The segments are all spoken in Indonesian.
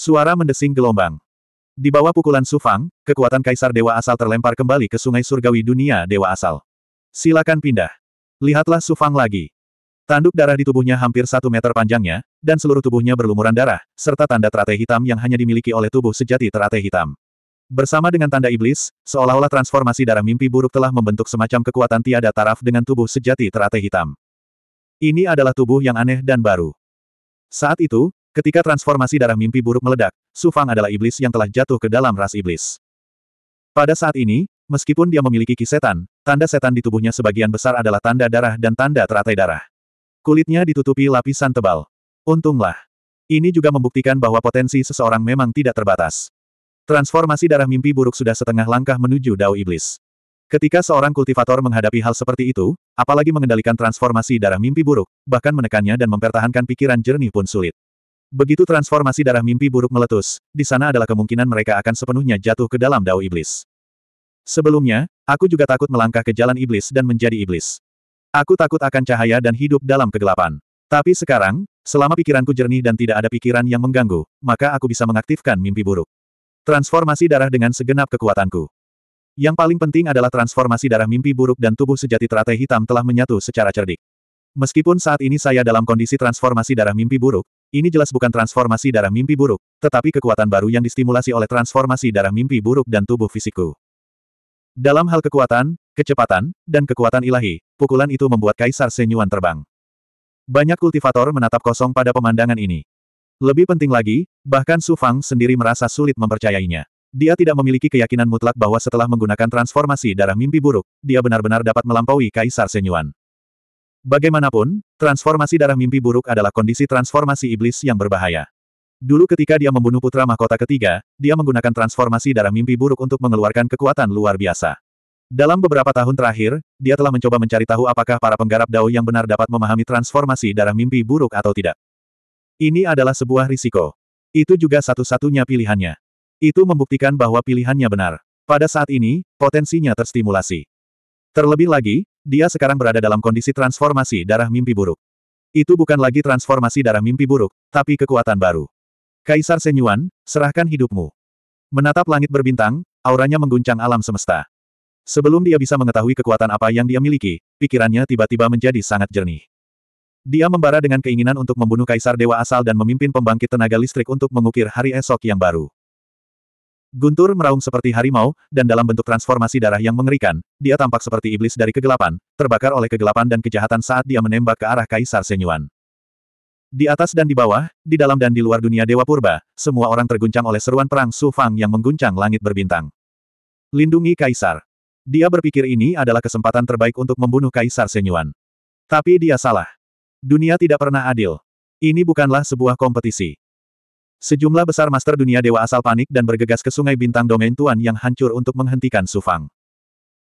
Suara mendesing gelombang. Di bawah pukulan Sufang, kekuatan Kaisar Dewa Asal terlempar kembali ke sungai surgawi dunia Dewa Asal. Silakan pindah. Lihatlah Sufang lagi. Tanduk darah di tubuhnya hampir satu meter panjangnya, dan seluruh tubuhnya berlumuran darah, serta tanda teratai hitam yang hanya dimiliki oleh tubuh sejati teratai hitam. Bersama dengan tanda iblis, seolah-olah transformasi darah mimpi buruk telah membentuk semacam kekuatan tiada taraf dengan tubuh sejati teratai hitam. Ini adalah tubuh yang aneh dan baru. Saat itu, Ketika transformasi darah mimpi buruk meledak, Su Fang adalah iblis yang telah jatuh ke dalam ras iblis. Pada saat ini, meskipun dia memiliki kisetan, tanda setan di tubuhnya sebagian besar adalah tanda darah dan tanda teratai darah. Kulitnya ditutupi lapisan tebal. Untunglah. Ini juga membuktikan bahwa potensi seseorang memang tidak terbatas. Transformasi darah mimpi buruk sudah setengah langkah menuju dao iblis. Ketika seorang kultivator menghadapi hal seperti itu, apalagi mengendalikan transformasi darah mimpi buruk, bahkan menekannya dan mempertahankan pikiran jernih pun sulit. Begitu transformasi darah mimpi buruk meletus, di sana adalah kemungkinan mereka akan sepenuhnya jatuh ke dalam dao iblis. Sebelumnya, aku juga takut melangkah ke jalan iblis dan menjadi iblis. Aku takut akan cahaya dan hidup dalam kegelapan. Tapi sekarang, selama pikiranku jernih dan tidak ada pikiran yang mengganggu, maka aku bisa mengaktifkan mimpi buruk. Transformasi darah dengan segenap kekuatanku. Yang paling penting adalah transformasi darah mimpi buruk dan tubuh sejati teratai hitam telah menyatu secara cerdik. Meskipun saat ini saya dalam kondisi transformasi darah mimpi buruk, ini jelas bukan transformasi darah mimpi buruk, tetapi kekuatan baru yang distimulasi oleh transformasi darah mimpi buruk dan tubuh fisikku. Dalam hal kekuatan, kecepatan, dan kekuatan ilahi, pukulan itu membuat Kaisar Senyuan terbang. Banyak kultivator menatap kosong pada pemandangan ini. Lebih penting lagi, bahkan Su Fang sendiri merasa sulit mempercayainya. Dia tidak memiliki keyakinan mutlak bahwa setelah menggunakan transformasi darah mimpi buruk, dia benar-benar dapat melampaui Kaisar Senyuan. Bagaimanapun, transformasi darah mimpi buruk adalah kondisi transformasi iblis yang berbahaya. Dulu ketika dia membunuh putra mahkota ketiga, dia menggunakan transformasi darah mimpi buruk untuk mengeluarkan kekuatan luar biasa. Dalam beberapa tahun terakhir, dia telah mencoba mencari tahu apakah para penggarap dao yang benar dapat memahami transformasi darah mimpi buruk atau tidak. Ini adalah sebuah risiko. Itu juga satu-satunya pilihannya. Itu membuktikan bahwa pilihannya benar. Pada saat ini, potensinya terstimulasi. Terlebih lagi, dia sekarang berada dalam kondisi transformasi darah mimpi buruk. Itu bukan lagi transformasi darah mimpi buruk, tapi kekuatan baru. Kaisar Senyuan, serahkan hidupmu. Menatap langit berbintang, auranya mengguncang alam semesta. Sebelum dia bisa mengetahui kekuatan apa yang dia miliki, pikirannya tiba-tiba menjadi sangat jernih. Dia membara dengan keinginan untuk membunuh kaisar dewa asal dan memimpin pembangkit tenaga listrik untuk mengukir hari esok yang baru. Guntur meraung seperti harimau, dan dalam bentuk transformasi darah yang mengerikan, dia tampak seperti iblis dari kegelapan, terbakar oleh kegelapan dan kejahatan saat dia menembak ke arah Kaisar Senyuan. Di atas dan di bawah, di dalam dan di luar dunia Dewa Purba, semua orang terguncang oleh seruan perang Su Fang yang mengguncang langit berbintang. Lindungi Kaisar. Dia berpikir ini adalah kesempatan terbaik untuk membunuh Kaisar Senyuan. Tapi dia salah. Dunia tidak pernah adil. Ini bukanlah sebuah kompetisi. Sejumlah besar master dunia dewa asal panik dan bergegas ke sungai bintang domain tuan yang hancur untuk menghentikan Sufang.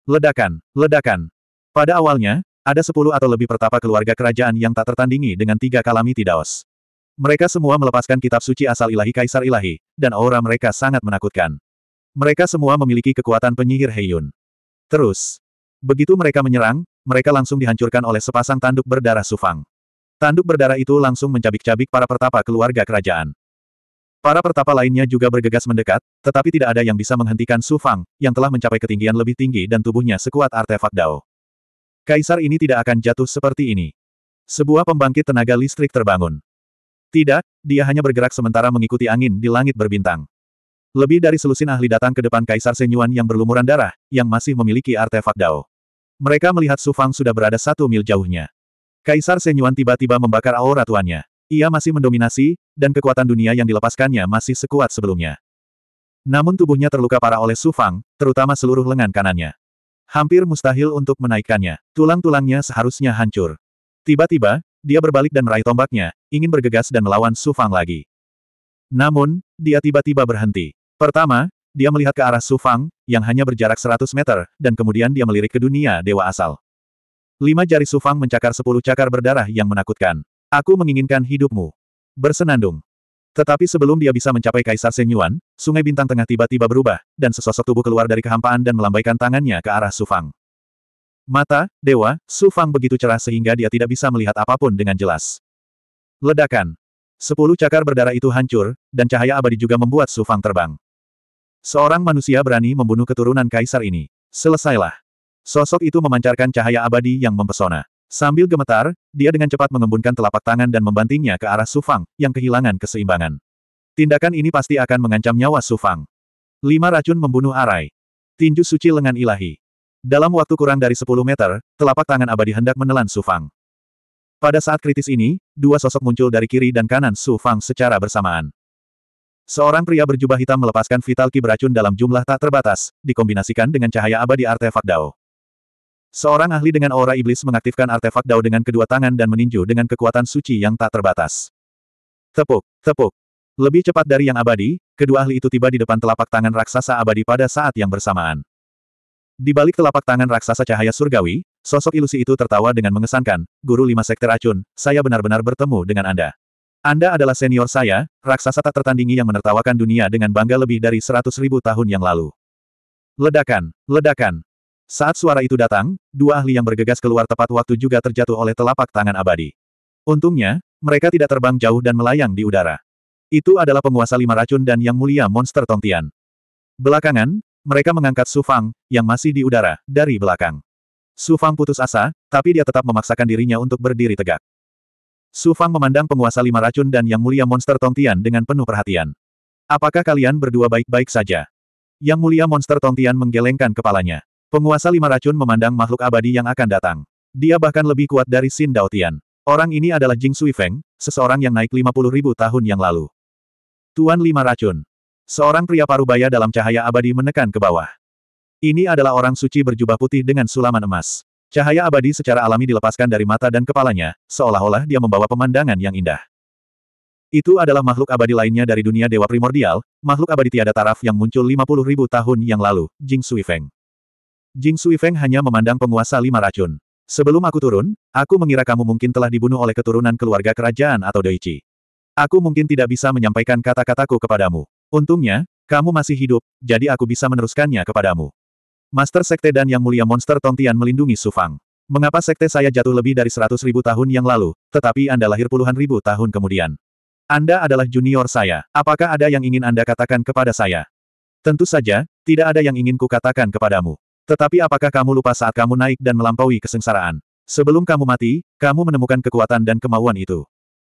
Ledakan, ledakan. Pada awalnya, ada sepuluh atau lebih pertapa keluarga kerajaan yang tak tertandingi dengan tiga kalamiti daos. Mereka semua melepaskan kitab suci asal ilahi kaisar ilahi, dan aura mereka sangat menakutkan. Mereka semua memiliki kekuatan penyihir Heyun. Terus, begitu mereka menyerang, mereka langsung dihancurkan oleh sepasang tanduk berdarah Sufang. Tanduk berdarah itu langsung mencabik-cabik para pertapa keluarga kerajaan. Para pertapa lainnya juga bergegas mendekat, tetapi tidak ada yang bisa menghentikan Su Fang, yang telah mencapai ketinggian lebih tinggi dan tubuhnya sekuat artefak Dao. Kaisar ini tidak akan jatuh seperti ini. Sebuah pembangkit tenaga listrik terbangun. Tidak, dia hanya bergerak sementara mengikuti angin di langit berbintang. Lebih dari selusin ahli datang ke depan Kaisar Senyuan yang berlumuran darah, yang masih memiliki artefak Dao. Mereka melihat Su Fang sudah berada satu mil jauhnya. Kaisar Senyuan tiba-tiba membakar aura tuannya. Ia masih mendominasi, dan kekuatan dunia yang dilepaskannya masih sekuat sebelumnya. Namun tubuhnya terluka parah oleh Su Fang, terutama seluruh lengan kanannya. Hampir mustahil untuk menaikkannya, tulang-tulangnya seharusnya hancur. Tiba-tiba, dia berbalik dan meraih tombaknya, ingin bergegas dan melawan Su Fang lagi. Namun, dia tiba-tiba berhenti. Pertama, dia melihat ke arah Su Fang, yang hanya berjarak 100 meter, dan kemudian dia melirik ke dunia dewa asal. Lima jari Su Fang mencakar sepuluh cakar berdarah yang menakutkan. Aku menginginkan hidupmu. Bersenandung. Tetapi sebelum dia bisa mencapai Kaisar Senyuan, Sungai Bintang Tengah tiba-tiba berubah, dan sesosok tubuh keluar dari kehampaan dan melambaikan tangannya ke arah Sufang. Mata, Dewa, Sufang begitu cerah sehingga dia tidak bisa melihat apapun dengan jelas. Ledakan. Sepuluh cakar berdarah itu hancur, dan cahaya abadi juga membuat Sufang terbang. Seorang manusia berani membunuh keturunan Kaisar ini. Selesailah. Sosok itu memancarkan cahaya abadi yang mempesona. Sambil gemetar, dia dengan cepat mengembunkan telapak tangan dan membantingnya ke arah Sufang, yang kehilangan keseimbangan. Tindakan ini pasti akan mengancam nyawa Sufang. Lima racun membunuh Arai. Tinju suci lengan ilahi. Dalam waktu kurang dari 10 meter, telapak tangan abadi hendak menelan Sufang. Pada saat kritis ini, dua sosok muncul dari kiri dan kanan Sufang secara bersamaan. Seorang pria berjubah hitam melepaskan vital ki beracun dalam jumlah tak terbatas, dikombinasikan dengan cahaya abadi artefak Dao. Seorang ahli dengan aura iblis mengaktifkan artefak Dao dengan kedua tangan dan meninju dengan kekuatan suci yang tak terbatas. Tepuk, tepuk. Lebih cepat dari yang abadi, kedua ahli itu tiba di depan telapak tangan raksasa abadi pada saat yang bersamaan. Di balik telapak tangan raksasa cahaya surgawi, sosok ilusi itu tertawa dengan mengesankan, Guru Lima Sekte Racun, saya benar-benar bertemu dengan Anda. Anda adalah senior saya, raksasa tak tertandingi yang menertawakan dunia dengan bangga lebih dari seratus ribu tahun yang lalu. Ledakan, ledakan, saat suara itu datang, dua ahli yang bergegas keluar tepat waktu juga terjatuh oleh telapak tangan abadi. Untungnya, mereka tidak terbang jauh dan melayang di udara. Itu adalah penguasa lima racun dan yang mulia monster Tongtian. Belakangan, mereka mengangkat Su Fang, yang masih di udara, dari belakang. Su Fang putus asa, tapi dia tetap memaksakan dirinya untuk berdiri tegak. Su Fang memandang penguasa lima racun dan yang mulia monster Tongtian dengan penuh perhatian. Apakah kalian berdua baik-baik saja? Yang mulia monster Tongtian menggelengkan kepalanya. Penguasa lima racun memandang makhluk abadi yang akan datang. Dia bahkan lebih kuat dari Xin Daotian. Orang ini adalah Jing Sui Feng, seseorang yang naik 50 ribu tahun yang lalu. Tuan lima racun. Seorang pria parubaya dalam cahaya abadi menekan ke bawah. Ini adalah orang suci berjubah putih dengan sulaman emas. Cahaya abadi secara alami dilepaskan dari mata dan kepalanya, seolah-olah dia membawa pemandangan yang indah. Itu adalah makhluk abadi lainnya dari dunia dewa primordial, makhluk abadi tiada taraf yang muncul 50 ribu tahun yang lalu, Jing Sui Feng. Jing Sui Feng hanya memandang penguasa lima racun. Sebelum aku turun, aku mengira kamu mungkin telah dibunuh oleh keturunan keluarga kerajaan atau Doichi. Aku mungkin tidak bisa menyampaikan kata-kataku kepadamu. Untungnya, kamu masih hidup, jadi aku bisa meneruskannya kepadamu. Master Sekte dan Yang Mulia Monster Tongtian melindungi Sufang. Mengapa sekte saya jatuh lebih dari seratus ribu tahun yang lalu, tetapi Anda lahir puluhan ribu tahun kemudian? Anda adalah junior saya. Apakah ada yang ingin Anda katakan kepada saya? Tentu saja, tidak ada yang ingin kukatakan kepadamu. Tetapi apakah kamu lupa saat kamu naik dan melampaui kesengsaraan? Sebelum kamu mati, kamu menemukan kekuatan dan kemauan itu.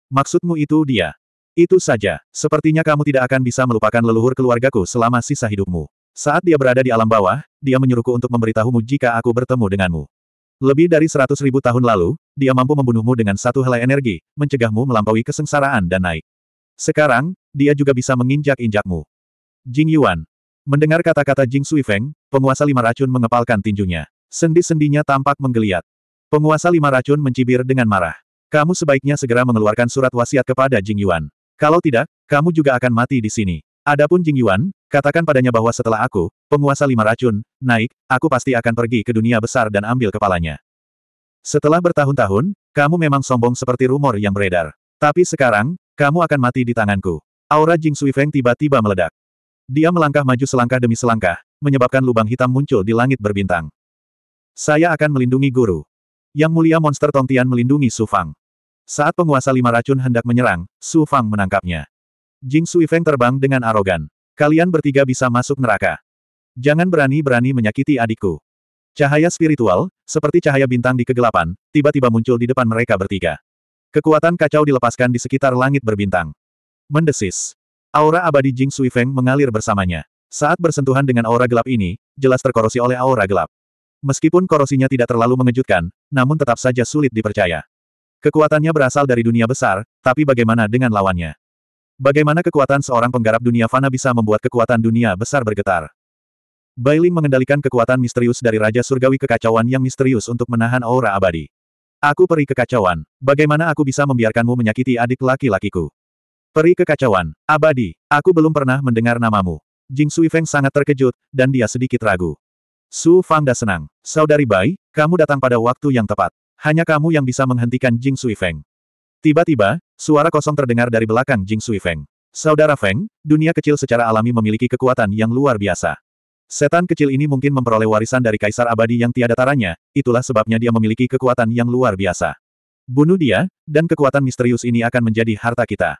Maksudmu itu dia. Itu saja, sepertinya kamu tidak akan bisa melupakan leluhur keluargaku selama sisa hidupmu. Saat dia berada di alam bawah, dia menyuruhku untuk memberitahumu jika aku bertemu denganmu. Lebih dari seratus ribu tahun lalu, dia mampu membunuhmu dengan satu helai energi, mencegahmu melampaui kesengsaraan dan naik. Sekarang, dia juga bisa menginjak-injakmu. Jing Yuan, Mendengar kata-kata Jing Sui Feng, penguasa lima racun mengepalkan tinjunya. Sendi-sendinya tampak menggeliat. Penguasa lima racun mencibir dengan marah. Kamu sebaiknya segera mengeluarkan surat wasiat kepada Jing Yuan. Kalau tidak, kamu juga akan mati di sini. Adapun Jing Yuan, katakan padanya bahwa setelah aku, penguasa lima racun, naik, aku pasti akan pergi ke dunia besar dan ambil kepalanya. Setelah bertahun-tahun, kamu memang sombong seperti rumor yang beredar. Tapi sekarang, kamu akan mati di tanganku. Aura Jing Sui Feng tiba-tiba meledak. Dia melangkah maju selangkah demi selangkah, menyebabkan lubang hitam muncul di langit berbintang. Saya akan melindungi guru. Yang mulia monster Tongtian melindungi Su Fang. Saat penguasa lima racun hendak menyerang, Su Fang menangkapnya. Jing Feng terbang dengan arogan. Kalian bertiga bisa masuk neraka. Jangan berani-berani menyakiti adikku. Cahaya spiritual, seperti cahaya bintang di kegelapan, tiba-tiba muncul di depan mereka bertiga. Kekuatan kacau dilepaskan di sekitar langit berbintang. Mendesis. Aura abadi Jing Sui Feng mengalir bersamanya. Saat bersentuhan dengan aura gelap ini, jelas terkorosi oleh aura gelap. Meskipun korosinya tidak terlalu mengejutkan, namun tetap saja sulit dipercaya. Kekuatannya berasal dari dunia besar, tapi bagaimana dengan lawannya? Bagaimana kekuatan seorang penggarap dunia fana bisa membuat kekuatan dunia besar bergetar? Bailing mengendalikan kekuatan misterius dari Raja Surgawi Kekacauan yang misterius untuk menahan aura abadi. Aku peri kekacauan. Bagaimana aku bisa membiarkanmu menyakiti adik laki-lakiku? Peri kekacauan, abadi, aku belum pernah mendengar namamu. Jing Sui Feng sangat terkejut, dan dia sedikit ragu. Su Fangda senang. Saudari Bai, kamu datang pada waktu yang tepat. Hanya kamu yang bisa menghentikan Jing Sui Feng. Tiba-tiba, suara kosong terdengar dari belakang Jing Sui Feng. Saudara Feng, dunia kecil secara alami memiliki kekuatan yang luar biasa. Setan kecil ini mungkin memperoleh warisan dari kaisar abadi yang tiada taranya, itulah sebabnya dia memiliki kekuatan yang luar biasa. Bunuh dia, dan kekuatan misterius ini akan menjadi harta kita.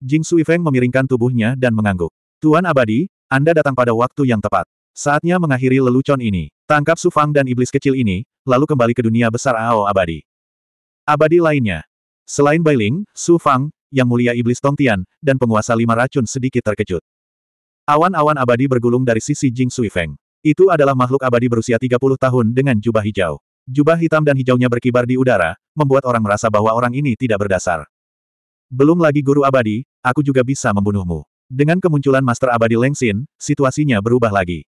Jing Sui Feng memiringkan tubuhnya dan mengangguk. Tuan Abadi, Anda datang pada waktu yang tepat. Saatnya mengakhiri lelucon ini. Tangkap Su Fang dan iblis kecil ini, lalu kembali ke dunia besar Ao Abadi. Abadi lainnya. Selain Bai Ling, Su Fang, yang mulia iblis Tongtian, dan penguasa lima racun sedikit terkejut. Awan-awan abadi bergulung dari sisi Jing Sui Feng. Itu adalah makhluk abadi berusia 30 tahun dengan jubah hijau. Jubah hitam dan hijaunya berkibar di udara, membuat orang merasa bahwa orang ini tidak berdasar. Belum lagi guru abadi, aku juga bisa membunuhmu. Dengan kemunculan Master Abadi Leng Xin, situasinya berubah lagi.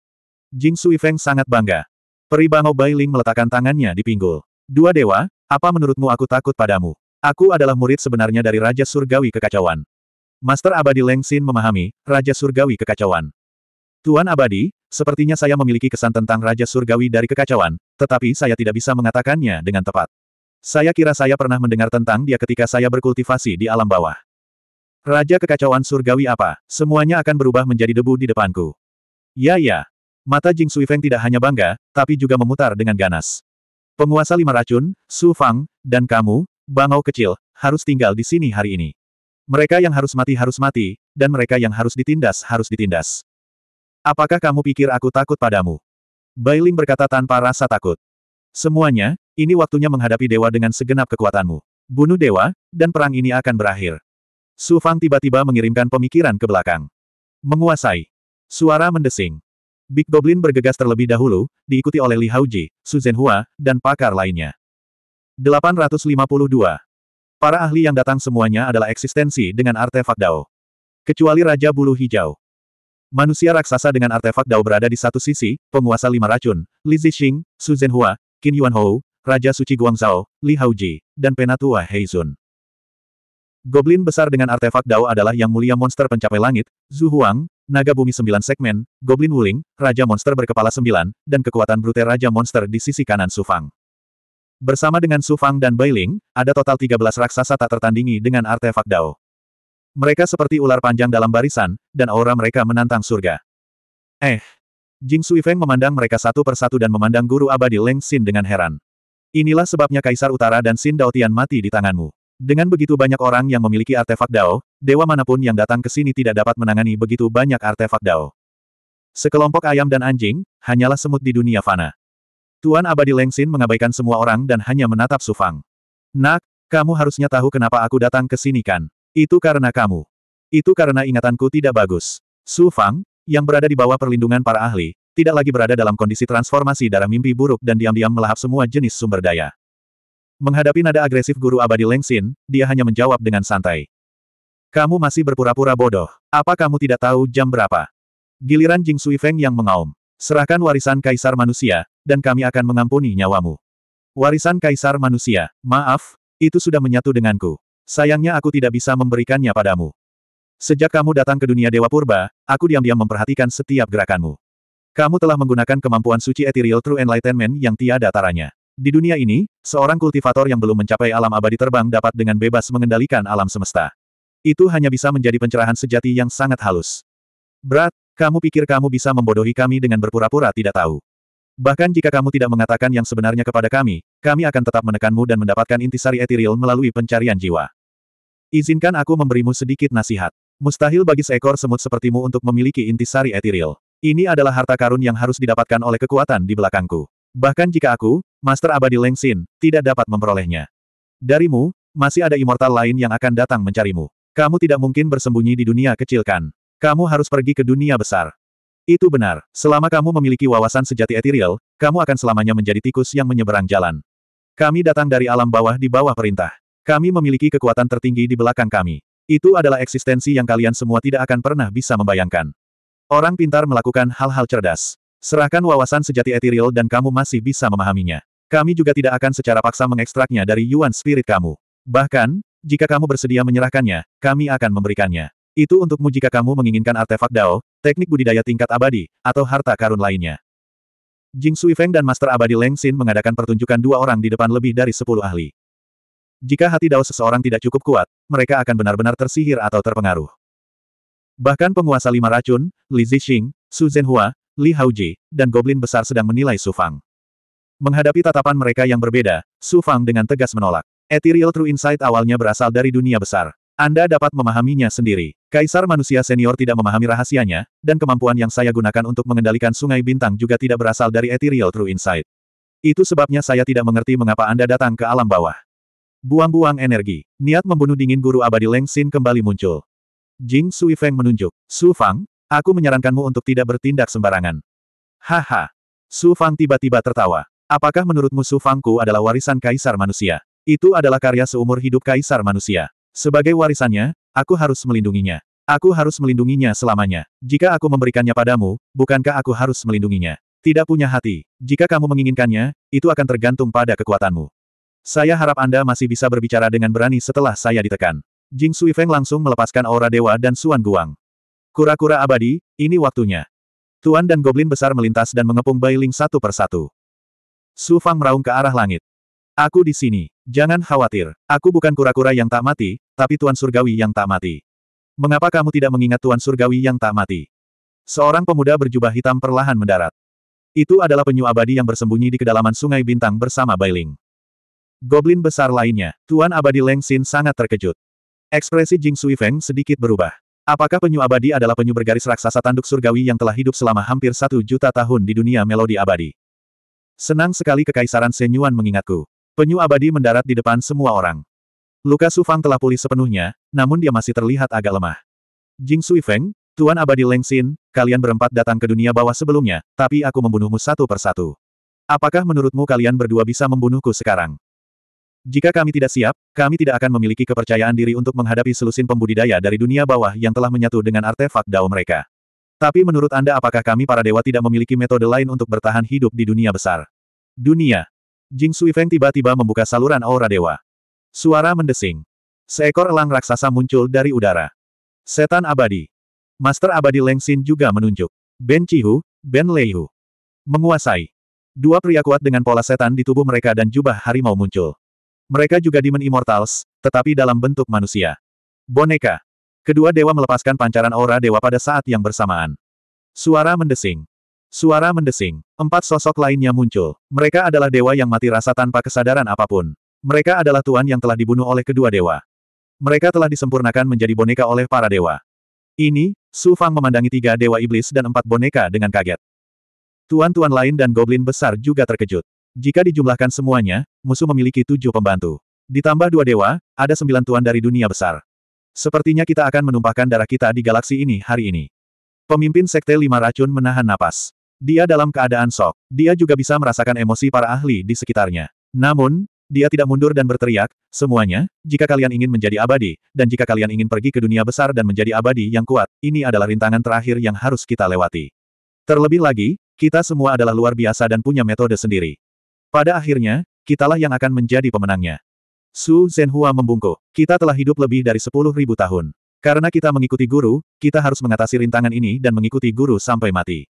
Jing Sui Feng sangat bangga. Peri Bai Bailing meletakkan tangannya di pinggul. Dua dewa, apa menurutmu aku takut padamu? Aku adalah murid sebenarnya dari Raja Surgawi Kekacauan. Master Abadi Leng Xin memahami, Raja Surgawi Kekacauan. Tuan Abadi, sepertinya saya memiliki kesan tentang Raja Surgawi dari kekacauan, tetapi saya tidak bisa mengatakannya dengan tepat. Saya kira saya pernah mendengar tentang dia ketika saya berkultivasi di alam bawah. Raja kekacauan surgawi apa, semuanya akan berubah menjadi debu di depanku. Ya ya. Mata Jing Sui Feng tidak hanya bangga, tapi juga memutar dengan ganas. Penguasa lima racun, Su Fang, dan kamu, Bangau kecil, harus tinggal di sini hari ini. Mereka yang harus mati harus mati, dan mereka yang harus ditindas harus ditindas. Apakah kamu pikir aku takut padamu? Bailing berkata tanpa rasa takut. Semuanya, ini waktunya menghadapi dewa dengan segenap kekuatanmu. Bunuh dewa, dan perang ini akan berakhir. Su Fang tiba-tiba mengirimkan pemikiran ke belakang. Menguasai. Suara mendesing. Big Goblin bergegas terlebih dahulu, diikuti oleh Li Hauji, Su Zhenhua, dan pakar lainnya. 852. Para ahli yang datang semuanya adalah eksistensi dengan artefak Dao. Kecuali Raja Bulu Hijau. Manusia raksasa dengan artefak Dao berada di satu sisi, penguasa lima racun, Li Zixing, Su Zhenhua, Qin Yuanhou, Raja Suci Guangzhou, Li Haoji, dan Penatua Heizun. Goblin besar dengan artefak Dao adalah yang mulia monster pencapai langit, Zhu Huang, naga bumi sembilan segmen, Goblin Wuling, Raja Monster berkepala sembilan, dan kekuatan Brute Raja Monster di sisi kanan Su Fang. Bersama dengan Su Fang dan Ling, ada total 13 raksasa tak tertandingi dengan artefak Dao. Mereka seperti ular panjang dalam barisan, dan aura mereka menantang surga. Eh! Jing Sui Feng memandang mereka satu persatu dan memandang guru abadi Leng Xin dengan heran. Inilah sebabnya Kaisar Utara dan Sin Dao Tian mati di tanganmu. Dengan begitu banyak orang yang memiliki artefak Dao, dewa manapun yang datang ke sini tidak dapat menangani begitu banyak artefak Dao. Sekelompok ayam dan anjing, hanyalah semut di dunia fana. Tuan Abadi Lengsin mengabaikan semua orang dan hanya menatap Sufang. Nak, kamu harusnya tahu kenapa aku datang ke sini kan? Itu karena kamu. Itu karena ingatanku tidak bagus. Sufang, yang berada di bawah perlindungan para ahli, tidak lagi berada dalam kondisi transformasi darah mimpi buruk dan diam-diam melahap semua jenis sumber daya. Menghadapi nada agresif guru abadi Lengsin, dia hanya menjawab dengan santai. Kamu masih berpura-pura bodoh. Apa kamu tidak tahu jam berapa? Giliran Jing Sui Feng yang mengaum. Serahkan warisan kaisar manusia, dan kami akan mengampuni nyawamu. Warisan kaisar manusia, maaf, itu sudah menyatu denganku. Sayangnya aku tidak bisa memberikannya padamu. Sejak kamu datang ke dunia Dewa Purba, aku diam-diam memperhatikan setiap gerakanmu. Kamu telah menggunakan kemampuan suci Ethereal True Enlightenment yang tiada taranya. Di dunia ini, seorang kultivator yang belum mencapai alam abadi terbang dapat dengan bebas mengendalikan alam semesta. Itu hanya bisa menjadi pencerahan sejati yang sangat halus. Berat, kamu pikir kamu bisa membodohi kami dengan berpura-pura tidak tahu. Bahkan jika kamu tidak mengatakan yang sebenarnya kepada kami, kami akan tetap menekanmu dan mendapatkan intisari Ethereal melalui pencarian jiwa. Izinkan aku memberimu sedikit nasihat. Mustahil bagi seekor semut sepertimu untuk memiliki intisari Ethereal. Ini adalah harta karun yang harus didapatkan oleh kekuatan di belakangku. Bahkan jika aku, Master Abadi Lengsin, tidak dapat memperolehnya. Darimu, masih ada immortal lain yang akan datang mencarimu. Kamu tidak mungkin bersembunyi di dunia kecil kan? Kamu harus pergi ke dunia besar. Itu benar. Selama kamu memiliki wawasan sejati etiril, kamu akan selamanya menjadi tikus yang menyeberang jalan. Kami datang dari alam bawah di bawah perintah. Kami memiliki kekuatan tertinggi di belakang kami. Itu adalah eksistensi yang kalian semua tidak akan pernah bisa membayangkan. Orang pintar melakukan hal-hal cerdas. Serahkan wawasan sejati etiril dan kamu masih bisa memahaminya. Kami juga tidak akan secara paksa mengekstraknya dari Yuan Spirit kamu. Bahkan, jika kamu bersedia menyerahkannya, kami akan memberikannya. Itu untukmu jika kamu menginginkan artefak Dao, teknik budidaya tingkat abadi, atau harta karun lainnya. Jing Sui Feng dan Master Abadi Leng Xin mengadakan pertunjukan dua orang di depan lebih dari sepuluh ahli. Jika hati Dao seseorang tidak cukup kuat, mereka akan benar-benar tersihir atau terpengaruh. Bahkan penguasa lima racun, Li Zixing, Su Zhenhua, Li Haoji, dan Goblin besar sedang menilai Su Fang. Menghadapi tatapan mereka yang berbeda, Su Fang dengan tegas menolak. Ethereal True Insight awalnya berasal dari dunia besar. Anda dapat memahaminya sendiri. Kaisar manusia senior tidak memahami rahasianya, dan kemampuan yang saya gunakan untuk mengendalikan sungai bintang juga tidak berasal dari Ethereal True Insight. Itu sebabnya saya tidak mengerti mengapa Anda datang ke alam bawah. Buang-buang energi. Niat membunuh dingin guru abadi Leng Xin kembali muncul. Jing Sui Feng menunjuk. Su Fang, aku menyarankanmu untuk tidak bertindak sembarangan. Haha. Su Fang tiba-tiba tertawa. Apakah menurutmu Su Fangku adalah warisan kaisar manusia? Itu adalah karya seumur hidup kaisar manusia. Sebagai warisannya, aku harus melindunginya. Aku harus melindunginya selamanya. Jika aku memberikannya padamu, bukankah aku harus melindunginya? Tidak punya hati. Jika kamu menginginkannya, itu akan tergantung pada kekuatanmu. Saya harap Anda masih bisa berbicara dengan berani setelah saya ditekan. Jing Sui Feng langsung melepaskan aura dewa dan Suan Guang. Kura-kura abadi, ini waktunya. Tuan dan Goblin besar melintas dan mengepung Bailing satu persatu. Su Fang meraung ke arah langit. Aku di sini. Jangan khawatir. Aku bukan kura-kura yang tak mati, tapi Tuan Surgawi yang tak mati. Mengapa kamu tidak mengingat Tuan Surgawi yang tak mati? Seorang pemuda berjubah hitam perlahan mendarat. Itu adalah penyu abadi yang bersembunyi di kedalaman sungai bintang bersama Bailing. Goblin besar lainnya, Tuan Abadi Leng Xin sangat terkejut. Ekspresi Jing Sui Feng sedikit berubah. Apakah penyu abadi adalah penyu bergaris raksasa tanduk surgawi yang telah hidup selama hampir satu juta tahun di dunia melodi abadi? Senang sekali kekaisaran Senyuan mengingatku. Penyu abadi mendarat di depan semua orang. Luka Sufang telah pulih sepenuhnya, namun dia masih terlihat agak lemah. Jing Sui Feng, Tuan Abadi Leng Xin, kalian berempat datang ke dunia bawah sebelumnya, tapi aku membunuhmu satu persatu. Apakah menurutmu kalian berdua bisa membunuhku sekarang? Jika kami tidak siap, kami tidak akan memiliki kepercayaan diri untuk menghadapi selusin pembudidaya dari dunia bawah yang telah menyatu dengan artefak dao mereka. Tapi menurut Anda apakah kami para dewa tidak memiliki metode lain untuk bertahan hidup di dunia besar? Dunia. Jing Sui Feng tiba-tiba membuka saluran aura dewa. Suara mendesing. Seekor elang raksasa muncul dari udara. Setan abadi. Master abadi Leng Xin juga menunjuk. Ben Chihu, Ben Leihu. Menguasai. Dua pria kuat dengan pola setan di tubuh mereka dan jubah harimau muncul. Mereka juga Demon Immortals, tetapi dalam bentuk manusia. Boneka. Kedua dewa melepaskan pancaran aura dewa pada saat yang bersamaan. Suara mendesing. Suara mendesing. Empat sosok lainnya muncul. Mereka adalah dewa yang mati rasa tanpa kesadaran apapun. Mereka adalah tuan yang telah dibunuh oleh kedua dewa. Mereka telah disempurnakan menjadi boneka oleh para dewa. Ini, Su Fang memandangi tiga dewa iblis dan empat boneka dengan kaget. Tuan-tuan lain dan goblin besar juga terkejut. Jika dijumlahkan semuanya, musuh memiliki tujuh pembantu. Ditambah dua dewa, ada sembilan tuan dari dunia besar. Sepertinya kita akan menumpahkan darah kita di galaksi ini hari ini. Pemimpin Sekte Lima Racun menahan napas. Dia dalam keadaan sok. Dia juga bisa merasakan emosi para ahli di sekitarnya. Namun, dia tidak mundur dan berteriak, semuanya, jika kalian ingin menjadi abadi, dan jika kalian ingin pergi ke dunia besar dan menjadi abadi yang kuat, ini adalah rintangan terakhir yang harus kita lewati. Terlebih lagi, kita semua adalah luar biasa dan punya metode sendiri. Pada akhirnya, kitalah yang akan menjadi pemenangnya. Su Zhenhua membungkuk. Kita telah hidup lebih dari sepuluh ribu tahun. Karena kita mengikuti guru, kita harus mengatasi rintangan ini dan mengikuti guru sampai mati.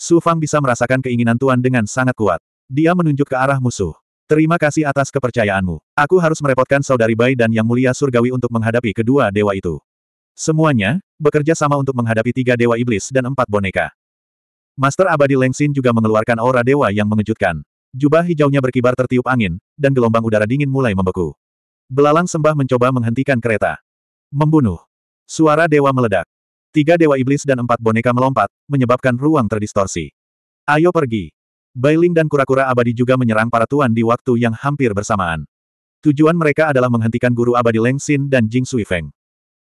Su Fang bisa merasakan keinginan Tuan dengan sangat kuat. Dia menunjuk ke arah musuh. Terima kasih atas kepercayaanmu. Aku harus merepotkan saudari Bai dan Yang Mulia Surgawi untuk menghadapi kedua dewa itu. Semuanya, bekerja sama untuk menghadapi tiga dewa iblis dan empat boneka. Master Abadi Lengsin juga mengeluarkan aura dewa yang mengejutkan. Jubah hijaunya berkibar tertiup angin, dan gelombang udara dingin mulai membeku. Belalang sembah mencoba menghentikan kereta. Membunuh. Suara dewa meledak. Tiga dewa iblis dan empat boneka melompat, menyebabkan ruang terdistorsi. Ayo pergi. Bailing dan kura-kura abadi juga menyerang para tuan di waktu yang hampir bersamaan. Tujuan mereka adalah menghentikan guru abadi Leng Xin dan Jing Sui Feng.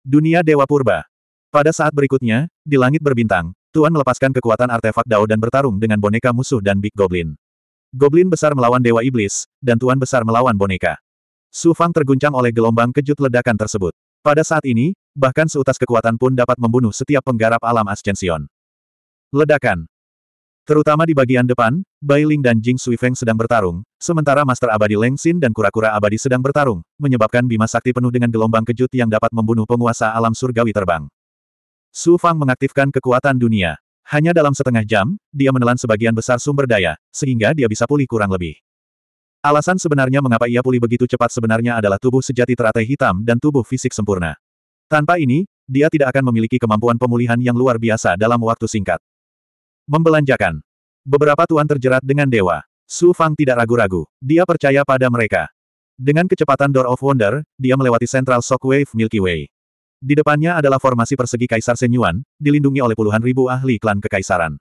Dunia Dewa Purba. Pada saat berikutnya, di langit berbintang, Tuan melepaskan kekuatan artefak Dao dan bertarung dengan boneka musuh dan Big Goblin. Goblin besar melawan Dewa Iblis, dan Tuan besar melawan boneka. Su Fang terguncang oleh gelombang kejut ledakan tersebut. Pada saat ini, bahkan seutas kekuatan pun dapat membunuh setiap penggarap alam ascension. Ledakan. Terutama di bagian depan, Bai Ling dan Jing Sui Feng sedang bertarung, sementara Master Abadi Leng Xin dan kura-kura abadi sedang bertarung, menyebabkan bima sakti penuh dengan gelombang kejut yang dapat membunuh penguasa alam surgawi terbang. Su Fang mengaktifkan kekuatan dunia. Hanya dalam setengah jam, dia menelan sebagian besar sumber daya, sehingga dia bisa pulih kurang lebih. Alasan sebenarnya mengapa ia pulih begitu cepat sebenarnya adalah tubuh sejati teratai hitam dan tubuh fisik sempurna. Tanpa ini, dia tidak akan memiliki kemampuan pemulihan yang luar biasa dalam waktu singkat. Membelanjakan. Beberapa tuan terjerat dengan dewa. Su Fang tidak ragu-ragu. Dia percaya pada mereka. Dengan kecepatan Door of Wonder, dia melewati Central Shockwave Milky Way. Di depannya adalah formasi persegi Kaisar Senyuan, dilindungi oleh puluhan ribu ahli klan kekaisaran.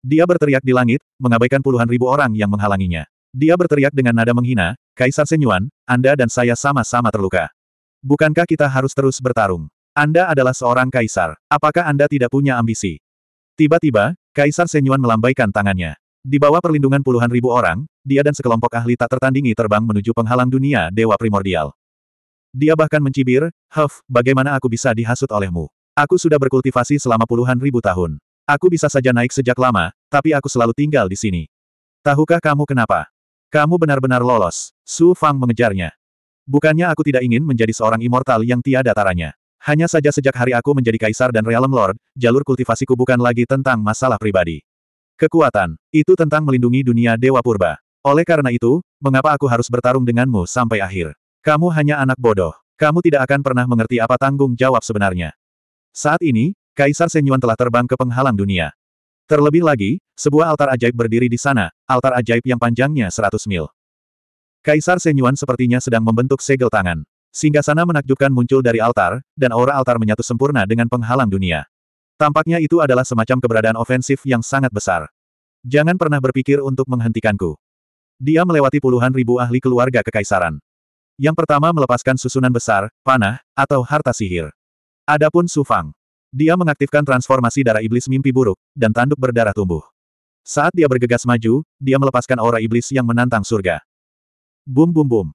Dia berteriak di langit, mengabaikan puluhan ribu orang yang menghalanginya. Dia berteriak dengan nada menghina, Kaisar Senyuan, Anda dan saya sama-sama terluka. Bukankah kita harus terus bertarung? Anda adalah seorang kaisar. Apakah Anda tidak punya ambisi? Tiba-tiba, Kaisar Senyuan melambaikan tangannya. Di bawah perlindungan puluhan ribu orang, dia dan sekelompok ahli tak tertandingi terbang menuju penghalang dunia Dewa Primordial. Dia bahkan mencibir, Huff, bagaimana aku bisa dihasut olehmu? Aku sudah berkultivasi selama puluhan ribu tahun. Aku bisa saja naik sejak lama, tapi aku selalu tinggal di sini. Tahukah kamu kenapa? Kamu benar-benar lolos. Su Fang mengejarnya. Bukannya aku tidak ingin menjadi seorang immortal yang tiada taranya. Hanya saja sejak hari aku menjadi kaisar dan realm lord, jalur kultivasiku bukan lagi tentang masalah pribadi. Kekuatan, itu tentang melindungi dunia Dewa Purba. Oleh karena itu, mengapa aku harus bertarung denganmu sampai akhir? Kamu hanya anak bodoh. Kamu tidak akan pernah mengerti apa tanggung jawab sebenarnya. Saat ini, Kaisar Senyuan telah terbang ke penghalang dunia. Terlebih lagi, sebuah altar ajaib berdiri di sana, altar ajaib yang panjangnya 100 mil. Kaisar Senyuan sepertinya sedang membentuk segel tangan. Singgasana menakjubkan muncul dari altar, dan aura altar menyatu sempurna dengan penghalang dunia. Tampaknya itu adalah semacam keberadaan ofensif yang sangat besar. Jangan pernah berpikir untuk menghentikanku. Dia melewati puluhan ribu ahli keluarga kekaisaran. Yang pertama melepaskan susunan besar, panah, atau harta sihir. Adapun Su Fang, Dia mengaktifkan transformasi darah iblis mimpi buruk, dan tanduk berdarah tumbuh. Saat dia bergegas maju, dia melepaskan aura iblis yang menantang surga. Bum bum bum.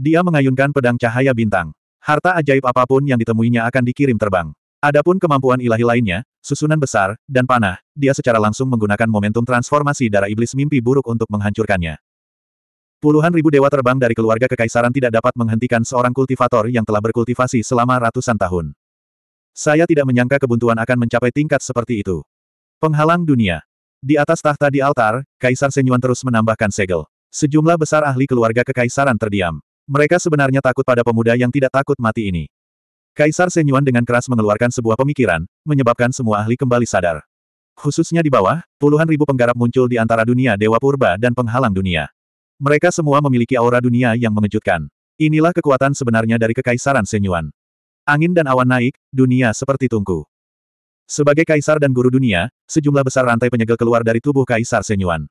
Dia mengayunkan pedang cahaya bintang. Harta ajaib apapun yang ditemuinya akan dikirim terbang. Adapun kemampuan ilahi lainnya, susunan besar, dan panah, dia secara langsung menggunakan momentum transformasi darah iblis mimpi buruk untuk menghancurkannya. Puluhan ribu dewa terbang dari keluarga kekaisaran tidak dapat menghentikan seorang kultivator yang telah berkultivasi selama ratusan tahun. Saya tidak menyangka kebuntuan akan mencapai tingkat seperti itu. Penghalang dunia. Di atas tahta di altar, Kaisar Senyuan terus menambahkan segel. Sejumlah besar ahli keluarga kekaisaran terdiam. Mereka sebenarnya takut pada pemuda yang tidak takut mati ini. Kaisar Senyuan dengan keras mengeluarkan sebuah pemikiran, menyebabkan semua ahli kembali sadar. Khususnya di bawah, puluhan ribu penggarap muncul di antara dunia Dewa Purba dan penghalang dunia. Mereka semua memiliki aura dunia yang mengejutkan. Inilah kekuatan sebenarnya dari Kekaisaran Senyuan. Angin dan awan naik, dunia seperti tungku. Sebagai kaisar dan guru dunia, sejumlah besar rantai penyegel keluar dari tubuh Kaisar Senyuan.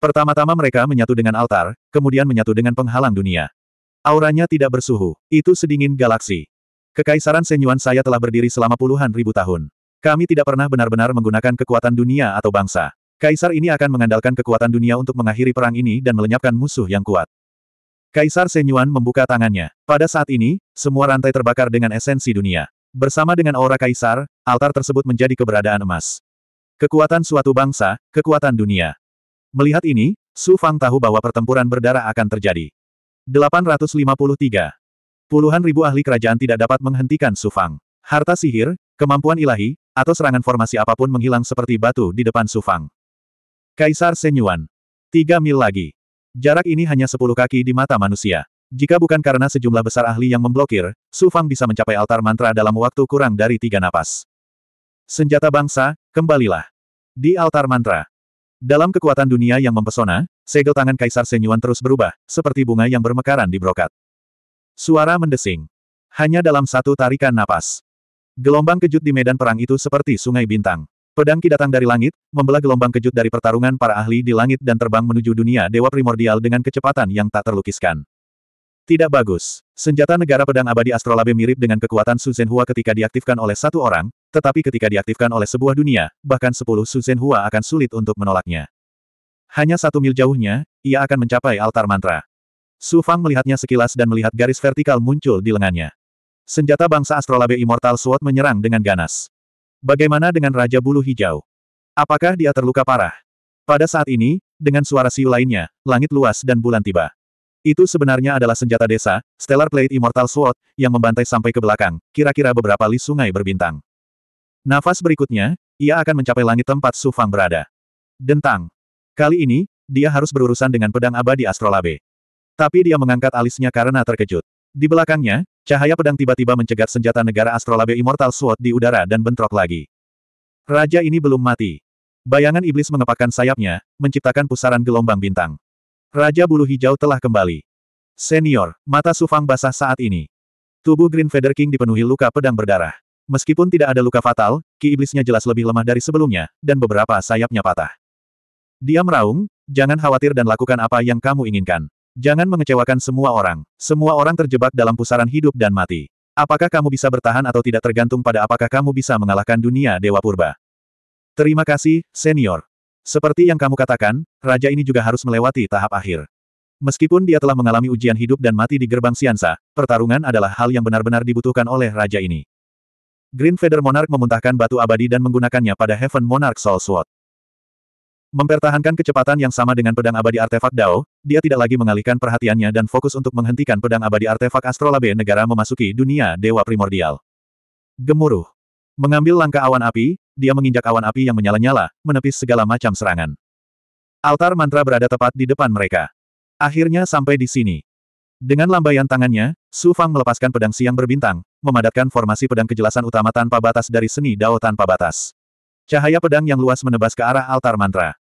Pertama-tama mereka menyatu dengan altar, kemudian menyatu dengan penghalang dunia. Auranya tidak bersuhu, itu sedingin galaksi. Kekaisaran Senyuan saya telah berdiri selama puluhan ribu tahun. Kami tidak pernah benar-benar menggunakan kekuatan dunia atau bangsa. Kaisar ini akan mengandalkan kekuatan dunia untuk mengakhiri perang ini dan melenyapkan musuh yang kuat. Kaisar Senyuan membuka tangannya. Pada saat ini, semua rantai terbakar dengan esensi dunia. Bersama dengan aura kaisar, altar tersebut menjadi keberadaan emas. Kekuatan suatu bangsa, kekuatan dunia. Melihat ini, Su Fang tahu bahwa pertempuran berdarah akan terjadi. 853. Puluhan ribu ahli kerajaan tidak dapat menghentikan Su Fang. Harta sihir, kemampuan ilahi, atau serangan formasi apapun menghilang seperti batu di depan Su Fang. Kaisar Senyuan. Tiga mil lagi. Jarak ini hanya sepuluh kaki di mata manusia. Jika bukan karena sejumlah besar ahli yang memblokir, Su Fang bisa mencapai altar mantra dalam waktu kurang dari tiga napas. Senjata bangsa, kembalilah. Di altar mantra. Dalam kekuatan dunia yang mempesona, segel tangan Kaisar Senyuan terus berubah, seperti bunga yang bermekaran di brokat. Suara mendesing. Hanya dalam satu tarikan napas. Gelombang kejut di medan perang itu seperti sungai bintang. Pedang Ki datang dari langit, membelah gelombang kejut dari pertarungan para ahli di langit dan terbang menuju dunia dewa primordial dengan kecepatan yang tak terlukiskan. Tidak bagus. Senjata negara pedang abadi astrolabe mirip dengan kekuatan Hua ketika diaktifkan oleh satu orang, tetapi ketika diaktifkan oleh sebuah dunia, bahkan sepuluh Hua akan sulit untuk menolaknya. Hanya satu mil jauhnya, ia akan mencapai altar mantra. Su Fang melihatnya sekilas dan melihat garis vertikal muncul di lengannya. Senjata bangsa astrolabe Immortal Sword menyerang dengan ganas. Bagaimana dengan Raja Bulu Hijau? Apakah dia terluka parah? Pada saat ini, dengan suara siu lainnya, langit luas dan bulan tiba. Itu sebenarnya adalah senjata desa, Stellar Plate Immortal Sword, yang membantai sampai ke belakang, kira-kira beberapa li sungai berbintang. Nafas berikutnya, ia akan mencapai langit tempat Su Fang berada. Dentang. Kali ini, dia harus berurusan dengan pedang abadi Astrolabe. Tapi dia mengangkat alisnya karena terkejut. Di belakangnya, cahaya pedang tiba-tiba mencegat senjata negara Astrolabe Immortal Sword di udara dan bentrok lagi. Raja ini belum mati. Bayangan iblis mengepakkan sayapnya, menciptakan pusaran gelombang bintang. Raja bulu hijau telah kembali. Senior, mata Sufang basah saat ini. Tubuh Green Feather King dipenuhi luka pedang berdarah. Meskipun tidak ada luka fatal, ki iblisnya jelas lebih lemah dari sebelumnya, dan beberapa sayapnya patah. Dia meraung, jangan khawatir dan lakukan apa yang kamu inginkan. Jangan mengecewakan semua orang. Semua orang terjebak dalam pusaran hidup dan mati. Apakah kamu bisa bertahan atau tidak tergantung pada apakah kamu bisa mengalahkan dunia Dewa Purba. Terima kasih, senior. Seperti yang kamu katakan, raja ini juga harus melewati tahap akhir. Meskipun dia telah mengalami ujian hidup dan mati di gerbang Siansa, pertarungan adalah hal yang benar-benar dibutuhkan oleh raja ini. Green Feather Monarch memuntahkan batu abadi dan menggunakannya pada Heaven Monarch Soul Sword. Mempertahankan kecepatan yang sama dengan pedang abadi artefak Dao, dia tidak lagi mengalihkan perhatiannya dan fokus untuk menghentikan pedang abadi artefak astrolabe negara memasuki dunia dewa primordial. Gemuruh. Mengambil langkah awan api, dia menginjak awan api yang menyala-nyala, menepis segala macam serangan. Altar mantra berada tepat di depan mereka. Akhirnya sampai di sini. Dengan lambaian tangannya, Su Fang melepaskan pedang siang berbintang, memadatkan formasi pedang kejelasan utama tanpa batas dari seni Dao tanpa batas. Cahaya pedang yang luas menebas ke arah altar mantra.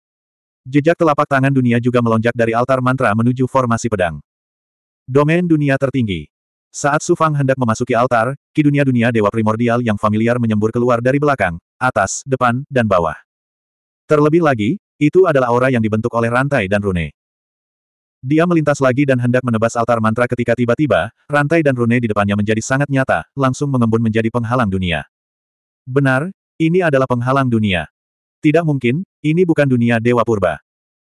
Jejak telapak tangan dunia juga melonjak dari altar mantra menuju formasi pedang. Domain dunia tertinggi. Saat Su Fang hendak memasuki altar, ki dunia-dunia dewa primordial yang familiar menyembur keluar dari belakang, atas, depan, dan bawah. Terlebih lagi, itu adalah aura yang dibentuk oleh rantai dan rune. Dia melintas lagi dan hendak menebas altar mantra ketika tiba-tiba, rantai dan rune di depannya menjadi sangat nyata, langsung mengembun menjadi penghalang dunia. Benar, ini adalah penghalang dunia. Tidak mungkin, ini bukan dunia Dewa Purba.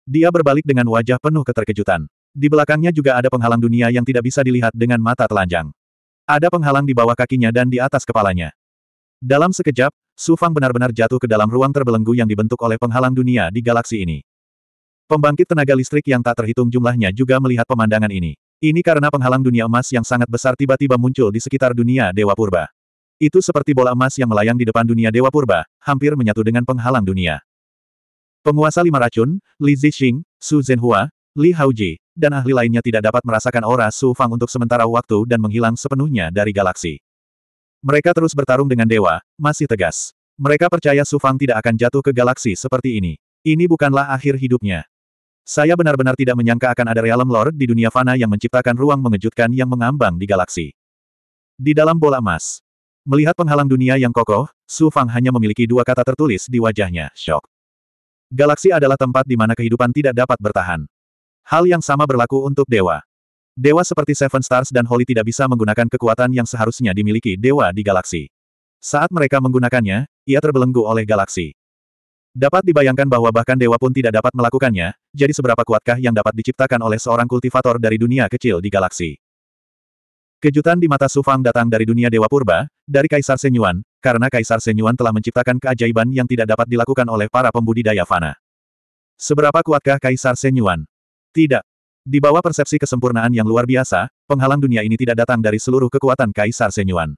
Dia berbalik dengan wajah penuh keterkejutan. Di belakangnya juga ada penghalang dunia yang tidak bisa dilihat dengan mata telanjang. Ada penghalang di bawah kakinya dan di atas kepalanya. Dalam sekejap, Su Fang benar-benar jatuh ke dalam ruang terbelenggu yang dibentuk oleh penghalang dunia di galaksi ini. Pembangkit tenaga listrik yang tak terhitung jumlahnya juga melihat pemandangan ini. Ini karena penghalang dunia emas yang sangat besar tiba-tiba muncul di sekitar dunia Dewa Purba. Itu seperti bola emas yang melayang di depan dunia Dewa Purba, hampir menyatu dengan penghalang dunia. Penguasa lima racun, Li Zixing, Su Zhenhua, Li Haoji, dan ahli lainnya tidak dapat merasakan aura Su Fang untuk sementara waktu dan menghilang sepenuhnya dari galaksi. Mereka terus bertarung dengan dewa, masih tegas. Mereka percaya Su Fang tidak akan jatuh ke galaksi seperti ini. Ini bukanlah akhir hidupnya. Saya benar-benar tidak menyangka akan ada Realm Lord di dunia fana yang menciptakan ruang mengejutkan yang mengambang di galaksi. Di dalam bola emas, Melihat penghalang dunia yang kokoh, Su Fang hanya memiliki dua kata tertulis di wajahnya, shock. Galaksi adalah tempat di mana kehidupan tidak dapat bertahan. Hal yang sama berlaku untuk dewa. Dewa seperti Seven Stars dan Holy tidak bisa menggunakan kekuatan yang seharusnya dimiliki dewa di galaksi. Saat mereka menggunakannya, ia terbelenggu oleh galaksi. Dapat dibayangkan bahwa bahkan dewa pun tidak dapat melakukannya, jadi seberapa kuatkah yang dapat diciptakan oleh seorang kultivator dari dunia kecil di galaksi. Kejutan di mata Sufang datang dari dunia Dewa Purba, dari Kaisar Senyuan, karena Kaisar Senyuan telah menciptakan keajaiban yang tidak dapat dilakukan oleh para pembudidaya fana. Seberapa kuatkah Kaisar Senyuan? Tidak. Di bawah persepsi kesempurnaan yang luar biasa, penghalang dunia ini tidak datang dari seluruh kekuatan Kaisar Senyuan.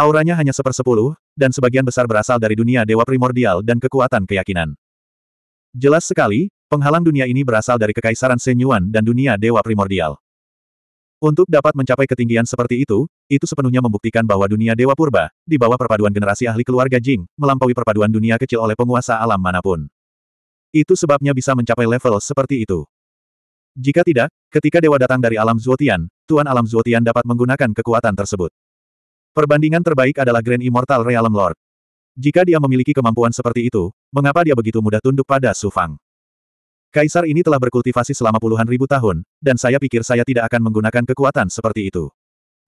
Auranya hanya sepersepuluh, dan sebagian besar berasal dari dunia Dewa Primordial dan kekuatan keyakinan. Jelas sekali, penghalang dunia ini berasal dari Kekaisaran Senyuan dan dunia Dewa Primordial. Untuk dapat mencapai ketinggian seperti itu, itu sepenuhnya membuktikan bahwa dunia Dewa Purba, di bawah perpaduan generasi ahli keluarga Jing, melampaui perpaduan dunia kecil oleh penguasa alam manapun. Itu sebabnya bisa mencapai level seperti itu. Jika tidak, ketika Dewa datang dari alam Zuotian, Tuan alam Zuotian dapat menggunakan kekuatan tersebut. Perbandingan terbaik adalah Grand Immortal Realm Lord. Jika dia memiliki kemampuan seperti itu, mengapa dia begitu mudah tunduk pada Sufang? Fang? Kaisar ini telah berkultivasi selama puluhan ribu tahun, dan saya pikir saya tidak akan menggunakan kekuatan seperti itu.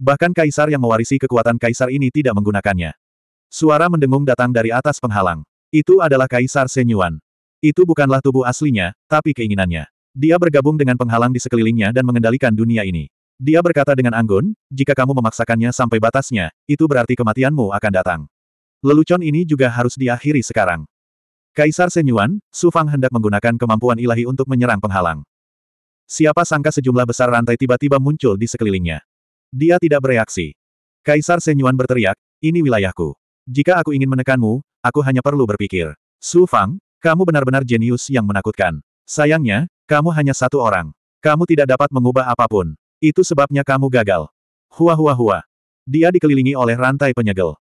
Bahkan kaisar yang mewarisi kekuatan kaisar ini tidak menggunakannya. Suara mendengung datang dari atas penghalang. Itu adalah Kaisar Senyuan. Itu bukanlah tubuh aslinya, tapi keinginannya. Dia bergabung dengan penghalang di sekelilingnya dan mengendalikan dunia ini. Dia berkata dengan anggun, jika kamu memaksakannya sampai batasnya, itu berarti kematianmu akan datang. Lelucon ini juga harus diakhiri sekarang. Kaisar Senyuan, Su Fang hendak menggunakan kemampuan ilahi untuk menyerang penghalang. Siapa sangka sejumlah besar rantai tiba-tiba muncul di sekelilingnya. Dia tidak bereaksi. Kaisar Senyuan berteriak, ini wilayahku. Jika aku ingin menekanmu, aku hanya perlu berpikir. Su Fang, kamu benar-benar jenius yang menakutkan. Sayangnya, kamu hanya satu orang. Kamu tidak dapat mengubah apapun. Itu sebabnya kamu gagal. Hua hua hua. Dia dikelilingi oleh rantai penyegel.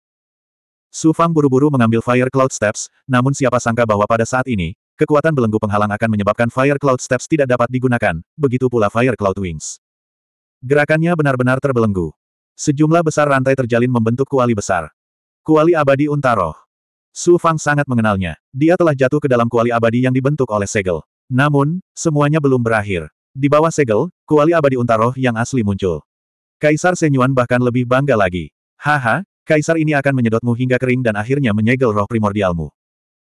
Su Fang buru-buru mengambil Fire Cloud Steps, namun siapa sangka bahwa pada saat ini, kekuatan belenggu penghalang akan menyebabkan Fire Cloud Steps tidak dapat digunakan, begitu pula Fire Cloud Wings. Gerakannya benar-benar terbelenggu. Sejumlah besar rantai terjalin membentuk kuali besar. Kuali abadi Untaro. Su Fang sangat mengenalnya. Dia telah jatuh ke dalam kuali abadi yang dibentuk oleh segel. Namun, semuanya belum berakhir. Di bawah segel, kuali abadi Untaro yang asli muncul. Kaisar Senyuan bahkan lebih bangga lagi. Haha, Kaisar ini akan menyedotmu hingga kering dan akhirnya menyegel roh primordialmu.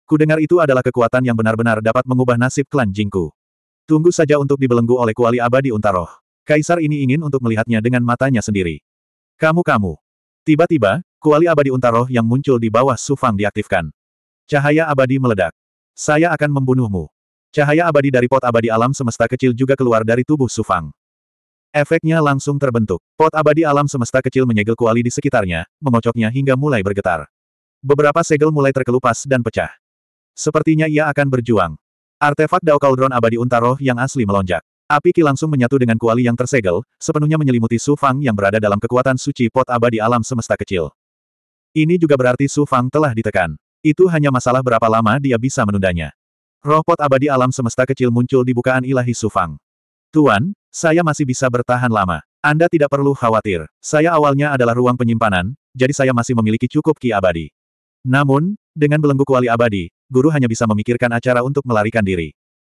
Kudengar itu adalah kekuatan yang benar-benar dapat mengubah nasib klan Jingku. Tunggu saja untuk dibelenggu oleh kuali abadi Untaroh. Kaisar ini ingin untuk melihatnya dengan matanya sendiri. Kamu-kamu. Tiba-tiba, kuali abadi Untaroh yang muncul di bawah Sufang diaktifkan. Cahaya abadi meledak. Saya akan membunuhmu. Cahaya abadi dari pot abadi alam semesta kecil juga keluar dari tubuh Sufang. Efeknya langsung terbentuk. Pot abadi alam semesta kecil menyegel kuali di sekitarnya, mengocoknya hingga mulai bergetar. Beberapa segel mulai terkelupas dan pecah. Sepertinya ia akan berjuang. Artefak Dao Cauldron abadi Untaroh yang asli melonjak. Api Ki langsung menyatu dengan kuali yang tersegel, sepenuhnya menyelimuti Su Fang yang berada dalam kekuatan suci pot abadi alam semesta kecil. Ini juga berarti Su Fang telah ditekan. Itu hanya masalah berapa lama dia bisa menundanya. Roh pot abadi alam semesta kecil muncul di bukaan ilahi Su Fang. Tuan, saya masih bisa bertahan lama. Anda tidak perlu khawatir. Saya awalnya adalah ruang penyimpanan, jadi saya masih memiliki cukup ki abadi. Namun, dengan belenggu kuali abadi, guru hanya bisa memikirkan acara untuk melarikan diri.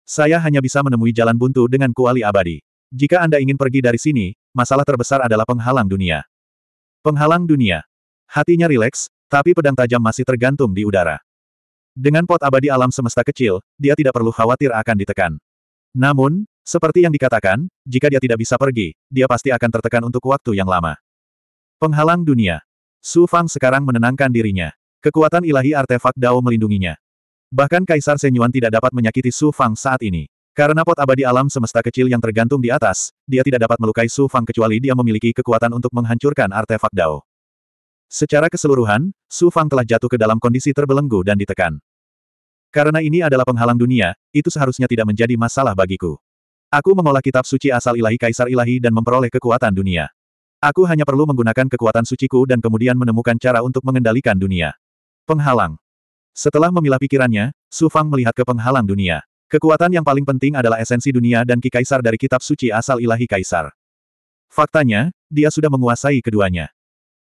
Saya hanya bisa menemui jalan buntu dengan kuali abadi. Jika Anda ingin pergi dari sini, masalah terbesar adalah penghalang dunia. Penghalang dunia. Hatinya rileks, tapi pedang tajam masih tergantung di udara. Dengan pot abadi alam semesta kecil, dia tidak perlu khawatir akan ditekan. Namun, seperti yang dikatakan, jika dia tidak bisa pergi, dia pasti akan tertekan untuk waktu yang lama. Penghalang dunia. Su Fang sekarang menenangkan dirinya. Kekuatan ilahi artefak Dao melindunginya. Bahkan Kaisar Senyuan tidak dapat menyakiti Su Fang saat ini. Karena pot abadi alam semesta kecil yang tergantung di atas, dia tidak dapat melukai Su Fang kecuali dia memiliki kekuatan untuk menghancurkan artefak Dao. Secara keseluruhan, Su Fang telah jatuh ke dalam kondisi terbelenggu dan ditekan. Karena ini adalah penghalang dunia, itu seharusnya tidak menjadi masalah bagiku. Aku mengolah kitab suci asal ilahi kaisar ilahi dan memperoleh kekuatan dunia. Aku hanya perlu menggunakan kekuatan suciku dan kemudian menemukan cara untuk mengendalikan dunia. Penghalang. Setelah memilah pikirannya, Su Fang melihat ke penghalang dunia. Kekuatan yang paling penting adalah esensi dunia dan ki kaisar dari kitab suci asal ilahi kaisar. Faktanya, dia sudah menguasai keduanya.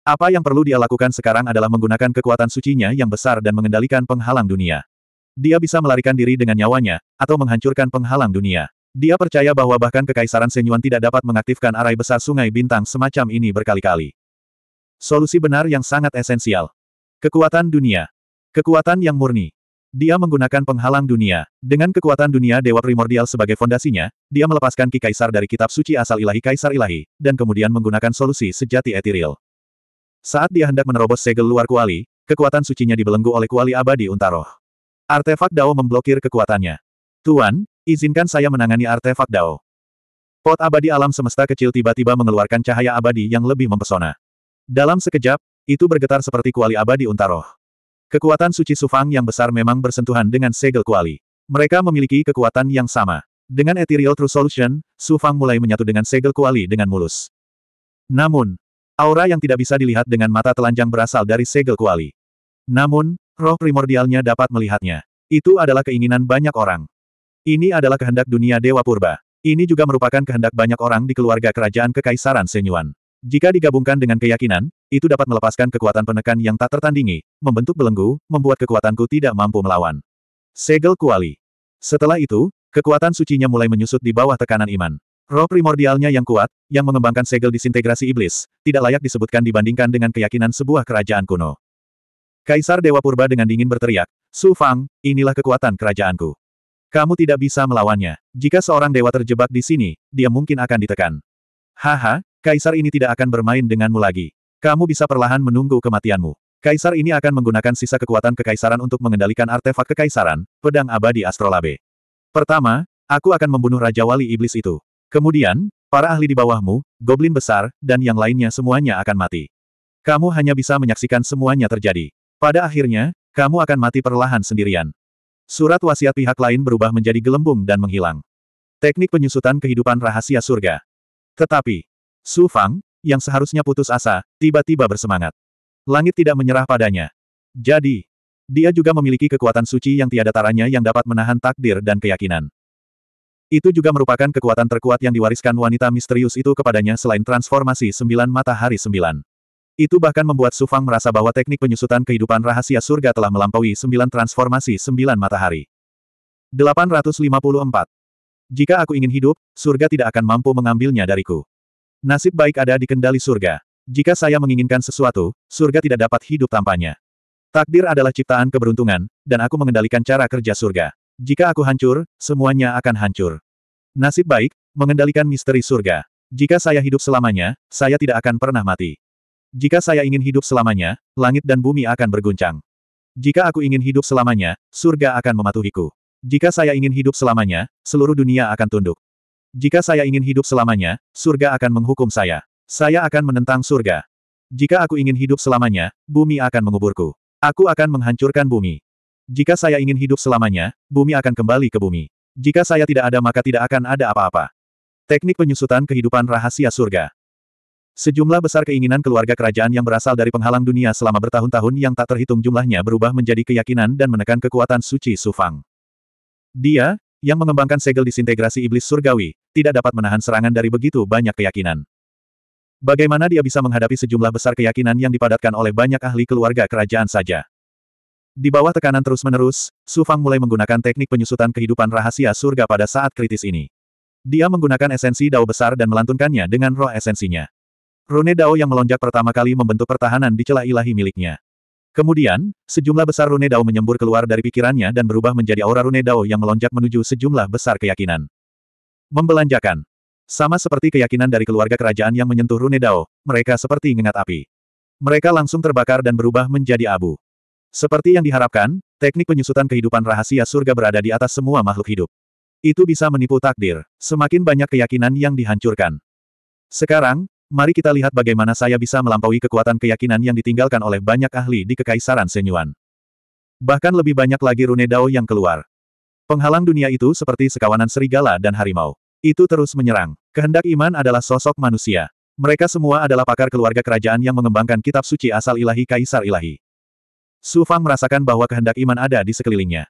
Apa yang perlu dia lakukan sekarang adalah menggunakan kekuatan sucinya yang besar dan mengendalikan penghalang dunia. Dia bisa melarikan diri dengan nyawanya, atau menghancurkan penghalang dunia. Dia percaya bahwa bahkan Kekaisaran Senyuan tidak dapat mengaktifkan arai besar sungai bintang semacam ini berkali-kali. Solusi benar yang sangat esensial. Kekuatan dunia. Kekuatan yang murni. Dia menggunakan penghalang dunia. Dengan kekuatan dunia Dewa Primordial sebagai fondasinya, dia melepaskan Ki Kaisar dari kitab suci asal ilahi Kaisar ilahi, dan kemudian menggunakan solusi sejati etiril. Saat dia hendak menerobos segel luar kuali, kekuatan sucinya dibelenggu oleh kuali abadi Untaroh. Artefak Dao memblokir kekuatannya. Tuan, izinkan saya menangani artefak Dao. Pot abadi alam semesta kecil tiba-tiba mengeluarkan cahaya abadi yang lebih mempesona. Dalam sekejap, itu bergetar seperti kuali abadi untaroh. Kekuatan suci Sufang yang besar memang bersentuhan dengan segel kuali. Mereka memiliki kekuatan yang sama. Dengan Ethereal True Solution, Sufang mulai menyatu dengan segel kuali dengan mulus. Namun, aura yang tidak bisa dilihat dengan mata telanjang berasal dari segel kuali. Namun, Roh primordialnya dapat melihatnya. Itu adalah keinginan banyak orang. Ini adalah kehendak dunia Dewa Purba. Ini juga merupakan kehendak banyak orang di keluarga kerajaan Kekaisaran Senyuan. Jika digabungkan dengan keyakinan, itu dapat melepaskan kekuatan penekan yang tak tertandingi, membentuk belenggu, membuat kekuatanku tidak mampu melawan. Segel Kuali. Setelah itu, kekuatan sucinya mulai menyusut di bawah tekanan iman. Roh primordialnya yang kuat, yang mengembangkan segel disintegrasi iblis, tidak layak disebutkan dibandingkan dengan keyakinan sebuah kerajaan kuno. Kaisar Dewa Purba dengan dingin berteriak, Su Fang, inilah kekuatan kerajaanku. Kamu tidak bisa melawannya. Jika seorang dewa terjebak di sini, dia mungkin akan ditekan. Haha, kaisar ini tidak akan bermain denganmu lagi. Kamu bisa perlahan menunggu kematianmu. Kaisar ini akan menggunakan sisa kekuatan kekaisaran untuk mengendalikan artefak kekaisaran, pedang abadi Astrolabe. Pertama, aku akan membunuh Raja Wali Iblis itu. Kemudian, para ahli di bawahmu, goblin besar, dan yang lainnya semuanya akan mati. Kamu hanya bisa menyaksikan semuanya terjadi. Pada akhirnya, kamu akan mati perlahan sendirian. Surat wasiat pihak lain berubah menjadi gelembung dan menghilang. Teknik penyusutan kehidupan rahasia surga. Tetapi, Su Fang, yang seharusnya putus asa, tiba-tiba bersemangat. Langit tidak menyerah padanya. Jadi, dia juga memiliki kekuatan suci yang tiada taranya yang dapat menahan takdir dan keyakinan. Itu juga merupakan kekuatan terkuat yang diwariskan wanita misterius itu kepadanya selain transformasi sembilan matahari sembilan. Itu bahkan membuat Sufang merasa bahwa teknik penyusutan kehidupan rahasia surga telah melampaui sembilan transformasi sembilan matahari. 854. Jika aku ingin hidup, surga tidak akan mampu mengambilnya dariku. Nasib baik ada di kendali surga. Jika saya menginginkan sesuatu, surga tidak dapat hidup tanpanya. Takdir adalah ciptaan keberuntungan, dan aku mengendalikan cara kerja surga. Jika aku hancur, semuanya akan hancur. Nasib baik, mengendalikan misteri surga. Jika saya hidup selamanya, saya tidak akan pernah mati. Jika saya ingin hidup selamanya, langit dan bumi akan berguncang. Jika aku ingin hidup selamanya, surga akan mematuhiku. Jika saya ingin hidup selamanya, seluruh dunia akan tunduk. Jika saya ingin hidup selamanya, surga akan menghukum saya. Saya akan menentang surga. Jika aku ingin hidup selamanya, bumi akan menguburku. Aku akan menghancurkan bumi. Jika saya ingin hidup selamanya, bumi akan kembali ke bumi. Jika saya tidak ada maka tidak akan ada apa-apa. Teknik penyusutan kehidupan rahasia surga. Sejumlah besar keinginan keluarga kerajaan yang berasal dari penghalang dunia selama bertahun-tahun yang tak terhitung jumlahnya berubah menjadi keyakinan dan menekan kekuatan suci Sufang. Dia, yang mengembangkan segel disintegrasi iblis surgawi, tidak dapat menahan serangan dari begitu banyak keyakinan. Bagaimana dia bisa menghadapi sejumlah besar keyakinan yang dipadatkan oleh banyak ahli keluarga kerajaan saja? Di bawah tekanan terus-menerus, Sufang mulai menggunakan teknik penyusutan kehidupan rahasia surga pada saat kritis ini. Dia menggunakan esensi dao besar dan melantunkannya dengan roh esensinya. Rune Dao yang melonjak pertama kali membentuk pertahanan di celah ilahi miliknya. Kemudian, sejumlah besar Rune Dao menyembur keluar dari pikirannya dan berubah menjadi aura Rune Dao yang melonjak menuju sejumlah besar keyakinan. Membelanjakan. Sama seperti keyakinan dari keluarga kerajaan yang menyentuh Rune Dao, mereka seperti ngengat api. Mereka langsung terbakar dan berubah menjadi abu. Seperti yang diharapkan, teknik penyusutan kehidupan rahasia surga berada di atas semua makhluk hidup. Itu bisa menipu takdir. Semakin banyak keyakinan yang dihancurkan. Sekarang, Mari kita lihat bagaimana saya bisa melampaui kekuatan keyakinan yang ditinggalkan oleh banyak ahli di Kekaisaran Senyuan. Bahkan lebih banyak lagi rune Dao yang keluar. Penghalang dunia itu seperti sekawanan serigala dan harimau. Itu terus menyerang. Kehendak iman adalah sosok manusia. Mereka semua adalah pakar keluarga kerajaan yang mengembangkan kitab suci asal ilahi Kaisar Ilahi. Su Fang merasakan bahwa kehendak iman ada di sekelilingnya.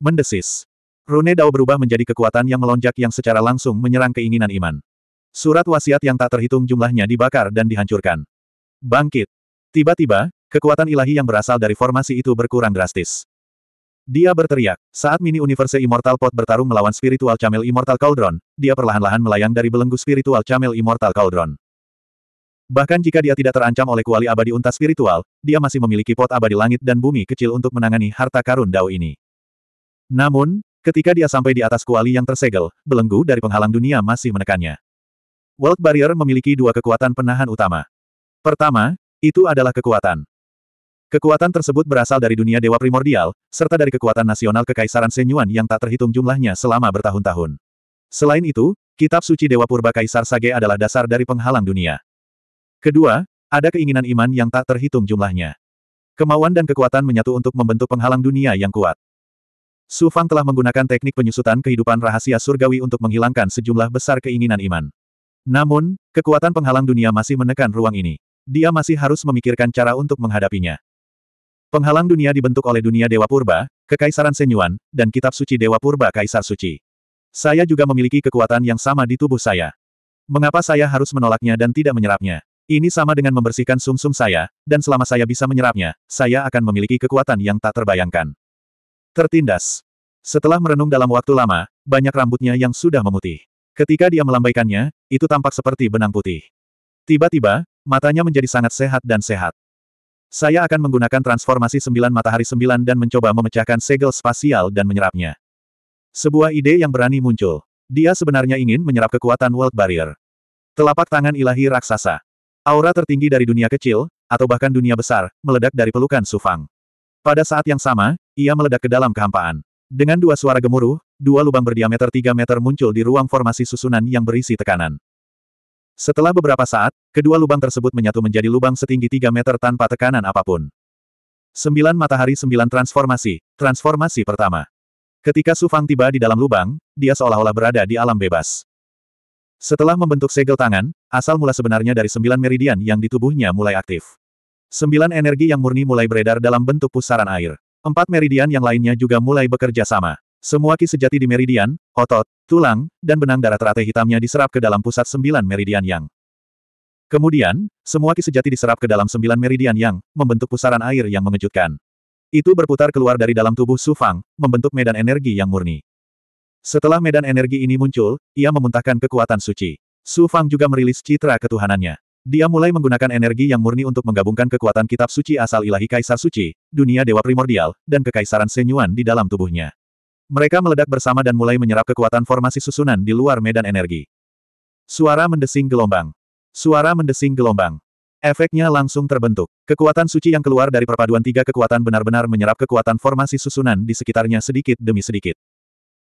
Mendesis. Rune Dao berubah menjadi kekuatan yang melonjak yang secara langsung menyerang keinginan iman. Surat wasiat yang tak terhitung jumlahnya dibakar dan dihancurkan. Bangkit. Tiba-tiba, kekuatan ilahi yang berasal dari formasi itu berkurang drastis. Dia berteriak. Saat Mini Universe Immortal Pot bertarung melawan Spiritual Camel Immortal Cauldron, dia perlahan-lahan melayang dari belenggu Spiritual Camel Immortal Cauldron. Bahkan jika dia tidak terancam oleh kuali abadi unta spiritual, dia masih memiliki pot abadi langit dan bumi kecil untuk menangani harta karun Dao ini. Namun, ketika dia sampai di atas kuali yang tersegel, belenggu dari penghalang dunia masih menekannya. World Barrier memiliki dua kekuatan penahan utama. Pertama, itu adalah kekuatan. Kekuatan tersebut berasal dari dunia dewa primordial, serta dari kekuatan nasional Kekaisaran Senyuan yang tak terhitung jumlahnya selama bertahun-tahun. Selain itu, kitab suci Dewa Purba Kaisar Sage adalah dasar dari penghalang dunia. Kedua, ada keinginan iman yang tak terhitung jumlahnya. Kemauan dan kekuatan menyatu untuk membentuk penghalang dunia yang kuat. Su Fang telah menggunakan teknik penyusutan kehidupan rahasia surgawi untuk menghilangkan sejumlah besar keinginan iman. Namun, kekuatan penghalang dunia masih menekan ruang ini. Dia masih harus memikirkan cara untuk menghadapinya. Penghalang dunia dibentuk oleh dunia Dewa Purba, Kekaisaran Senyuan, dan Kitab Suci Dewa Purba Kaisar Suci. Saya juga memiliki kekuatan yang sama di tubuh saya. Mengapa saya harus menolaknya dan tidak menyerapnya? Ini sama dengan membersihkan sumsum -sum saya, dan selama saya bisa menyerapnya, saya akan memiliki kekuatan yang tak terbayangkan. Tertindas. Setelah merenung dalam waktu lama, banyak rambutnya yang sudah memutih. Ketika dia melambaikannya, itu tampak seperti benang putih. Tiba-tiba, matanya menjadi sangat sehat dan sehat. Saya akan menggunakan transformasi sembilan matahari sembilan dan mencoba memecahkan segel spasial dan menyerapnya. Sebuah ide yang berani muncul. Dia sebenarnya ingin menyerap kekuatan World Barrier. Telapak tangan ilahi raksasa. Aura tertinggi dari dunia kecil, atau bahkan dunia besar, meledak dari pelukan Sufang. Pada saat yang sama, ia meledak ke dalam kehampaan. Dengan dua suara gemuruh, dua lubang berdiameter 3 meter muncul di ruang formasi susunan yang berisi tekanan. Setelah beberapa saat, kedua lubang tersebut menyatu menjadi lubang setinggi 3 meter tanpa tekanan apapun. Sembilan matahari sembilan transformasi, transformasi pertama. Ketika Su Fang tiba di dalam lubang, dia seolah-olah berada di alam bebas. Setelah membentuk segel tangan, asal mula sebenarnya dari sembilan meridian yang di tubuhnya mulai aktif. Sembilan energi yang murni mulai beredar dalam bentuk pusaran air. Empat meridian yang lainnya juga mulai bekerja sama. Semua ki sejati di meridian, otot, tulang, dan benang darah teratai hitamnya diserap ke dalam pusat sembilan meridian yang. Kemudian, semua ki sejati diserap ke dalam sembilan meridian yang, membentuk pusaran air yang mengejutkan. Itu berputar keluar dari dalam tubuh Sufang, membentuk medan energi yang murni. Setelah medan energi ini muncul, ia memuntahkan kekuatan suci. Sufang juga merilis citra ketuhanannya. Dia mulai menggunakan energi yang murni untuk menggabungkan kekuatan kitab suci asal ilahi Kaisar Suci, dunia dewa primordial, dan kekaisaran Senyuan di dalam tubuhnya. Mereka meledak bersama dan mulai menyerap kekuatan formasi susunan di luar medan energi. Suara mendesing gelombang. Suara mendesing gelombang. Efeknya langsung terbentuk. Kekuatan suci yang keluar dari perpaduan tiga kekuatan benar-benar menyerap kekuatan formasi susunan di sekitarnya sedikit demi sedikit.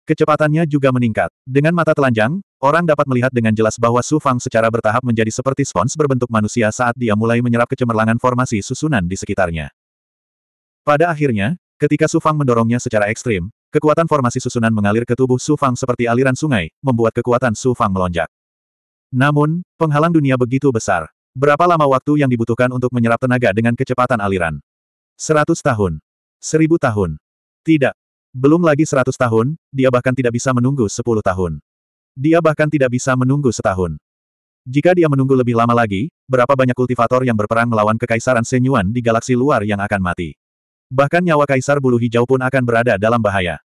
Kecepatannya juga meningkat. Dengan mata telanjang, orang dapat melihat dengan jelas bahwa Su Fang secara bertahap menjadi seperti spons berbentuk manusia saat dia mulai menyerap kecemerlangan formasi susunan di sekitarnya. Pada akhirnya, Ketika Su Fang mendorongnya secara ekstrim, Kekuatan formasi susunan mengalir ke tubuh Su Fang seperti aliran sungai, membuat kekuatan Su Fang melonjak. Namun, penghalang dunia begitu besar. Berapa lama waktu yang dibutuhkan untuk menyerap tenaga dengan kecepatan aliran? Seratus tahun. Seribu tahun. Tidak. Belum lagi seratus tahun, dia bahkan tidak bisa menunggu sepuluh tahun. Dia bahkan tidak bisa menunggu setahun. Jika dia menunggu lebih lama lagi, berapa banyak kultivator yang berperang melawan kekaisaran Senyuan di galaksi luar yang akan mati? Bahkan nyawa Kaisar Bulu Hijau pun akan berada dalam bahaya.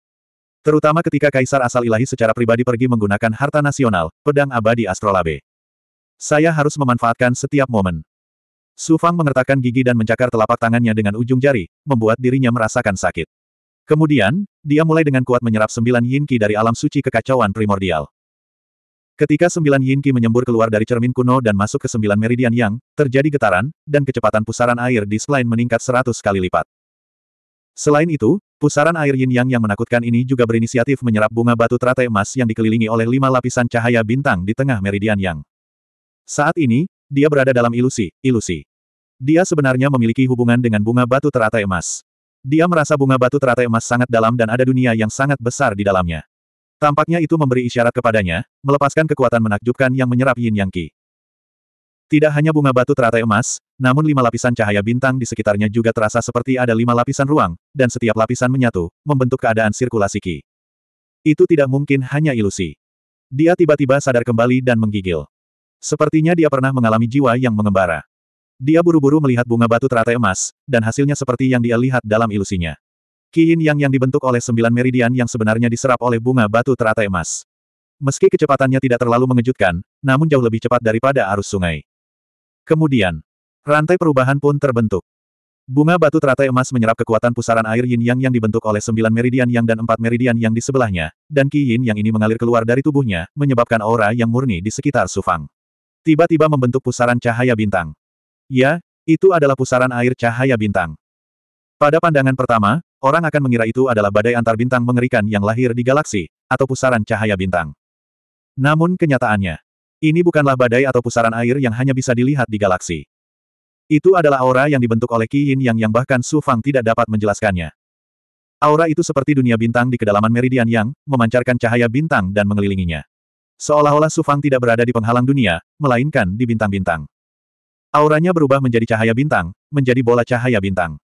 Terutama ketika Kaisar asal ilahi secara pribadi pergi menggunakan harta nasional, pedang abadi Astrolabe. Saya harus memanfaatkan setiap momen. Su Fang mengertakkan gigi dan mencakar telapak tangannya dengan ujung jari, membuat dirinya merasakan sakit. Kemudian, dia mulai dengan kuat menyerap sembilan yin ki dari alam suci kekacauan primordial. Ketika sembilan yin ki menyembur keluar dari cermin kuno dan masuk ke sembilan meridian yang, terjadi getaran, dan kecepatan pusaran air di selain meningkat seratus kali lipat. Selain itu, pusaran air yin yang yang menakutkan ini juga berinisiatif menyerap bunga batu teratai emas yang dikelilingi oleh lima lapisan cahaya bintang di tengah meridian yang. Saat ini, dia berada dalam ilusi, ilusi. Dia sebenarnya memiliki hubungan dengan bunga batu teratai emas. Dia merasa bunga batu teratai emas sangat dalam dan ada dunia yang sangat besar di dalamnya. Tampaknya itu memberi isyarat kepadanya, melepaskan kekuatan menakjubkan yang menyerap yin yang ki. Tidak hanya bunga batu teratai emas, namun lima lapisan cahaya bintang di sekitarnya juga terasa seperti ada lima lapisan ruang, dan setiap lapisan menyatu, membentuk keadaan sirkulasi Ki. Itu tidak mungkin hanya ilusi. Dia tiba-tiba sadar kembali dan menggigil. Sepertinya dia pernah mengalami jiwa yang mengembara. Dia buru-buru melihat bunga batu teratai emas, dan hasilnya seperti yang dia lihat dalam ilusinya. Kiin yang yang dibentuk oleh sembilan meridian yang sebenarnya diserap oleh bunga batu teratai emas. Meski kecepatannya tidak terlalu mengejutkan, namun jauh lebih cepat daripada arus sungai. Kemudian, rantai perubahan pun terbentuk. Bunga batu teratai emas menyerap kekuatan pusaran air yin yang yang dibentuk oleh sembilan meridian yang dan empat meridian yang di sebelahnya, dan ki yin yang ini mengalir keluar dari tubuhnya, menyebabkan aura yang murni di sekitar Sufang. Tiba-tiba membentuk pusaran cahaya bintang. Ya, itu adalah pusaran air cahaya bintang. Pada pandangan pertama, orang akan mengira itu adalah badai antar bintang mengerikan yang lahir di galaksi, atau pusaran cahaya bintang. Namun kenyataannya, ini bukanlah badai atau pusaran air yang hanya bisa dilihat di galaksi. Itu adalah aura yang dibentuk oleh Qi Yin Yang yang bahkan Su Fang tidak dapat menjelaskannya. Aura itu seperti dunia bintang di kedalaman meridian yang, memancarkan cahaya bintang dan mengelilinginya. Seolah-olah Su Fang tidak berada di penghalang dunia, melainkan di bintang-bintang. Auranya berubah menjadi cahaya bintang, menjadi bola cahaya bintang.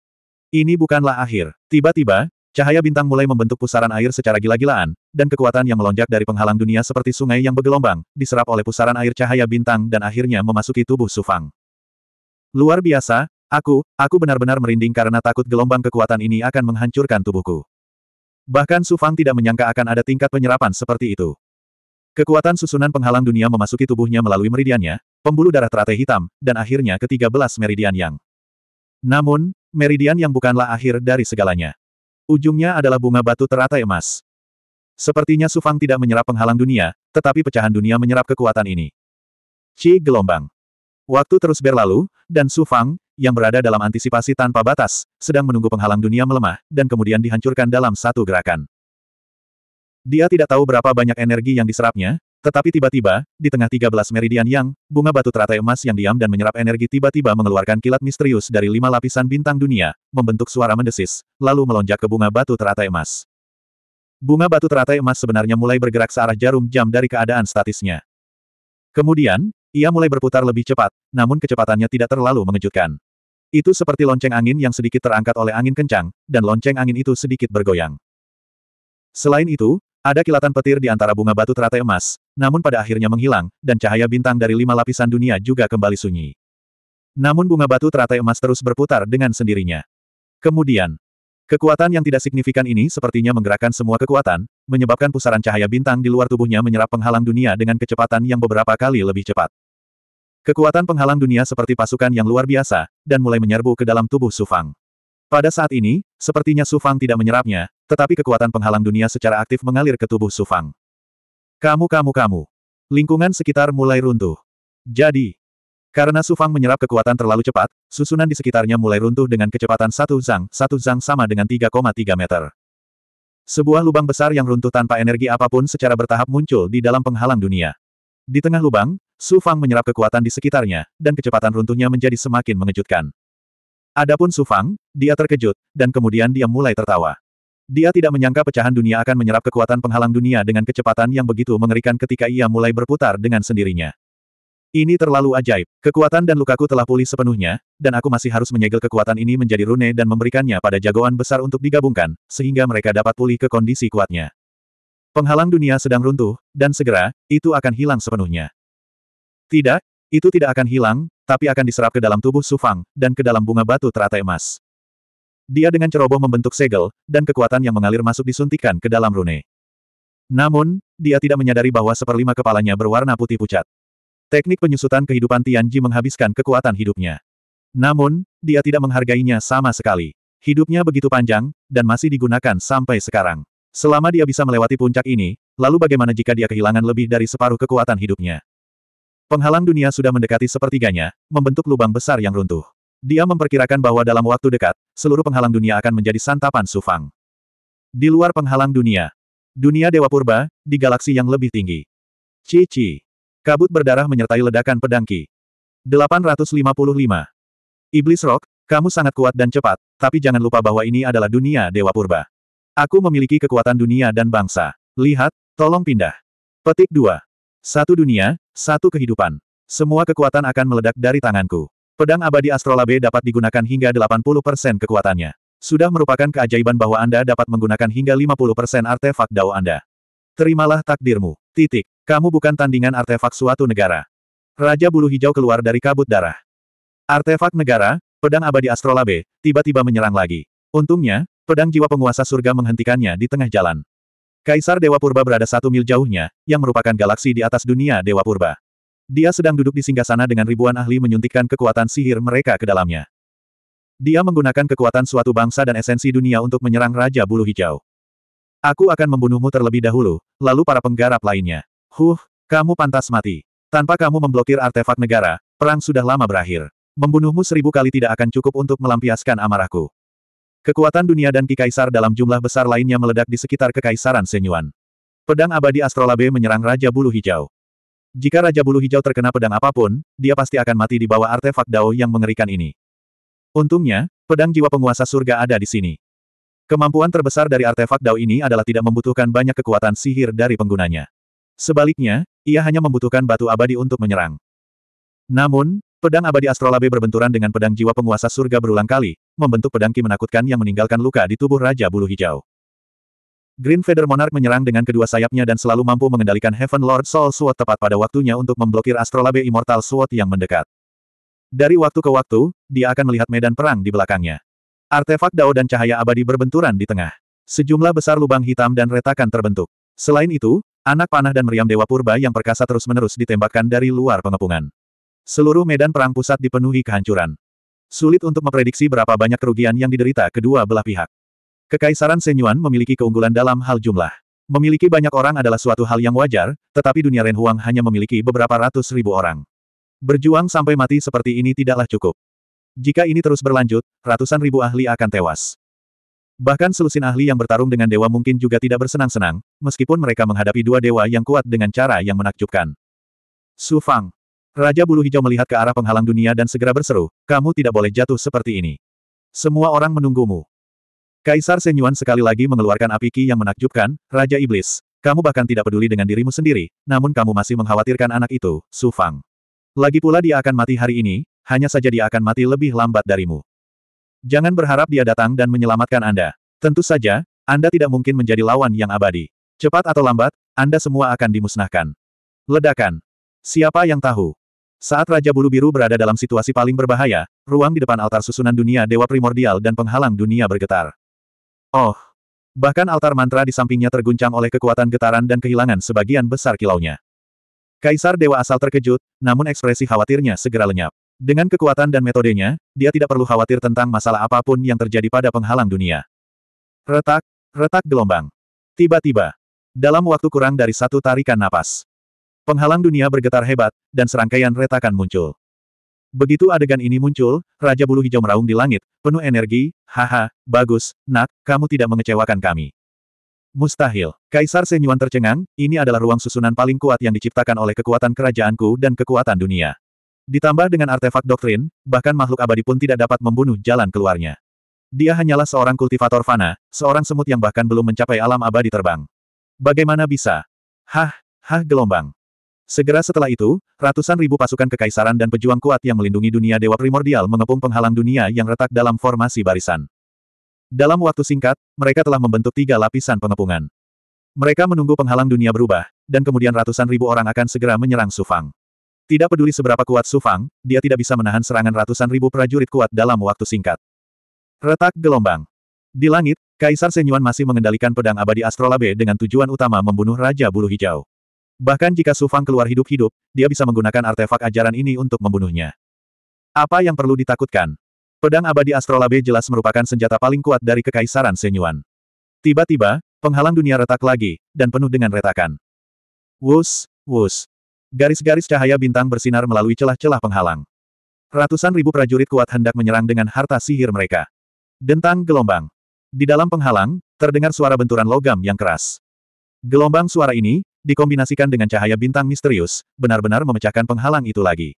Ini bukanlah akhir. Tiba-tiba, Cahaya bintang mulai membentuk pusaran air secara gila-gilaan, dan kekuatan yang melonjak dari penghalang dunia seperti sungai yang bergelombang, diserap oleh pusaran air cahaya bintang dan akhirnya memasuki tubuh Sufang. Luar biasa, aku, aku benar-benar merinding karena takut gelombang kekuatan ini akan menghancurkan tubuhku. Bahkan Sufang tidak menyangka akan ada tingkat penyerapan seperti itu. Kekuatan susunan penghalang dunia memasuki tubuhnya melalui meridiannya, pembuluh darah teratai hitam, dan akhirnya ke-13 meridian yang. Namun, meridian yang bukanlah akhir dari segalanya. Ujungnya adalah bunga batu teratai emas. Sepertinya Sufang tidak menyerap penghalang dunia, tetapi pecahan dunia menyerap kekuatan ini. Ci gelombang. Waktu terus berlalu, dan Sufang, yang berada dalam antisipasi tanpa batas, sedang menunggu penghalang dunia melemah, dan kemudian dihancurkan dalam satu gerakan. Dia tidak tahu berapa banyak energi yang diserapnya, tetapi tiba-tiba, di tengah 13 meridian yang, bunga batu teratai emas yang diam dan menyerap energi tiba-tiba mengeluarkan kilat misterius dari lima lapisan bintang dunia, membentuk suara mendesis, lalu melonjak ke bunga batu teratai emas. Bunga batu teratai emas sebenarnya mulai bergerak searah jarum jam dari keadaan statisnya. Kemudian, ia mulai berputar lebih cepat, namun kecepatannya tidak terlalu mengejutkan. Itu seperti lonceng angin yang sedikit terangkat oleh angin kencang, dan lonceng angin itu sedikit bergoyang. Selain itu, ada kilatan petir di antara bunga batu teratai emas, namun pada akhirnya menghilang, dan cahaya bintang dari lima lapisan dunia juga kembali sunyi. Namun bunga batu teratai emas terus berputar dengan sendirinya. Kemudian, kekuatan yang tidak signifikan ini sepertinya menggerakkan semua kekuatan, menyebabkan pusaran cahaya bintang di luar tubuhnya menyerap penghalang dunia dengan kecepatan yang beberapa kali lebih cepat. Kekuatan penghalang dunia seperti pasukan yang luar biasa, dan mulai menyerbu ke dalam tubuh Sufang. Pada saat ini, sepertinya Sufang tidak menyerapnya, tetapi kekuatan penghalang dunia secara aktif mengalir ke tubuh Sufang. Kamu kamu kamu. Lingkungan sekitar mulai runtuh. Jadi, karena Sufang menyerap kekuatan terlalu cepat, susunan di sekitarnya mulai runtuh dengan kecepatan satu zang, satu zang sama dengan 3,3 meter. Sebuah lubang besar yang runtuh tanpa energi apapun secara bertahap muncul di dalam penghalang dunia. Di tengah lubang, Sufang menyerap kekuatan di sekitarnya, dan kecepatan runtuhnya menjadi semakin mengejutkan. Adapun Sufang, dia terkejut, dan kemudian dia mulai tertawa. Dia tidak menyangka pecahan dunia akan menyerap kekuatan penghalang dunia dengan kecepatan yang begitu mengerikan ketika ia mulai berputar dengan sendirinya. Ini terlalu ajaib. Kekuatan dan lukaku telah pulih sepenuhnya, dan aku masih harus menyegel kekuatan ini menjadi rune dan memberikannya pada jagoan besar untuk digabungkan, sehingga mereka dapat pulih ke kondisi kuatnya. Penghalang dunia sedang runtuh, dan segera, itu akan hilang sepenuhnya. Tidak, itu tidak akan hilang, tapi akan diserap ke dalam tubuh Sufang, dan ke dalam bunga batu teratai emas. Dia dengan ceroboh membentuk segel, dan kekuatan yang mengalir masuk disuntikan ke dalam rune. Namun, dia tidak menyadari bahwa seperlima kepalanya berwarna putih pucat. Teknik penyusutan kehidupan Tianji menghabiskan kekuatan hidupnya. Namun, dia tidak menghargainya sama sekali. Hidupnya begitu panjang, dan masih digunakan sampai sekarang. Selama dia bisa melewati puncak ini, lalu bagaimana jika dia kehilangan lebih dari separuh kekuatan hidupnya? Penghalang dunia sudah mendekati sepertiganya, membentuk lubang besar yang runtuh. Dia memperkirakan bahwa dalam waktu dekat, seluruh penghalang dunia akan menjadi santapan Sufang. Di luar penghalang dunia. Dunia Dewa Purba, di galaksi yang lebih tinggi. Cici. Kabut berdarah menyertai ledakan pedangki. 855. Iblis Rock, kamu sangat kuat dan cepat, tapi jangan lupa bahwa ini adalah dunia Dewa Purba. Aku memiliki kekuatan dunia dan bangsa. Lihat, tolong pindah. Petik 2. Satu dunia, satu kehidupan. Semua kekuatan akan meledak dari tanganku. Pedang abadi Astrolabe dapat digunakan hingga 80% kekuatannya. Sudah merupakan keajaiban bahwa Anda dapat menggunakan hingga 50% artefak Dao Anda. Terimalah takdirmu. Titik. Kamu bukan tandingan artefak suatu negara. Raja bulu hijau keluar dari kabut darah. Artefak negara, pedang abadi Astrolabe, tiba-tiba menyerang lagi. Untungnya, pedang jiwa penguasa surga menghentikannya di tengah jalan. Kaisar Dewa Purba berada satu mil jauhnya, yang merupakan galaksi di atas dunia Dewa Purba. Dia sedang duduk di singgasana dengan ribuan ahli menyuntikkan kekuatan sihir mereka ke dalamnya. Dia menggunakan kekuatan suatu bangsa dan esensi dunia untuk menyerang Raja Bulu Hijau. Aku akan membunuhmu terlebih dahulu, lalu para penggarap lainnya. Huh, kamu pantas mati. Tanpa kamu memblokir artefak negara, perang sudah lama berakhir. Membunuhmu seribu kali tidak akan cukup untuk melampiaskan amarahku. Kekuatan dunia dan Ki Kaisar dalam jumlah besar lainnya meledak di sekitar Kekaisaran Senyuan. Pedang abadi Astrolabe menyerang Raja Bulu Hijau. Jika Raja Bulu Hijau terkena pedang apapun, dia pasti akan mati di bawah artefak Dao yang mengerikan ini. Untungnya, pedang jiwa penguasa surga ada di sini. Kemampuan terbesar dari artefak Dao ini adalah tidak membutuhkan banyak kekuatan sihir dari penggunanya. Sebaliknya, ia hanya membutuhkan batu abadi untuk menyerang. Namun, pedang abadi astrolabe berbenturan dengan pedang jiwa penguasa surga berulang kali, membentuk pedang ki menakutkan yang meninggalkan luka di tubuh Raja Bulu Hijau. Green Feather Monarch menyerang dengan kedua sayapnya dan selalu mampu mengendalikan Heaven Lord Soul Sword tepat pada waktunya untuk memblokir Astrolabe Immortal Sword yang mendekat. Dari waktu ke waktu, dia akan melihat medan perang di belakangnya. Artefak Dao dan cahaya abadi berbenturan di tengah. Sejumlah besar lubang hitam dan retakan terbentuk. Selain itu, anak panah dan meriam Dewa Purba yang perkasa terus-menerus ditembakkan dari luar pengepungan. Seluruh medan perang pusat dipenuhi kehancuran. Sulit untuk memprediksi berapa banyak kerugian yang diderita kedua belah pihak. Kekaisaran Senyuan memiliki keunggulan dalam hal jumlah. Memiliki banyak orang adalah suatu hal yang wajar, tetapi dunia Renhuang hanya memiliki beberapa ratus ribu orang. Berjuang sampai mati seperti ini tidaklah cukup. Jika ini terus berlanjut, ratusan ribu ahli akan tewas. Bahkan selusin ahli yang bertarung dengan dewa mungkin juga tidak bersenang-senang, meskipun mereka menghadapi dua dewa yang kuat dengan cara yang menakjubkan. Su Fang. Raja Bulu Hijau melihat ke arah penghalang dunia dan segera berseru, kamu tidak boleh jatuh seperti ini. Semua orang menunggumu. Kaisar Senyuan sekali lagi mengeluarkan api ki yang menakjubkan, Raja Iblis. Kamu bahkan tidak peduli dengan dirimu sendiri, namun kamu masih mengkhawatirkan anak itu, Su Fang. Lagi pula dia akan mati hari ini, hanya saja dia akan mati lebih lambat darimu. Jangan berharap dia datang dan menyelamatkan Anda. Tentu saja, Anda tidak mungkin menjadi lawan yang abadi. Cepat atau lambat, Anda semua akan dimusnahkan. Ledakan. Siapa yang tahu? Saat Raja Bulu Biru berada dalam situasi paling berbahaya, ruang di depan altar susunan dunia Dewa Primordial dan penghalang dunia bergetar. Oh! Bahkan altar mantra di sampingnya terguncang oleh kekuatan getaran dan kehilangan sebagian besar kilaunya. Kaisar Dewa asal terkejut, namun ekspresi khawatirnya segera lenyap. Dengan kekuatan dan metodenya, dia tidak perlu khawatir tentang masalah apapun yang terjadi pada penghalang dunia. Retak, retak gelombang. Tiba-tiba, dalam waktu kurang dari satu tarikan napas, penghalang dunia bergetar hebat, dan serangkaian retakan muncul. Begitu adegan ini muncul, Raja Bulu Hijau meraung di langit, penuh energi, haha, bagus, nak, kamu tidak mengecewakan kami. Mustahil. Kaisar Senyuan tercengang, ini adalah ruang susunan paling kuat yang diciptakan oleh kekuatan kerajaanku dan kekuatan dunia. Ditambah dengan artefak doktrin, bahkan makhluk abadi pun tidak dapat membunuh jalan keluarnya. Dia hanyalah seorang kultivator fana, seorang semut yang bahkan belum mencapai alam abadi terbang. Bagaimana bisa? Hah, hah gelombang. Segera setelah itu, ratusan ribu pasukan kekaisaran dan pejuang kuat yang melindungi dunia dewa primordial mengepung penghalang dunia yang retak dalam formasi barisan. Dalam waktu singkat, mereka telah membentuk tiga lapisan pengepungan. Mereka menunggu penghalang dunia berubah, dan kemudian ratusan ribu orang akan segera menyerang Sufang. Tidak peduli seberapa kuat Sufang, dia tidak bisa menahan serangan ratusan ribu prajurit kuat dalam waktu singkat. Retak gelombang. Di langit, Kaisar Senyuan masih mengendalikan pedang abadi Astrolabe dengan tujuan utama membunuh Raja Bulu Hijau. Bahkan jika Su Fang keluar hidup-hidup, dia bisa menggunakan artefak ajaran ini untuk membunuhnya. Apa yang perlu ditakutkan? Pedang abadi Astrolabe jelas merupakan senjata paling kuat dari Kekaisaran Senyuan. Tiba-tiba, penghalang dunia retak lagi, dan penuh dengan retakan. Wus, wus. Garis-garis cahaya bintang bersinar melalui celah-celah penghalang. Ratusan ribu prajurit kuat hendak menyerang dengan harta sihir mereka. Dentang gelombang. Di dalam penghalang, terdengar suara benturan logam yang keras. Gelombang suara ini, dikombinasikan dengan cahaya bintang misterius, benar-benar memecahkan penghalang itu lagi.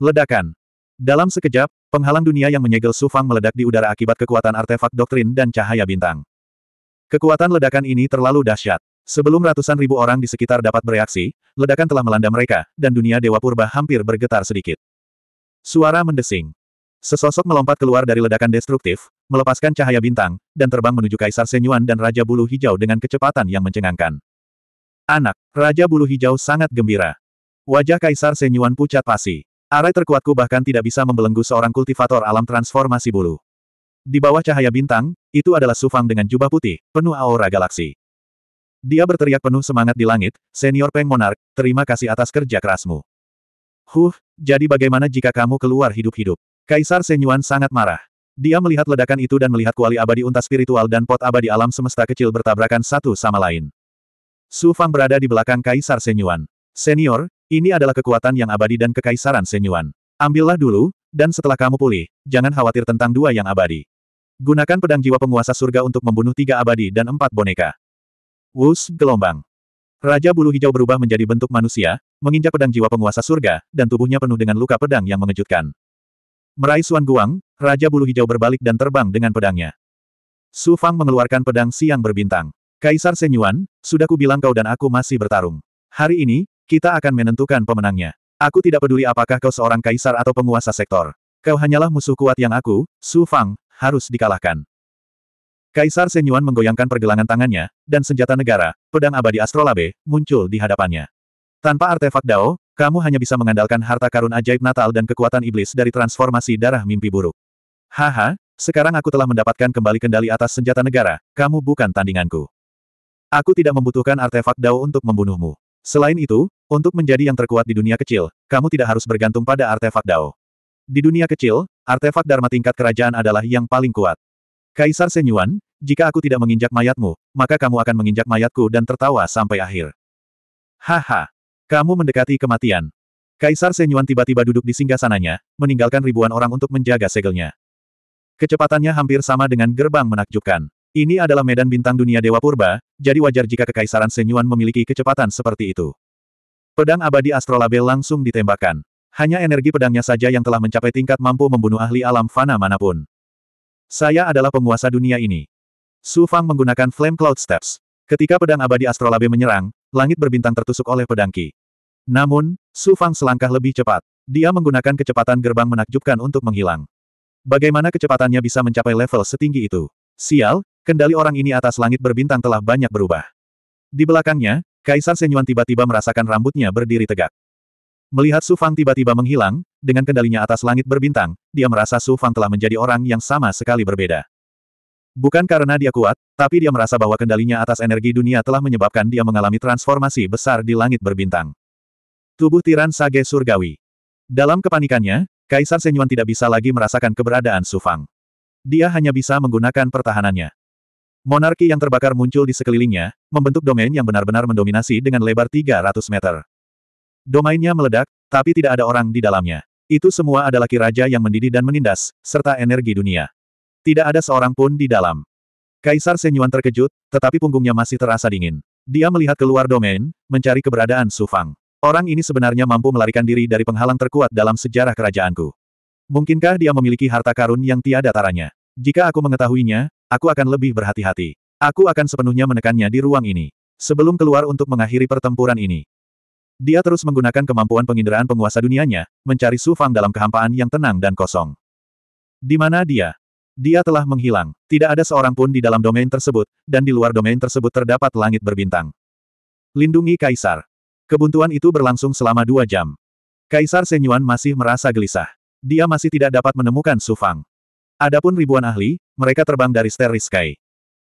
Ledakan. Dalam sekejap, penghalang dunia yang menyegel Sufang meledak di udara akibat kekuatan artefak doktrin dan cahaya bintang. Kekuatan ledakan ini terlalu dahsyat. Sebelum ratusan ribu orang di sekitar dapat bereaksi, ledakan telah melanda mereka, dan dunia Dewa Purba hampir bergetar sedikit. Suara mendesing. Sesosok melompat keluar dari ledakan destruktif, melepaskan cahaya bintang, dan terbang menuju Kaisar Senyuan dan Raja Bulu Hijau dengan kecepatan yang mencengangkan. Anak, Raja Bulu Hijau sangat gembira. Wajah Kaisar Senyuan pucat pasi. Arai terkuatku bahkan tidak bisa membelenggu seorang kultivator alam transformasi bulu. Di bawah cahaya bintang, itu adalah Sufang dengan jubah putih, penuh aura galaksi. Dia berteriak penuh semangat di langit, Senior Peng Monark, terima kasih atas kerja kerasmu. Huh, jadi bagaimana jika kamu keluar hidup-hidup? Kaisar Senyuan sangat marah. Dia melihat ledakan itu dan melihat kuali abadi unta spiritual dan pot abadi alam semesta kecil bertabrakan satu sama lain. Su Fang berada di belakang Kaisar Senyuan. Senior, ini adalah kekuatan yang abadi dan kekaisaran Senyuan. Ambillah dulu, dan setelah kamu pulih, jangan khawatir tentang dua yang abadi. Gunakan pedang jiwa penguasa surga untuk membunuh tiga abadi dan empat boneka. Wus gelombang. Raja bulu hijau berubah menjadi bentuk manusia, menginjak pedang jiwa penguasa surga, dan tubuhnya penuh dengan luka pedang yang mengejutkan. Meraih Suan Guang, Raja bulu hijau berbalik dan terbang dengan pedangnya. Su Fang mengeluarkan pedang siang berbintang. Kaisar Senyuan, sudah kubilang kau dan aku masih bertarung. Hari ini, kita akan menentukan pemenangnya. Aku tidak peduli apakah kau seorang kaisar atau penguasa sektor. Kau hanyalah musuh kuat yang aku, Su Fang, harus dikalahkan. Kaisar Senyuan menggoyangkan pergelangan tangannya, dan senjata negara, pedang abadi Astrolabe, muncul di hadapannya. Tanpa artefak Dao, kamu hanya bisa mengandalkan harta karun ajaib Natal dan kekuatan iblis dari transformasi darah mimpi buruk. Haha, sekarang aku telah mendapatkan kembali kendali atas senjata negara, kamu bukan tandinganku. Aku tidak membutuhkan artefak Dao untuk membunuhmu. Selain itu, untuk menjadi yang terkuat di dunia kecil, kamu tidak harus bergantung pada artefak Dao. Di dunia kecil, artefak Dharma tingkat kerajaan adalah yang paling kuat. Kaisar Senyuan, jika aku tidak menginjak mayatmu, maka kamu akan menginjak mayatku dan tertawa sampai akhir. Haha! Kamu mendekati kematian. Kaisar Senyuan tiba-tiba duduk di singgasananya, meninggalkan ribuan orang untuk menjaga segelnya. Kecepatannya hampir sama dengan gerbang menakjubkan. Ini adalah medan bintang dunia Dewa Purba, jadi wajar jika Kekaisaran Senyuan memiliki kecepatan seperti itu. Pedang abadi astrolabel langsung ditembakkan. Hanya energi pedangnya saja yang telah mencapai tingkat mampu membunuh ahli alam fana manapun. Saya adalah penguasa dunia ini. Su Fang menggunakan Flame Cloud Steps. Ketika pedang abadi astrolabe menyerang, langit berbintang tertusuk oleh pedang Ki. Namun, Su Fang selangkah lebih cepat. Dia menggunakan kecepatan gerbang menakjubkan untuk menghilang. Bagaimana kecepatannya bisa mencapai level setinggi itu? Sial, Kendali orang ini atas langit berbintang telah banyak berubah. Di belakangnya, Kaisar Senyuan tiba-tiba merasakan rambutnya berdiri tegak. Melihat Su Fang tiba-tiba menghilang, dengan kendalinya atas langit berbintang, dia merasa Su Fang telah menjadi orang yang sama sekali berbeda. Bukan karena dia kuat, tapi dia merasa bahwa kendalinya atas energi dunia telah menyebabkan dia mengalami transformasi besar di langit berbintang. Tubuh tiran Sage Surgawi. Dalam kepanikannya, Kaisar Senyuan tidak bisa lagi merasakan keberadaan Su Fang. Dia hanya bisa menggunakan pertahanannya. Monarki yang terbakar muncul di sekelilingnya, membentuk domain yang benar-benar mendominasi dengan lebar 300 meter. Domainnya meledak, tapi tidak ada orang di dalamnya. Itu semua adalah kiraja yang mendidih dan menindas, serta energi dunia. Tidak ada seorang pun di dalam. Kaisar Senyuan terkejut, tetapi punggungnya masih terasa dingin. Dia melihat keluar domain, mencari keberadaan Sufang. Orang ini sebenarnya mampu melarikan diri dari penghalang terkuat dalam sejarah kerajaanku. Mungkinkah dia memiliki harta karun yang tiada taranya? Jika aku mengetahuinya, Aku akan lebih berhati-hati. Aku akan sepenuhnya menekannya di ruang ini. Sebelum keluar untuk mengakhiri pertempuran ini. Dia terus menggunakan kemampuan penginderaan penguasa dunianya, mencari Su Fang dalam kehampaan yang tenang dan kosong. Di mana dia? Dia telah menghilang. Tidak ada seorang pun di dalam domain tersebut, dan di luar domain tersebut terdapat langit berbintang. Lindungi Kaisar. Kebuntuan itu berlangsung selama dua jam. Kaisar Senyuan masih merasa gelisah. Dia masih tidak dapat menemukan Su Fang. Adapun ribuan ahli, mereka terbang dari Starry Sky.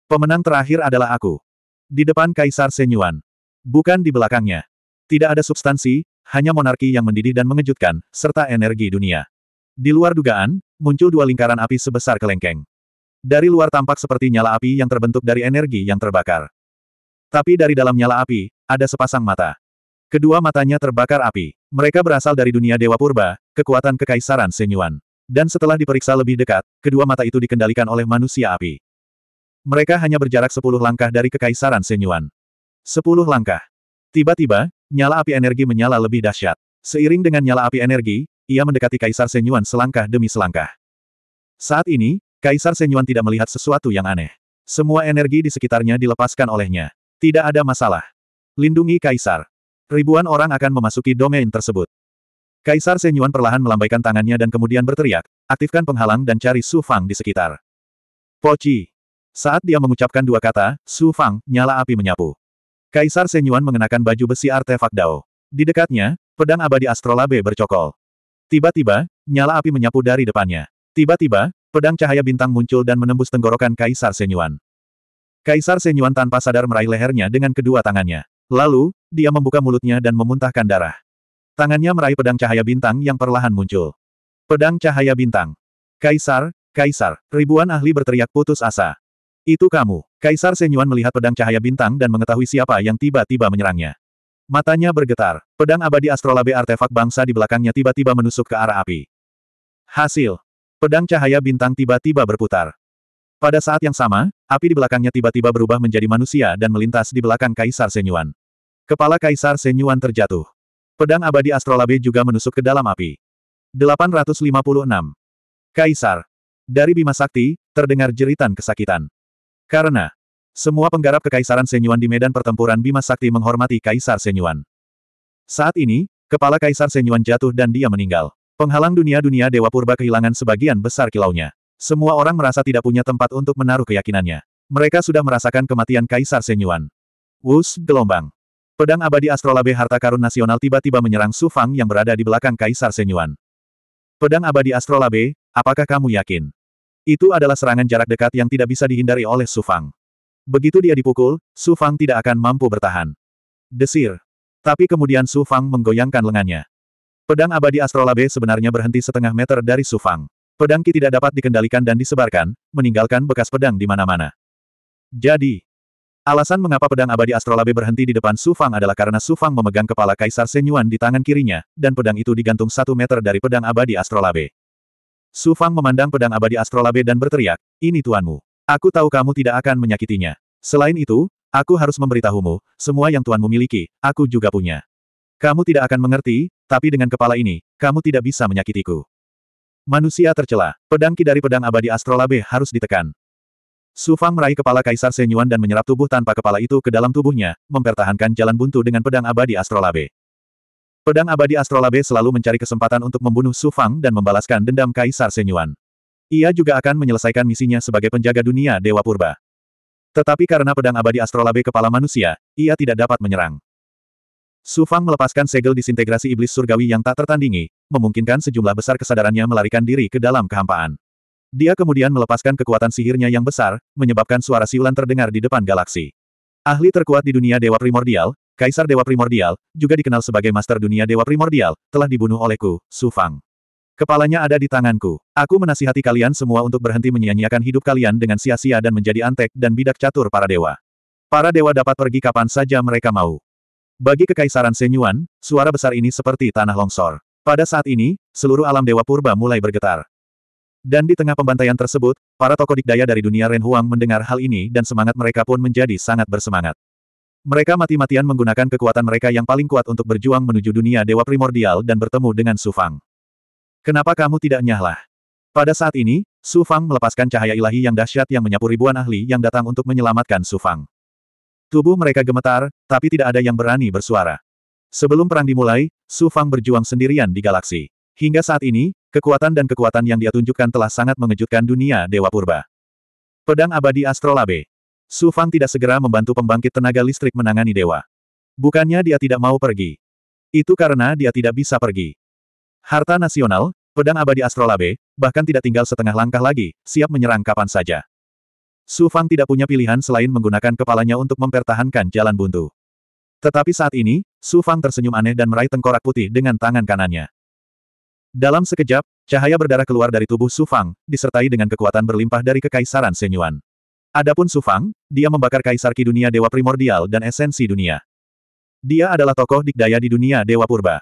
Pemenang terakhir adalah aku. Di depan Kaisar Senyuan. Bukan di belakangnya. Tidak ada substansi, hanya monarki yang mendidih dan mengejutkan, serta energi dunia. Di luar dugaan, muncul dua lingkaran api sebesar kelengkeng. Dari luar tampak seperti nyala api yang terbentuk dari energi yang terbakar. Tapi dari dalam nyala api, ada sepasang mata. Kedua matanya terbakar api. Mereka berasal dari dunia Dewa Purba, kekuatan kekaisaran Senyuan. Dan setelah diperiksa lebih dekat, kedua mata itu dikendalikan oleh manusia api. Mereka hanya berjarak sepuluh langkah dari kekaisaran Senyuan. Sepuluh langkah. Tiba-tiba, nyala api energi menyala lebih dahsyat. Seiring dengan nyala api energi, ia mendekati Kaisar Senyuan selangkah demi selangkah. Saat ini, Kaisar Senyuan tidak melihat sesuatu yang aneh. Semua energi di sekitarnya dilepaskan olehnya. Tidak ada masalah. Lindungi Kaisar. Ribuan orang akan memasuki domain tersebut. Kaisar Senyuan perlahan melambaikan tangannya dan kemudian berteriak, aktifkan penghalang dan cari Su Fang di sekitar. Poci. Saat dia mengucapkan dua kata, Su Fang, nyala api menyapu. Kaisar Senyuan mengenakan baju besi artefak Dao. Di dekatnya, pedang abadi Astrolabe bercokol. Tiba-tiba, nyala api menyapu dari depannya. Tiba-tiba, pedang cahaya bintang muncul dan menembus tenggorokan Kaisar Senyuan. Kaisar Senyuan tanpa sadar meraih lehernya dengan kedua tangannya. Lalu, dia membuka mulutnya dan memuntahkan darah. Tangannya meraih pedang cahaya bintang yang perlahan muncul. Pedang cahaya bintang. Kaisar, Kaisar, ribuan ahli berteriak putus asa. Itu kamu. Kaisar Senyuan melihat pedang cahaya bintang dan mengetahui siapa yang tiba-tiba menyerangnya. Matanya bergetar. Pedang abadi astrolabe artefak bangsa di belakangnya tiba-tiba menusuk ke arah api. Hasil. Pedang cahaya bintang tiba-tiba berputar. Pada saat yang sama, api di belakangnya tiba-tiba berubah menjadi manusia dan melintas di belakang Kaisar Senyuan. Kepala Kaisar Senyuan terjatuh. Pedang abadi astrolabe juga menusuk ke dalam api. 856. Kaisar. Dari Bima Sakti, terdengar jeritan kesakitan. Karena semua penggarap kekaisaran Senyuan di medan pertempuran Bima Sakti menghormati Kaisar Senyuan. Saat ini, kepala Kaisar Senyuan jatuh dan dia meninggal. Penghalang dunia-dunia Dewa Purba kehilangan sebagian besar kilaunya. Semua orang merasa tidak punya tempat untuk menaruh keyakinannya. Mereka sudah merasakan kematian Kaisar Senyuan. Wus, gelombang. Pedang abadi Astrolabe Harta Karun Nasional tiba-tiba menyerang Su Fang yang berada di belakang Kaisar Senyuan. Pedang abadi Astrolabe, apakah kamu yakin? Itu adalah serangan jarak dekat yang tidak bisa dihindari oleh Su Fang. Begitu dia dipukul, Su Fang tidak akan mampu bertahan. Desir. Tapi kemudian Su Fang menggoyangkan lengannya. Pedang abadi Astrolabe sebenarnya berhenti setengah meter dari Su Fang. Pedang Ki tidak dapat dikendalikan dan disebarkan, meninggalkan bekas pedang di mana-mana. Jadi, Alasan mengapa pedang abadi astrolabe berhenti di depan Sufang adalah karena Sufang memegang kepala Kaisar Senyuan di tangan kirinya, dan pedang itu digantung satu meter dari pedang abadi astrolabe. Sufang memandang pedang abadi astrolabe dan berteriak, ini tuanmu. Aku tahu kamu tidak akan menyakitinya. Selain itu, aku harus memberitahumu, semua yang tuanmu miliki, aku juga punya. Kamu tidak akan mengerti, tapi dengan kepala ini, kamu tidak bisa menyakitiku. Manusia tercela, pedang ki dari pedang abadi astrolabe harus ditekan. Su Fang meraih kepala Kaisar Senyuan dan menyerap tubuh tanpa kepala itu ke dalam tubuhnya, mempertahankan jalan buntu dengan pedang abadi Astrolabe. Pedang abadi Astrolabe selalu mencari kesempatan untuk membunuh Su Fang dan membalaskan dendam Kaisar Senyuan. Ia juga akan menyelesaikan misinya sebagai penjaga dunia Dewa Purba. Tetapi karena pedang abadi Astrolabe kepala manusia, ia tidak dapat menyerang. Su Fang melepaskan segel disintegrasi iblis surgawi yang tak tertandingi, memungkinkan sejumlah besar kesadarannya melarikan diri ke dalam kehampaan. Dia kemudian melepaskan kekuatan sihirnya yang besar, menyebabkan suara siulan terdengar di depan galaksi. Ahli terkuat di dunia Dewa Primordial, Kaisar Dewa Primordial, juga dikenal sebagai Master Dunia Dewa Primordial, telah dibunuh olehku, Su Fang. Kepalanya ada di tanganku. Aku menasihati kalian semua untuk berhenti menyia-nyiakan hidup kalian dengan sia-sia dan menjadi antek dan bidak catur para dewa. Para dewa dapat pergi kapan saja mereka mau. Bagi kekaisaran Senyuan, suara besar ini seperti tanah longsor. Pada saat ini, seluruh alam dewa purba mulai bergetar. Dan di tengah pembantaian tersebut, para tokoh dikdaya dari dunia Ren mendengar hal ini dan semangat mereka pun menjadi sangat bersemangat. Mereka mati-matian menggunakan kekuatan mereka yang paling kuat untuk berjuang menuju dunia dewa primordial dan bertemu dengan Su Fang. Kenapa kamu tidak nyahlah? Pada saat ini, Su Fang melepaskan cahaya ilahi yang dahsyat yang menyapu ribuan ahli yang datang untuk menyelamatkan Su Fang. Tubuh mereka gemetar, tapi tidak ada yang berani bersuara. Sebelum perang dimulai, Su Fang berjuang sendirian di galaksi. Hingga saat ini, Kekuatan dan kekuatan yang dia tunjukkan telah sangat mengejutkan dunia Dewa Purba. Pedang Abadi Astrolabe. Su Fang tidak segera membantu pembangkit tenaga listrik menangani Dewa. Bukannya dia tidak mau pergi. Itu karena dia tidak bisa pergi. Harta nasional, pedang abadi Astrolabe, bahkan tidak tinggal setengah langkah lagi, siap menyerang kapan saja. Su Fang tidak punya pilihan selain menggunakan kepalanya untuk mempertahankan jalan buntu. Tetapi saat ini, Su Fang tersenyum aneh dan meraih tengkorak putih dengan tangan kanannya. Dalam sekejap, cahaya berdarah keluar dari tubuh Su Fang, disertai dengan kekuatan berlimpah dari kekaisaran Senyuan. Adapun Su Fang, dia membakar kaisar Ki Dunia Dewa Primordial dan Esensi Dunia. Dia adalah tokoh dikdaya di dunia Dewa Purba.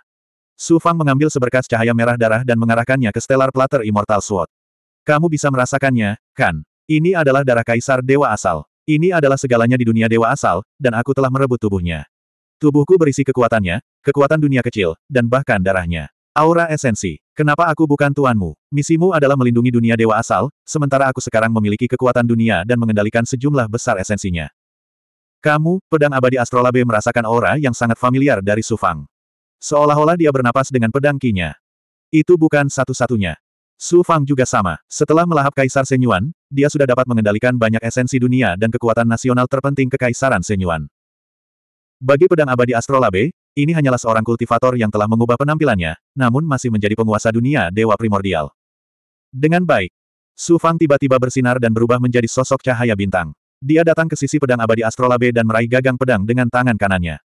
Su Fang mengambil seberkas cahaya merah darah dan mengarahkannya ke Stellar plater Immortal Sword. Kamu bisa merasakannya, kan? Ini adalah darah kaisar Dewa Asal. Ini adalah segalanya di dunia Dewa Asal, dan aku telah merebut tubuhnya. Tubuhku berisi kekuatannya, kekuatan dunia kecil, dan bahkan darahnya. Aura esensi. Kenapa aku bukan tuanmu? Misimu adalah melindungi dunia dewa asal, sementara aku sekarang memiliki kekuatan dunia dan mengendalikan sejumlah besar esensinya. Kamu, pedang abadi Astrolabe merasakan aura yang sangat familiar dari Sufang. Seolah-olah dia bernapas dengan pedang kinya. Itu bukan satu-satunya. Su Fang juga sama. Setelah melahap Kaisar Senyuan, dia sudah dapat mengendalikan banyak esensi dunia dan kekuatan nasional terpenting Kekaisaran Senyuan. Bagi pedang abadi Astrolabe, ini hanyalah seorang kultivator yang telah mengubah penampilannya, namun masih menjadi penguasa dunia dewa primordial. Dengan baik, Su Fang tiba-tiba bersinar dan berubah menjadi sosok cahaya bintang. Dia datang ke sisi pedang abadi Astrolabe dan meraih gagang pedang dengan tangan kanannya.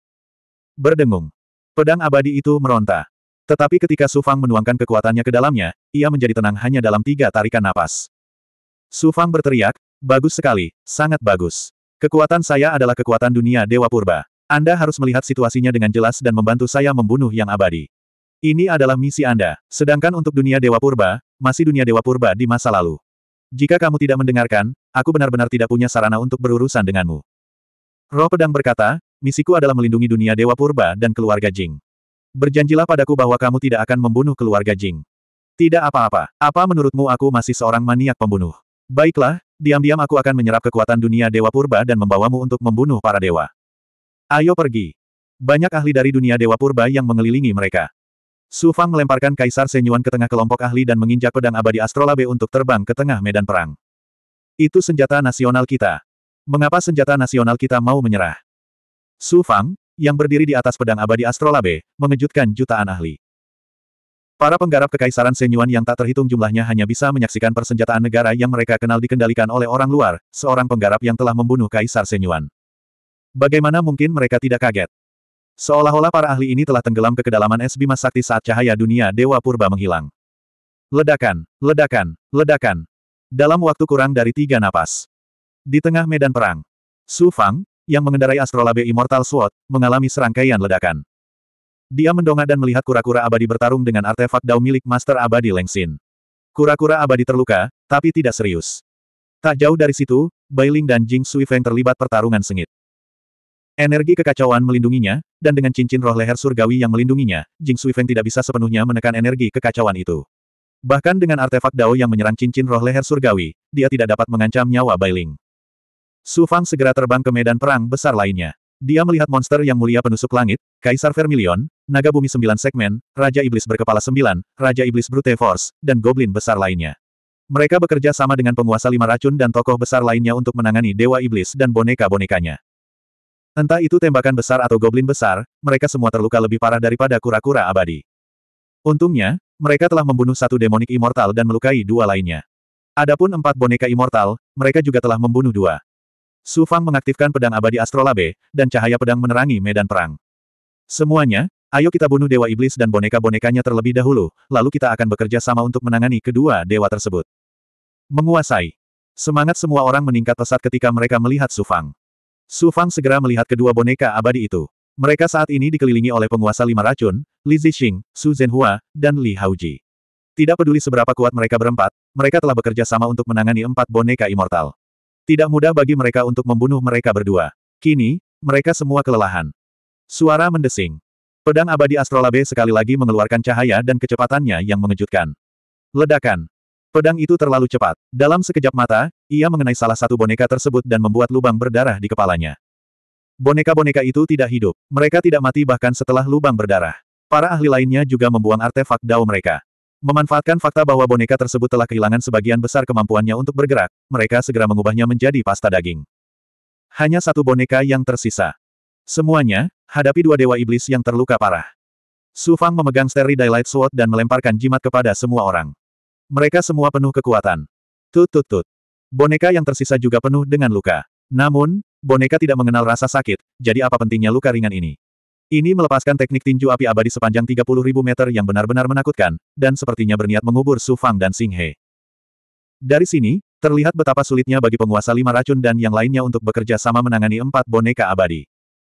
Berdengung. Pedang abadi itu meronta. Tetapi ketika Su Fang menuangkan kekuatannya ke dalamnya, ia menjadi tenang hanya dalam tiga tarikan napas. Su Fang berteriak, bagus sekali, sangat bagus. Kekuatan saya adalah kekuatan dunia Dewa Purba. Anda harus melihat situasinya dengan jelas dan membantu saya membunuh yang abadi. Ini adalah misi Anda. Sedangkan untuk dunia Dewa Purba, masih dunia Dewa Purba di masa lalu. Jika kamu tidak mendengarkan, aku benar-benar tidak punya sarana untuk berurusan denganmu. Roh Pedang berkata, misiku adalah melindungi dunia Dewa Purba dan keluarga Jing. Berjanjilah padaku bahwa kamu tidak akan membunuh keluarga Jing. Tidak apa-apa. Apa menurutmu aku masih seorang maniak pembunuh? Baiklah, diam-diam aku akan menyerap kekuatan dunia Dewa Purba dan membawamu untuk membunuh para dewa. Ayo pergi. Banyak ahli dari dunia Dewa Purba yang mengelilingi mereka. Su Fang melemparkan Kaisar Senyuan ke tengah kelompok ahli dan menginjak pedang abadi Astrolabe untuk terbang ke tengah medan perang. Itu senjata nasional kita. Mengapa senjata nasional kita mau menyerah? Su Fang, yang berdiri di atas pedang abadi Astrolabe, mengejutkan jutaan ahli. Para penggarap kekaisaran Senyuan yang tak terhitung jumlahnya hanya bisa menyaksikan persenjataan negara yang mereka kenal dikendalikan oleh orang luar, seorang penggarap yang telah membunuh Kaisar Senyuan. Bagaimana mungkin mereka tidak kaget? Seolah-olah para ahli ini telah tenggelam ke kedalaman es bima sakti saat cahaya dunia Dewa Purba menghilang. Ledakan, ledakan, ledakan. Dalam waktu kurang dari tiga napas. Di tengah medan perang, Su Fang, yang mengendarai Astrolabe Immortal Sword, mengalami serangkaian ledakan. Dia mendongak dan melihat kura-kura abadi bertarung dengan artefak dao milik Master Abadi Lengsin. Kura-kura abadi terluka, tapi tidak serius. Tak jauh dari situ, Bailing dan Jing Sui Feng terlibat pertarungan sengit. Energi kekacauan melindunginya, dan dengan cincin roh leher surgawi yang melindunginya, Jing Feng tidak bisa sepenuhnya menekan energi kekacauan itu. Bahkan dengan artefak Dao yang menyerang cincin roh leher surgawi, dia tidak dapat mengancam nyawa Ling. Su Fang segera terbang ke medan perang besar lainnya. Dia melihat monster yang mulia penusuk langit, Kaisar Vermilion, Naga Bumi Sembilan Segmen, Raja Iblis Berkepala Sembilan, Raja Iblis Brute Force, dan Goblin Besar lainnya. Mereka bekerja sama dengan penguasa lima racun dan tokoh besar lainnya untuk menangani Dewa Iblis dan boneka-bonekanya. Entah itu tembakan besar atau goblin besar, mereka semua terluka lebih parah daripada kura-kura abadi. Untungnya, mereka telah membunuh satu demonik immortal dan melukai dua lainnya. Adapun empat boneka immortal, mereka juga telah membunuh dua. Su Fang mengaktifkan pedang abadi Astrolabe, dan cahaya pedang menerangi medan perang. Semuanya, ayo kita bunuh Dewa Iblis dan boneka-bonekanya terlebih dahulu, lalu kita akan bekerja sama untuk menangani kedua dewa tersebut. Menguasai. Semangat semua orang meningkat pesat ketika mereka melihat Su Fang. Su Fang segera melihat kedua boneka abadi itu. Mereka saat ini dikelilingi oleh penguasa lima racun, Li Zixing, Su Zhenhua, dan Li Haoji. Tidak peduli seberapa kuat mereka berempat, mereka telah bekerja sama untuk menangani empat boneka immortal. Tidak mudah bagi mereka untuk membunuh mereka berdua. Kini, mereka semua kelelahan. Suara mendesing. Pedang abadi Astrolabe sekali lagi mengeluarkan cahaya dan kecepatannya yang mengejutkan. Ledakan. Pedang itu terlalu cepat. Dalam sekejap mata, ia mengenai salah satu boneka tersebut dan membuat lubang berdarah di kepalanya. Boneka-boneka itu tidak hidup. Mereka tidak mati bahkan setelah lubang berdarah. Para ahli lainnya juga membuang artefak dao mereka. Memanfaatkan fakta bahwa boneka tersebut telah kehilangan sebagian besar kemampuannya untuk bergerak, mereka segera mengubahnya menjadi pasta daging. Hanya satu boneka yang tersisa. Semuanya, hadapi dua dewa iblis yang terluka parah. Su Fang memegang Starry Daylight Sword dan melemparkan jimat kepada semua orang. Mereka semua penuh kekuatan. Tut tut tut. Boneka yang tersisa juga penuh dengan luka. Namun, boneka tidak mengenal rasa sakit, jadi apa pentingnya luka ringan ini? Ini melepaskan teknik tinju api abadi sepanjang 30.000 meter yang benar-benar menakutkan, dan sepertinya berniat mengubur Su Fang dan Sing He. Dari sini, terlihat betapa sulitnya bagi penguasa lima racun dan yang lainnya untuk bekerja sama menangani empat boneka abadi.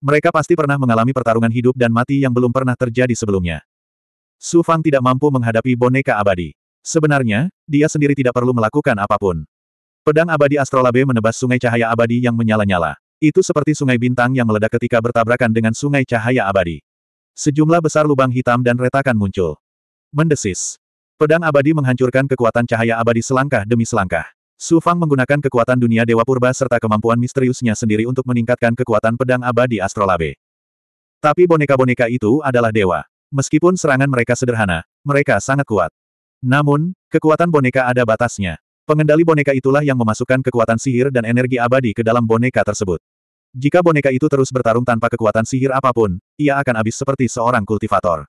Mereka pasti pernah mengalami pertarungan hidup dan mati yang belum pernah terjadi sebelumnya. Su Fang tidak mampu menghadapi boneka abadi. Sebenarnya, dia sendiri tidak perlu melakukan apapun. Pedang abadi Astrolabe menebas sungai cahaya abadi yang menyala-nyala. Itu seperti sungai bintang yang meledak ketika bertabrakan dengan sungai cahaya abadi. Sejumlah besar lubang hitam dan retakan muncul. Mendesis. Pedang abadi menghancurkan kekuatan cahaya abadi selangkah demi selangkah. Su Fang menggunakan kekuatan dunia Dewa Purba serta kemampuan misteriusnya sendiri untuk meningkatkan kekuatan pedang abadi Astrolabe. Tapi boneka-boneka itu adalah dewa. Meskipun serangan mereka sederhana, mereka sangat kuat. Namun, kekuatan boneka ada batasnya. Pengendali boneka itulah yang memasukkan kekuatan sihir dan energi abadi ke dalam boneka tersebut. Jika boneka itu terus bertarung tanpa kekuatan sihir apapun, ia akan habis seperti seorang kultivator.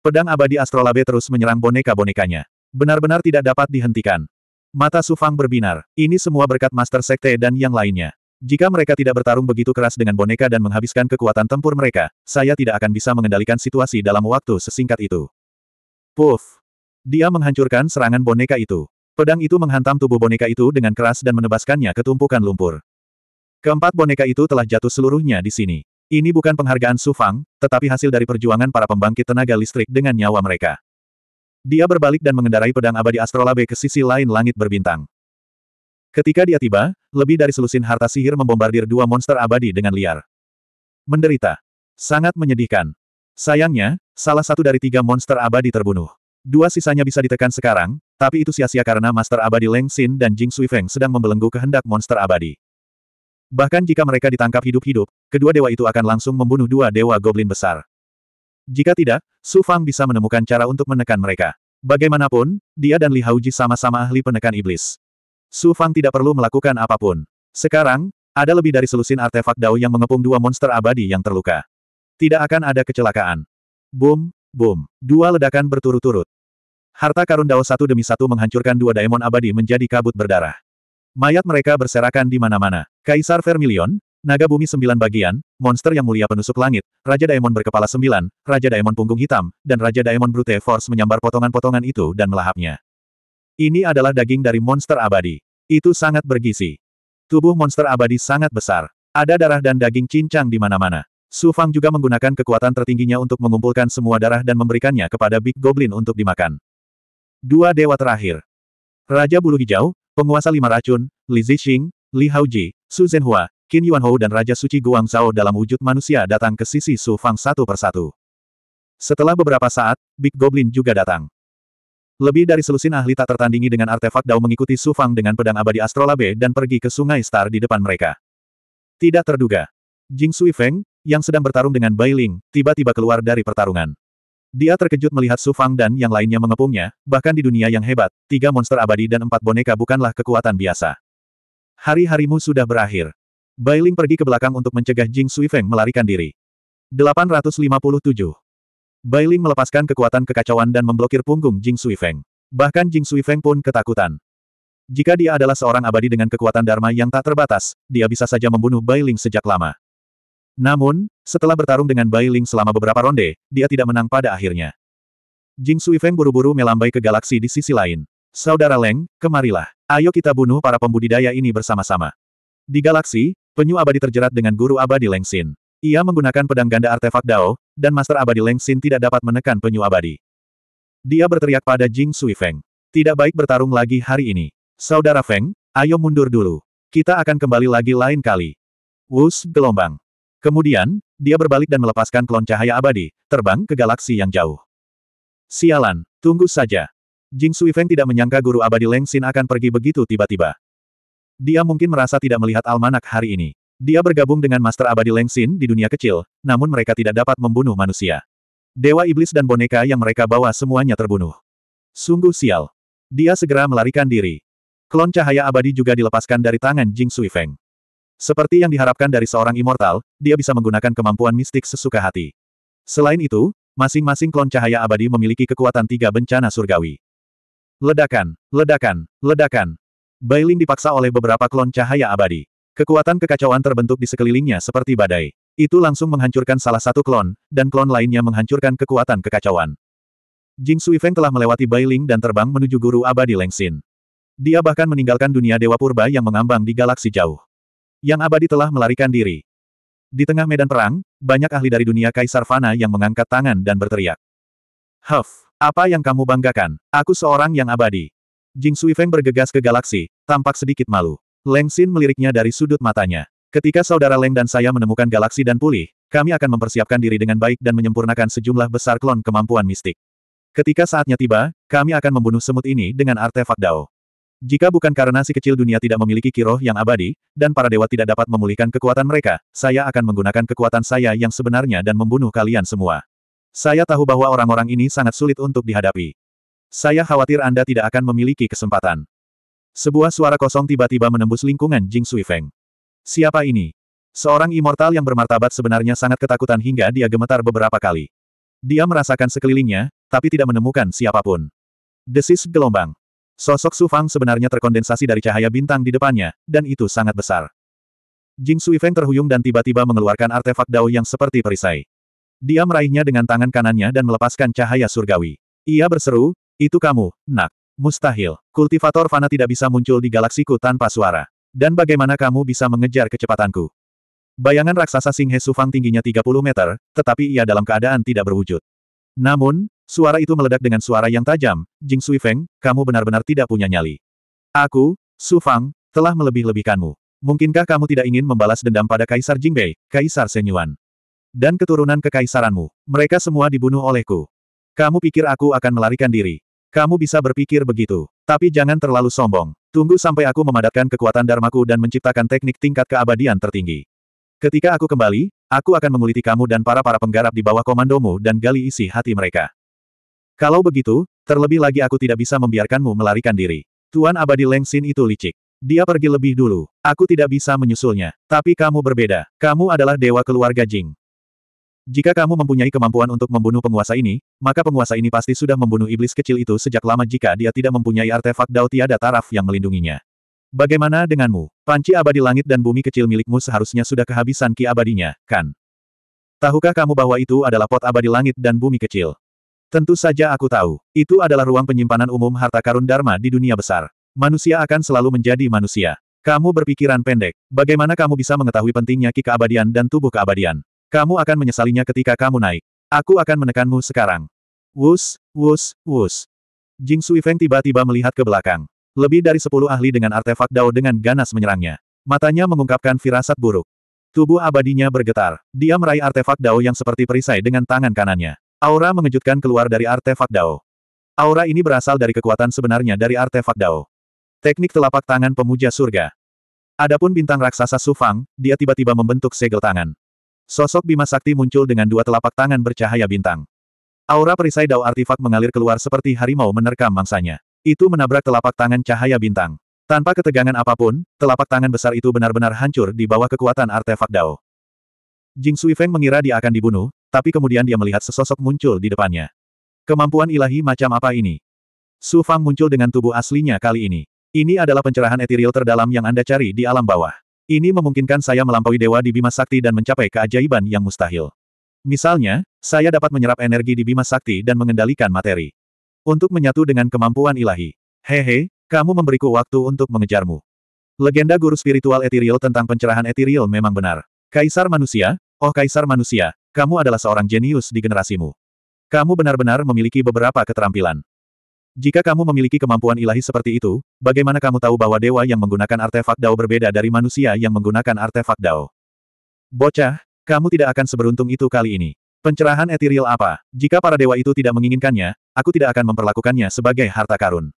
Pedang abadi Astrolabe terus menyerang boneka-bonekanya. Benar-benar tidak dapat dihentikan. Mata Sufang berbinar. Ini semua berkat Master Sekte dan yang lainnya. Jika mereka tidak bertarung begitu keras dengan boneka dan menghabiskan kekuatan tempur mereka, saya tidak akan bisa mengendalikan situasi dalam waktu sesingkat itu. Puff! Dia menghancurkan serangan boneka itu. Pedang itu menghantam tubuh boneka itu dengan keras dan menebaskannya ke tumpukan lumpur. Keempat boneka itu telah jatuh seluruhnya di sini. Ini bukan penghargaan Sufang, tetapi hasil dari perjuangan para pembangkit tenaga listrik dengan nyawa mereka. Dia berbalik dan mengendarai pedang abadi Astrolabe ke sisi lain langit berbintang. Ketika dia tiba, lebih dari selusin harta sihir membombardir dua monster abadi dengan liar. Menderita. Sangat menyedihkan. Sayangnya, salah satu dari tiga monster abadi terbunuh. Dua sisanya bisa ditekan sekarang, tapi itu sia-sia karena Master Abadi Leng Xin dan Jing Sui Feng sedang membelenggu kehendak monster abadi. Bahkan jika mereka ditangkap hidup-hidup, kedua dewa itu akan langsung membunuh dua dewa goblin besar. Jika tidak, Su Fang bisa menemukan cara untuk menekan mereka. Bagaimanapun, dia dan Li Hauji sama-sama ahli penekan iblis. Su Fang tidak perlu melakukan apapun. Sekarang, ada lebih dari selusin artefak Dao yang mengepung dua monster abadi yang terluka. Tidak akan ada kecelakaan. Boom, boom. Dua ledakan berturut-turut. Harta karun Dao satu demi satu menghancurkan dua daemon abadi menjadi kabut berdarah. Mayat mereka berserakan di mana-mana. Kaisar Vermilion, naga bumi sembilan bagian, monster yang mulia penusuk langit, Raja Daemon berkepala sembilan, Raja Daemon punggung hitam, dan Raja Daemon Brute Force menyambar potongan-potongan itu dan melahapnya. Ini adalah daging dari monster abadi. Itu sangat bergizi. Tubuh monster abadi sangat besar. Ada darah dan daging cincang di mana-mana. Su Fang juga menggunakan kekuatan tertingginya untuk mengumpulkan semua darah dan memberikannya kepada Big Goblin untuk dimakan. Dua dewa terakhir. Raja Bulu Hijau, penguasa lima racun, Li Zixing, Li Haoji, Su Zhenhua, Qin Yuanhou dan Raja Suci Guangzhou dalam wujud manusia datang ke sisi Su Fang satu persatu. Setelah beberapa saat, Big Goblin juga datang. Lebih dari selusin ahli tak tertandingi dengan artefak Dao mengikuti Su Fang dengan pedang abadi Astrolabe dan pergi ke Sungai Star di depan mereka. Tidak terduga. Jing Sui Feng, yang sedang bertarung dengan Bai Ling, tiba-tiba keluar dari pertarungan. Dia terkejut melihat Su Fang dan yang lainnya mengepungnya, bahkan di dunia yang hebat, tiga monster abadi dan empat boneka bukanlah kekuatan biasa. Hari-harimu sudah berakhir. Bailing pergi ke belakang untuk mencegah Jing Sui Feng melarikan diri. 857. Bailing melepaskan kekuatan kekacauan dan memblokir punggung Jing Sui Feng. Bahkan Jing Sui Feng pun ketakutan. Jika dia adalah seorang abadi dengan kekuatan Dharma yang tak terbatas, dia bisa saja membunuh Bailing sejak lama. Namun, setelah bertarung dengan Bai Ling selama beberapa ronde, dia tidak menang pada akhirnya. Jing Sui Feng buru-buru melambai ke galaksi di sisi lain. Saudara Leng, kemarilah. Ayo kita bunuh para pembudidaya ini bersama-sama. Di galaksi, penyu abadi terjerat dengan guru abadi Leng Xin. Ia menggunakan pedang ganda artefak Dao, dan Master Abadi Leng Xin tidak dapat menekan penyu abadi. Dia berteriak pada Jing Sui Feng. Tidak baik bertarung lagi hari ini. Saudara Feng, ayo mundur dulu. Kita akan kembali lagi lain kali. Wus gelombang. Kemudian, dia berbalik dan melepaskan klon cahaya abadi, terbang ke galaksi yang jauh. Sialan, tunggu saja. Jing Feng tidak menyangka guru abadi Leng Xin akan pergi begitu tiba-tiba. Dia mungkin merasa tidak melihat almanak hari ini. Dia bergabung dengan Master Abadi Leng Xin di dunia kecil, namun mereka tidak dapat membunuh manusia. Dewa Iblis dan boneka yang mereka bawa semuanya terbunuh. Sungguh sial. Dia segera melarikan diri. Klon cahaya abadi juga dilepaskan dari tangan Jing Feng. Seperti yang diharapkan dari seorang immortal, dia bisa menggunakan kemampuan mistik sesuka hati. Selain itu, masing-masing klon cahaya abadi memiliki kekuatan tiga bencana surgawi. Ledakan, ledakan, ledakan. Bailing dipaksa oleh beberapa klon cahaya abadi. Kekuatan kekacauan terbentuk di sekelilingnya seperti badai. Itu langsung menghancurkan salah satu klon, dan klon lainnya menghancurkan kekuatan kekacauan. Jing Sui Feng telah melewati Bailing dan terbang menuju guru abadi Lengsin. Dia bahkan meninggalkan dunia Dewa Purba yang mengambang di galaksi jauh yang abadi telah melarikan diri. Di tengah medan perang, banyak ahli dari dunia Kaisar Fana yang mengangkat tangan dan berteriak. Huff, apa yang kamu banggakan? Aku seorang yang abadi. Jing Sui Feng bergegas ke galaksi, tampak sedikit malu. Leng Xin meliriknya dari sudut matanya. Ketika saudara Leng dan saya menemukan galaksi dan pulih, kami akan mempersiapkan diri dengan baik dan menyempurnakan sejumlah besar klon kemampuan mistik. Ketika saatnya tiba, kami akan membunuh semut ini dengan artefak Dao. Jika bukan karena si kecil dunia tidak memiliki kiroh yang abadi, dan para dewa tidak dapat memulihkan kekuatan mereka, saya akan menggunakan kekuatan saya yang sebenarnya dan membunuh kalian semua. Saya tahu bahwa orang-orang ini sangat sulit untuk dihadapi. Saya khawatir Anda tidak akan memiliki kesempatan. Sebuah suara kosong tiba-tiba menembus lingkungan Jing Sui Feng. Siapa ini? Seorang immortal yang bermartabat sebenarnya sangat ketakutan hingga dia gemetar beberapa kali. Dia merasakan sekelilingnya, tapi tidak menemukan siapapun. Desis gelombang. Sosok Su Fang sebenarnya terkondensasi dari cahaya bintang di depannya, dan itu sangat besar. Jing Sui Feng terhuyung dan tiba-tiba mengeluarkan artefak dao yang seperti perisai. Dia meraihnya dengan tangan kanannya dan melepaskan cahaya surgawi. Ia berseru, itu kamu, nak. Mustahil, kultivator fana tidak bisa muncul di galaksiku tanpa suara. Dan bagaimana kamu bisa mengejar kecepatanku? Bayangan raksasa Singhe Sufang tingginya 30 meter, tetapi ia dalam keadaan tidak berwujud. Namun, Suara itu meledak dengan suara yang tajam, Jing Sui Feng, kamu benar-benar tidak punya nyali. Aku, Su Fang, telah melebih-lebihkanmu. Mungkinkah kamu tidak ingin membalas dendam pada Kaisar Jingbei, Kaisar Senyuan? Dan keturunan kekaisaranmu, mereka semua dibunuh olehku. Kamu pikir aku akan melarikan diri? Kamu bisa berpikir begitu. Tapi jangan terlalu sombong. Tunggu sampai aku memadatkan kekuatan darmaku dan menciptakan teknik tingkat keabadian tertinggi. Ketika aku kembali, aku akan menguliti kamu dan para-para penggarap di bawah komandomu dan gali isi hati mereka. Kalau begitu, terlebih lagi aku tidak bisa membiarkanmu melarikan diri. Tuan Abadi Lengsin itu licik. Dia pergi lebih dulu. Aku tidak bisa menyusulnya. Tapi kamu berbeda. Kamu adalah dewa keluarga Jing. Jika kamu mempunyai kemampuan untuk membunuh penguasa ini, maka penguasa ini pasti sudah membunuh iblis kecil itu sejak lama jika dia tidak mempunyai artefak dao tiada taraf yang melindunginya. Bagaimana denganmu? Panci abadi langit dan bumi kecil milikmu seharusnya sudah kehabisan ki abadinya, kan? Tahukah kamu bahwa itu adalah pot abadi langit dan bumi kecil? Tentu saja aku tahu, itu adalah ruang penyimpanan umum harta karun Dharma di dunia besar. Manusia akan selalu menjadi manusia. Kamu berpikiran pendek. Bagaimana kamu bisa mengetahui pentingnya ki keabadian dan tubuh keabadian? Kamu akan menyesalinya ketika kamu naik. Aku akan menekanmu sekarang. Wus, wus, wus. Jing Feng tiba-tiba melihat ke belakang. Lebih dari sepuluh ahli dengan artefak Dao dengan ganas menyerangnya. Matanya mengungkapkan firasat buruk. Tubuh abadinya bergetar. Dia meraih artefak Dao yang seperti perisai dengan tangan kanannya. Aura mengejutkan keluar dari artefak Dao. Aura ini berasal dari kekuatan sebenarnya dari artefak Dao. Teknik telapak tangan pemuja surga. Adapun bintang raksasa Sufang, dia tiba-tiba membentuk segel tangan. Sosok Bima Sakti muncul dengan dua telapak tangan bercahaya bintang. Aura perisai Dao artefak mengalir keluar seperti harimau menerkam mangsanya. Itu menabrak telapak tangan cahaya bintang. Tanpa ketegangan apapun, telapak tangan besar itu benar-benar hancur di bawah kekuatan artefak Dao. Jing Sui Feng mengira dia akan dibunuh, tapi kemudian dia melihat sesosok muncul di depannya. Kemampuan ilahi macam apa ini? Su Fang muncul dengan tubuh aslinya kali ini. Ini adalah pencerahan etiril terdalam yang Anda cari di alam bawah. Ini memungkinkan saya melampaui dewa di Bima Sakti dan mencapai keajaiban yang mustahil. Misalnya, saya dapat menyerap energi di Bima Sakti dan mengendalikan materi. Untuk menyatu dengan kemampuan ilahi. Hehe, kamu memberiku waktu untuk mengejarmu. Legenda guru spiritual etiril tentang pencerahan etiril memang benar. Kaisar manusia, oh kaisar manusia, kamu adalah seorang jenius di generasimu. Kamu benar-benar memiliki beberapa keterampilan. Jika kamu memiliki kemampuan ilahi seperti itu, bagaimana kamu tahu bahwa dewa yang menggunakan artefak Dao berbeda dari manusia yang menggunakan artefak Dao? Bocah, kamu tidak akan seberuntung itu kali ini. Pencerahan etiril apa? Jika para dewa itu tidak menginginkannya, aku tidak akan memperlakukannya sebagai harta karun.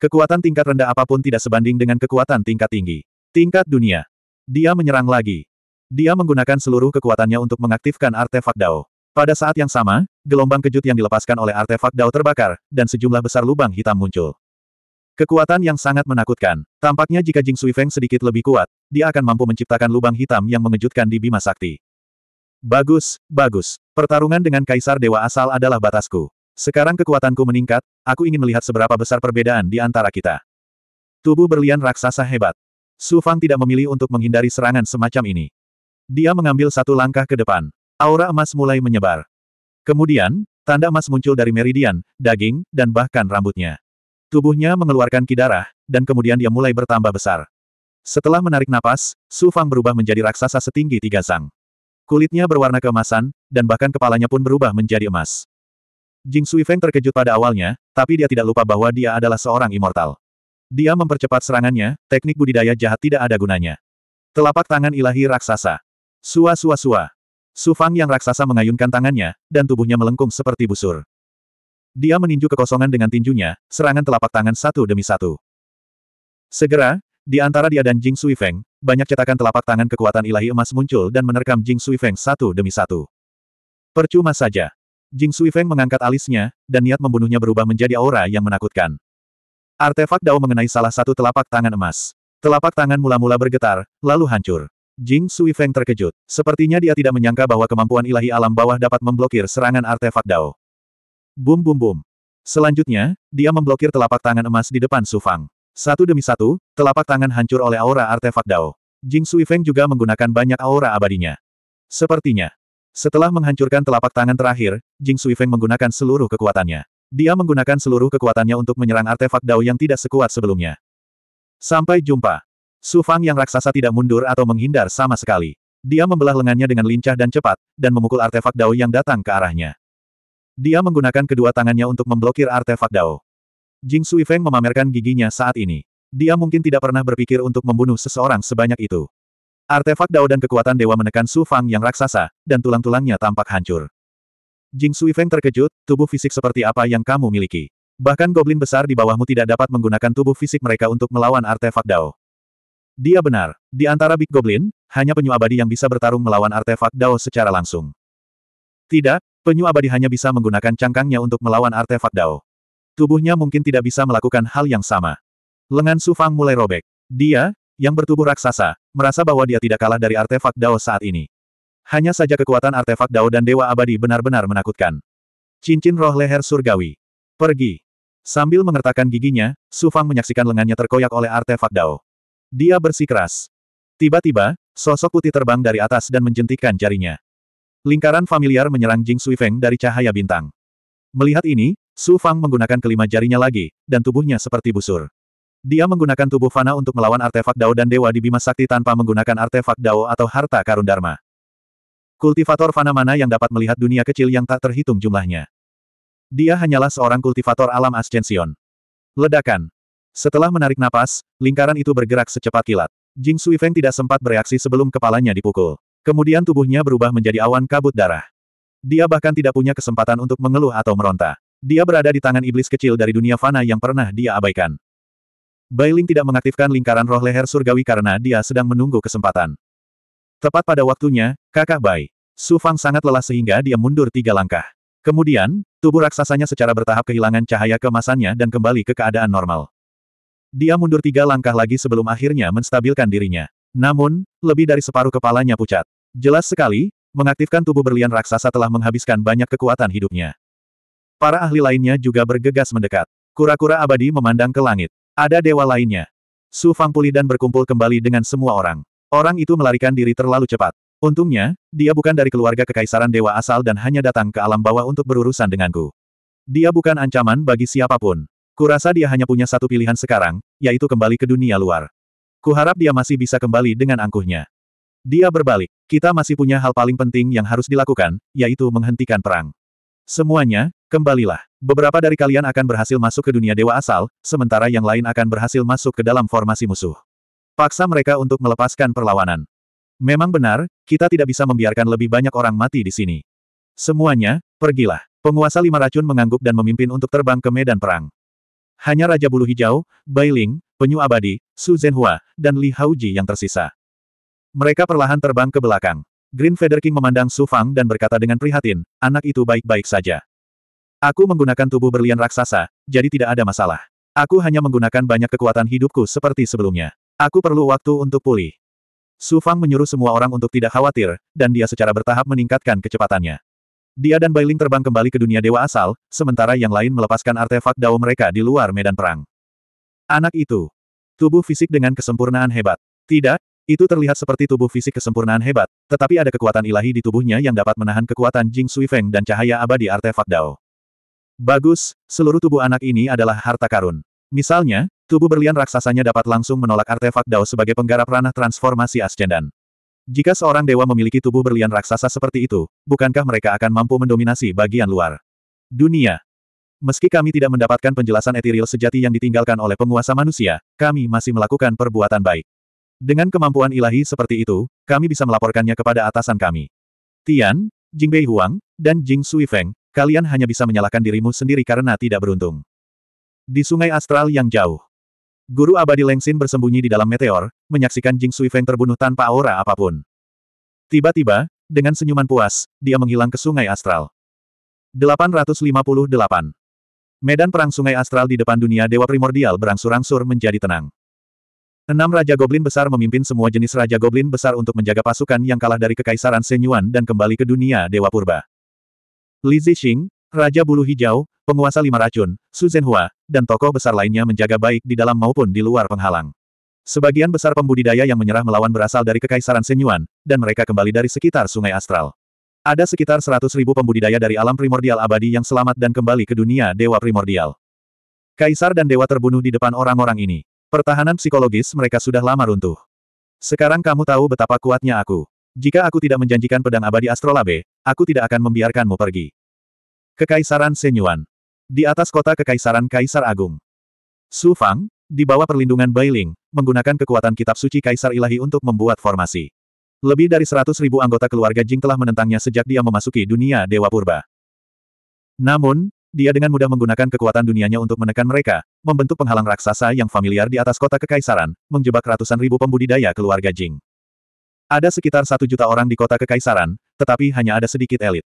Kekuatan tingkat rendah apapun tidak sebanding dengan kekuatan tingkat tinggi. Tingkat dunia. Dia menyerang lagi. Dia menggunakan seluruh kekuatannya untuk mengaktifkan artefak Dao. Pada saat yang sama, gelombang kejut yang dilepaskan oleh artefak Dao terbakar, dan sejumlah besar lubang hitam muncul. Kekuatan yang sangat menakutkan. Tampaknya jika Jing Sui Feng sedikit lebih kuat, dia akan mampu menciptakan lubang hitam yang mengejutkan di Bima Sakti. Bagus, bagus. Pertarungan dengan Kaisar Dewa Asal adalah batasku. Sekarang kekuatanku meningkat, aku ingin melihat seberapa besar perbedaan di antara kita. Tubuh berlian raksasa hebat. Su Fang tidak memilih untuk menghindari serangan semacam ini. Dia mengambil satu langkah ke depan. Aura emas mulai menyebar. Kemudian, tanda emas muncul dari meridian, daging, dan bahkan rambutnya. Tubuhnya mengeluarkan kidarah, dan kemudian dia mulai bertambah besar. Setelah menarik napas, Su Fang berubah menjadi raksasa setinggi tiga sang. Kulitnya berwarna keemasan, dan bahkan kepalanya pun berubah menjadi emas. Jing Sui Feng terkejut pada awalnya, tapi dia tidak lupa bahwa dia adalah seorang immortal. Dia mempercepat serangannya, teknik budidaya jahat tidak ada gunanya. Telapak tangan ilahi raksasa. Sua sua sua. Fang yang raksasa mengayunkan tangannya, dan tubuhnya melengkung seperti busur. Dia meninju kekosongan dengan tinjunya, serangan telapak tangan satu demi satu. Segera, di antara dia dan Jing Sui Feng, banyak cetakan telapak tangan kekuatan ilahi emas muncul dan menerkam Jing Sui Feng satu demi satu. Percuma saja. Jing Sui Feng mengangkat alisnya, dan niat membunuhnya berubah menjadi aura yang menakutkan. Artefak Dao mengenai salah satu telapak tangan emas. Telapak tangan mula-mula bergetar, lalu hancur. Jing Sui Feng terkejut. Sepertinya dia tidak menyangka bahwa kemampuan ilahi alam bawah dapat memblokir serangan artefak Dao. Bum bum bum. Selanjutnya, dia memblokir telapak tangan emas di depan Sufang. Satu demi satu, telapak tangan hancur oleh aura artefak Dao. Jing Sui Feng juga menggunakan banyak aura abadinya. Sepertinya. Setelah menghancurkan telapak tangan terakhir, Jing Sui Feng menggunakan seluruh kekuatannya. Dia menggunakan seluruh kekuatannya untuk menyerang artefak Dao yang tidak sekuat sebelumnya. Sampai jumpa. Su Fang yang raksasa tidak mundur atau menghindar sama sekali. Dia membelah lengannya dengan lincah dan cepat, dan memukul artefak Dao yang datang ke arahnya. Dia menggunakan kedua tangannya untuk memblokir artefak Dao. Jing Sui Feng memamerkan giginya saat ini. Dia mungkin tidak pernah berpikir untuk membunuh seseorang sebanyak itu. Artefak Dao dan kekuatan dewa menekan Su Fang yang raksasa, dan tulang-tulangnya tampak hancur. Jing Sui Feng terkejut, tubuh fisik seperti apa yang kamu miliki. Bahkan goblin besar di bawahmu tidak dapat menggunakan tubuh fisik mereka untuk melawan artefak Dao. Dia benar. Di antara Big Goblin, hanya penyu abadi yang bisa bertarung melawan artefak Dao secara langsung. Tidak, penyu abadi hanya bisa menggunakan cangkangnya untuk melawan artefak Dao. Tubuhnya mungkin tidak bisa melakukan hal yang sama. Lengan Su Fang mulai robek. Dia, yang bertubuh raksasa, merasa bahwa dia tidak kalah dari artefak Dao saat ini. Hanya saja kekuatan artefak Dao dan Dewa Abadi benar-benar menakutkan. Cincin roh leher surgawi. Pergi. Sambil mengertakkan giginya, Su Fang menyaksikan lengannya terkoyak oleh artefak Dao. Dia bersikeras. Tiba-tiba, sosok putih terbang dari atas dan menjentikkan jarinya. Lingkaran familiar menyerang Jing Sui Feng dari cahaya bintang. Melihat ini, Su Fang menggunakan kelima jarinya lagi, dan tubuhnya seperti busur. Dia menggunakan tubuh Fana untuk melawan artefak Dao dan Dewa di Bima Sakti tanpa menggunakan artefak Dao atau harta karun Dharma. Kultivator Fana mana yang dapat melihat dunia kecil yang tak terhitung jumlahnya. Dia hanyalah seorang kultivator alam Ascension. Ledakan. Setelah menarik napas, lingkaran itu bergerak secepat kilat. Jing Suifeng tidak sempat bereaksi sebelum kepalanya dipukul. Kemudian tubuhnya berubah menjadi awan kabut darah. Dia bahkan tidak punya kesempatan untuk mengeluh atau meronta. Dia berada di tangan iblis kecil dari dunia fana yang pernah dia abaikan. Bai Ling tidak mengaktifkan lingkaran roh leher surgawi karena dia sedang menunggu kesempatan. Tepat pada waktunya, kakak Bai. Su Fang sangat lelah sehingga dia mundur tiga langkah. Kemudian, tubuh raksasanya secara bertahap kehilangan cahaya kemasannya dan kembali ke keadaan normal. Dia mundur tiga langkah lagi sebelum akhirnya menstabilkan dirinya. Namun, lebih dari separuh kepalanya pucat. Jelas sekali, mengaktifkan tubuh berlian raksasa telah menghabiskan banyak kekuatan hidupnya. Para ahli lainnya juga bergegas mendekat. Kura-kura abadi memandang ke langit. Ada dewa lainnya. Su Fang pulih dan berkumpul kembali dengan semua orang. Orang itu melarikan diri terlalu cepat. Untungnya, dia bukan dari keluarga kekaisaran dewa asal dan hanya datang ke alam bawah untuk berurusan denganku. Dia bukan ancaman bagi siapapun. Kurasa dia hanya punya satu pilihan sekarang, yaitu kembali ke dunia luar. Kuharap dia masih bisa kembali dengan angkuhnya. Dia berbalik, kita masih punya hal paling penting yang harus dilakukan, yaitu menghentikan perang. Semuanya, kembalilah. Beberapa dari kalian akan berhasil masuk ke dunia dewa asal, sementara yang lain akan berhasil masuk ke dalam formasi musuh. Paksa mereka untuk melepaskan perlawanan. Memang benar, kita tidak bisa membiarkan lebih banyak orang mati di sini. Semuanya, pergilah. Penguasa lima racun mengangguk dan memimpin untuk terbang ke medan perang. Hanya Raja Bulu Hijau, Bai Ling, Penyu Abadi, Su Zhenhua, dan Li Haoji yang tersisa. Mereka perlahan terbang ke belakang. Green Feather King memandang Su Fang dan berkata dengan prihatin, anak itu baik-baik saja. Aku menggunakan tubuh berlian raksasa, jadi tidak ada masalah. Aku hanya menggunakan banyak kekuatan hidupku seperti sebelumnya. Aku perlu waktu untuk pulih. Su Fang menyuruh semua orang untuk tidak khawatir, dan dia secara bertahap meningkatkan kecepatannya. Dia dan Bailing terbang kembali ke dunia dewa asal, sementara yang lain melepaskan artefak dao mereka di luar medan perang. Anak itu. Tubuh fisik dengan kesempurnaan hebat. Tidak, itu terlihat seperti tubuh fisik kesempurnaan hebat, tetapi ada kekuatan ilahi di tubuhnya yang dapat menahan kekuatan Jing Sui Feng dan cahaya abadi artefak dao. Bagus, seluruh tubuh anak ini adalah harta karun. Misalnya, tubuh berlian raksasanya dapat langsung menolak artefak dao sebagai penggarap ranah transformasi ascendan. Jika seorang dewa memiliki tubuh berlian raksasa seperti itu, bukankah mereka akan mampu mendominasi bagian luar? Dunia. Meski kami tidak mendapatkan penjelasan etiril sejati yang ditinggalkan oleh penguasa manusia, kami masih melakukan perbuatan baik. Dengan kemampuan ilahi seperti itu, kami bisa melaporkannya kepada atasan kami. Tian, Jingbei Huang, dan Jing Sui Feng, kalian hanya bisa menyalahkan dirimu sendiri karena tidak beruntung. Di sungai astral yang jauh, Guru abadi Lengsin bersembunyi di dalam meteor, menyaksikan Jing Sui Feng terbunuh tanpa aura apapun. Tiba-tiba, dengan senyuman puas, dia menghilang ke sungai astral. 858. Medan perang sungai astral di depan dunia dewa primordial berangsur-angsur menjadi tenang. Enam Raja Goblin besar memimpin semua jenis Raja Goblin besar untuk menjaga pasukan yang kalah dari Kekaisaran Senyuan dan kembali ke dunia Dewa Purba. Li Zixing, Raja Bulu Hijau, penguasa lima racun, Su Zhenhua, dan tokoh besar lainnya menjaga baik di dalam maupun di luar penghalang. Sebagian besar pembudidaya yang menyerah melawan berasal dari Kekaisaran Senyuan, dan mereka kembali dari sekitar Sungai Astral. Ada sekitar seratus ribu pembudidaya dari alam primordial abadi yang selamat dan kembali ke dunia dewa primordial. Kaisar dan dewa terbunuh di depan orang-orang ini. Pertahanan psikologis mereka sudah lama runtuh. Sekarang kamu tahu betapa kuatnya aku. Jika aku tidak menjanjikan pedang abadi Astrolabe, aku tidak akan membiarkanmu pergi. Kekaisaran Senyuan di atas kota kekaisaran Kaisar Agung. Su Fang, di bawah perlindungan Bailing, menggunakan kekuatan kitab suci Kaisar Ilahi untuk membuat formasi. Lebih dari seratus ribu anggota keluarga Jing telah menentangnya sejak dia memasuki dunia Dewa Purba. Namun, dia dengan mudah menggunakan kekuatan dunianya untuk menekan mereka, membentuk penghalang raksasa yang familiar di atas kota kekaisaran, menjebak ratusan ribu pembudidaya keluarga Jing. Ada sekitar satu juta orang di kota kekaisaran, tetapi hanya ada sedikit elit.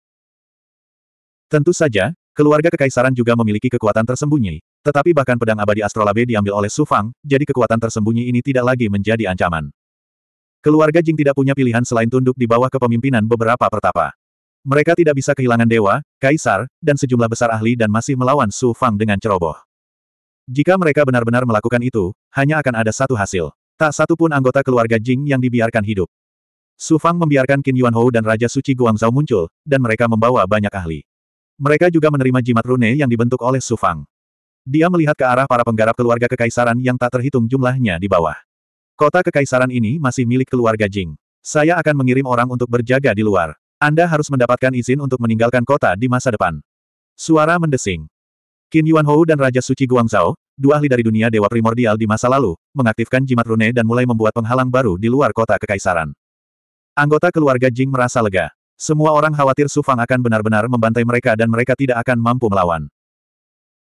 Tentu saja, Keluarga kekaisaran juga memiliki kekuatan tersembunyi, tetapi bahkan pedang abadi Astrolabe diambil oleh Su Fang, jadi kekuatan tersembunyi ini tidak lagi menjadi ancaman. Keluarga Jing tidak punya pilihan selain tunduk di bawah kepemimpinan beberapa pertapa. Mereka tidak bisa kehilangan dewa, kaisar, dan sejumlah besar ahli dan masih melawan Su Fang dengan ceroboh. Jika mereka benar-benar melakukan itu, hanya akan ada satu hasil. Tak satu pun anggota keluarga Jing yang dibiarkan hidup. Su Fang membiarkan Qin Hou dan Raja Suci Guangzhou muncul, dan mereka membawa banyak ahli. Mereka juga menerima jimat rune yang dibentuk oleh Sufang. Dia melihat ke arah para penggarap keluarga kekaisaran yang tak terhitung jumlahnya di bawah. Kota kekaisaran ini masih milik keluarga Jing. Saya akan mengirim orang untuk berjaga di luar. Anda harus mendapatkan izin untuk meninggalkan kota di masa depan. Suara mendesing. Qin Yuanhou dan Raja Suci Guangzhou, dua ahli dari dunia dewa primordial di masa lalu, mengaktifkan jimat rune dan mulai membuat penghalang baru di luar kota kekaisaran. Anggota keluarga Jing merasa lega. Semua orang khawatir Su Fang akan benar-benar membantai mereka dan mereka tidak akan mampu melawan.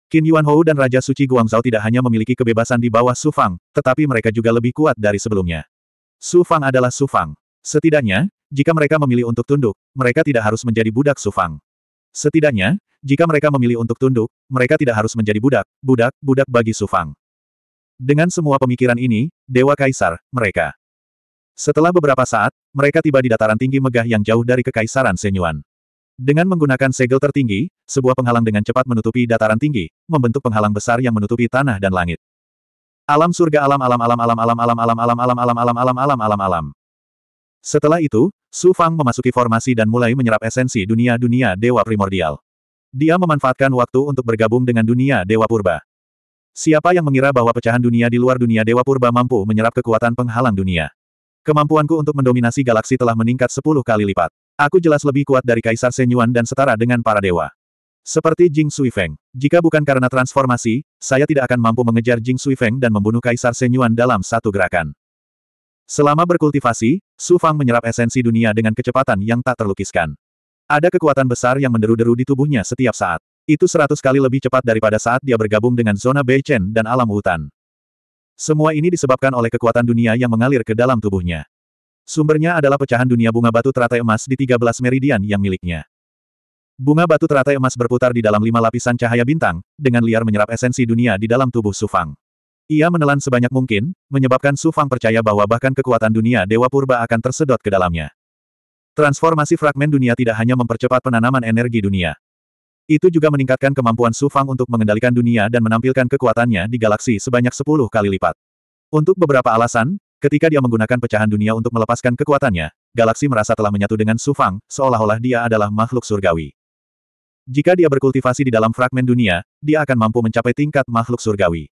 Qin Yuanhou dan Raja Suci Guangzhou tidak hanya memiliki kebebasan di bawah Su Fang, tetapi mereka juga lebih kuat dari sebelumnya. Su Fang adalah Su Fang. Setidaknya, jika mereka memilih untuk tunduk, mereka tidak harus menjadi budak Su Fang. Setidaknya, jika mereka memilih untuk tunduk, mereka tidak harus menjadi budak, budak, budak bagi Su Fang. Dengan semua pemikiran ini, Dewa Kaisar, mereka setelah beberapa saat, mereka tiba di dataran tinggi megah yang jauh dari kekaisaran Senyuan. Dengan menggunakan segel tertinggi, sebuah penghalang dengan cepat menutupi dataran tinggi, membentuk penghalang besar yang menutupi tanah dan langit. Alam surga alam alam alam alam alam alam alam alam alam alam alam alam alam alam alam. Setelah itu, Su Fang memasuki formasi dan mulai menyerap esensi dunia-dunia dewa primordial. Dia memanfaatkan waktu untuk bergabung dengan dunia dewa purba. Siapa yang mengira bahwa pecahan dunia di luar dunia dewa purba mampu menyerap kekuatan penghalang dunia? Kemampuanku untuk mendominasi galaksi telah meningkat sepuluh kali lipat. Aku jelas lebih kuat dari Kaisar Senyuan dan setara dengan para dewa. Seperti Jing Sui Feng. Jika bukan karena transformasi, saya tidak akan mampu mengejar Jing Sui Feng dan membunuh Kaisar Senyuan dalam satu gerakan. Selama berkultivasi, Su Fang menyerap esensi dunia dengan kecepatan yang tak terlukiskan. Ada kekuatan besar yang menderu-deru di tubuhnya setiap saat. Itu seratus kali lebih cepat daripada saat dia bergabung dengan zona Beichen dan alam hutan. Semua ini disebabkan oleh kekuatan dunia yang mengalir ke dalam tubuhnya. Sumbernya adalah pecahan dunia bunga batu teratai emas di 13 meridian yang miliknya. Bunga batu teratai emas berputar di dalam lima lapisan cahaya bintang, dengan liar menyerap esensi dunia di dalam tubuh Sufang. Ia menelan sebanyak mungkin, menyebabkan Sufang percaya bahwa bahkan kekuatan dunia Dewa Purba akan tersedot ke dalamnya. Transformasi fragmen dunia tidak hanya mempercepat penanaman energi dunia, itu juga meningkatkan kemampuan Su Fang untuk mengendalikan dunia dan menampilkan kekuatannya di galaksi sebanyak 10 kali lipat. Untuk beberapa alasan, ketika dia menggunakan pecahan dunia untuk melepaskan kekuatannya, galaksi merasa telah menyatu dengan Su Fang, seolah-olah dia adalah makhluk surgawi. Jika dia berkultivasi di dalam fragmen dunia, dia akan mampu mencapai tingkat makhluk surgawi.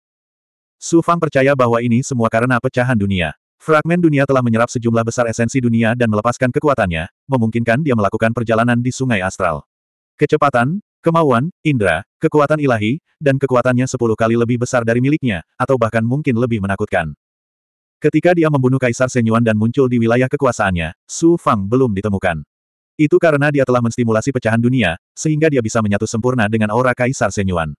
Su Fang percaya bahwa ini semua karena pecahan dunia. Fragmen dunia telah menyerap sejumlah besar esensi dunia dan melepaskan kekuatannya, memungkinkan dia melakukan perjalanan di sungai astral. Kecepatan, Kemauan, indera, kekuatan ilahi, dan kekuatannya sepuluh kali lebih besar dari miliknya, atau bahkan mungkin lebih menakutkan. Ketika dia membunuh Kaisar Senyuan dan muncul di wilayah kekuasaannya, Su Fang belum ditemukan. Itu karena dia telah menstimulasi pecahan dunia, sehingga dia bisa menyatu sempurna dengan aura Kaisar Senyuan.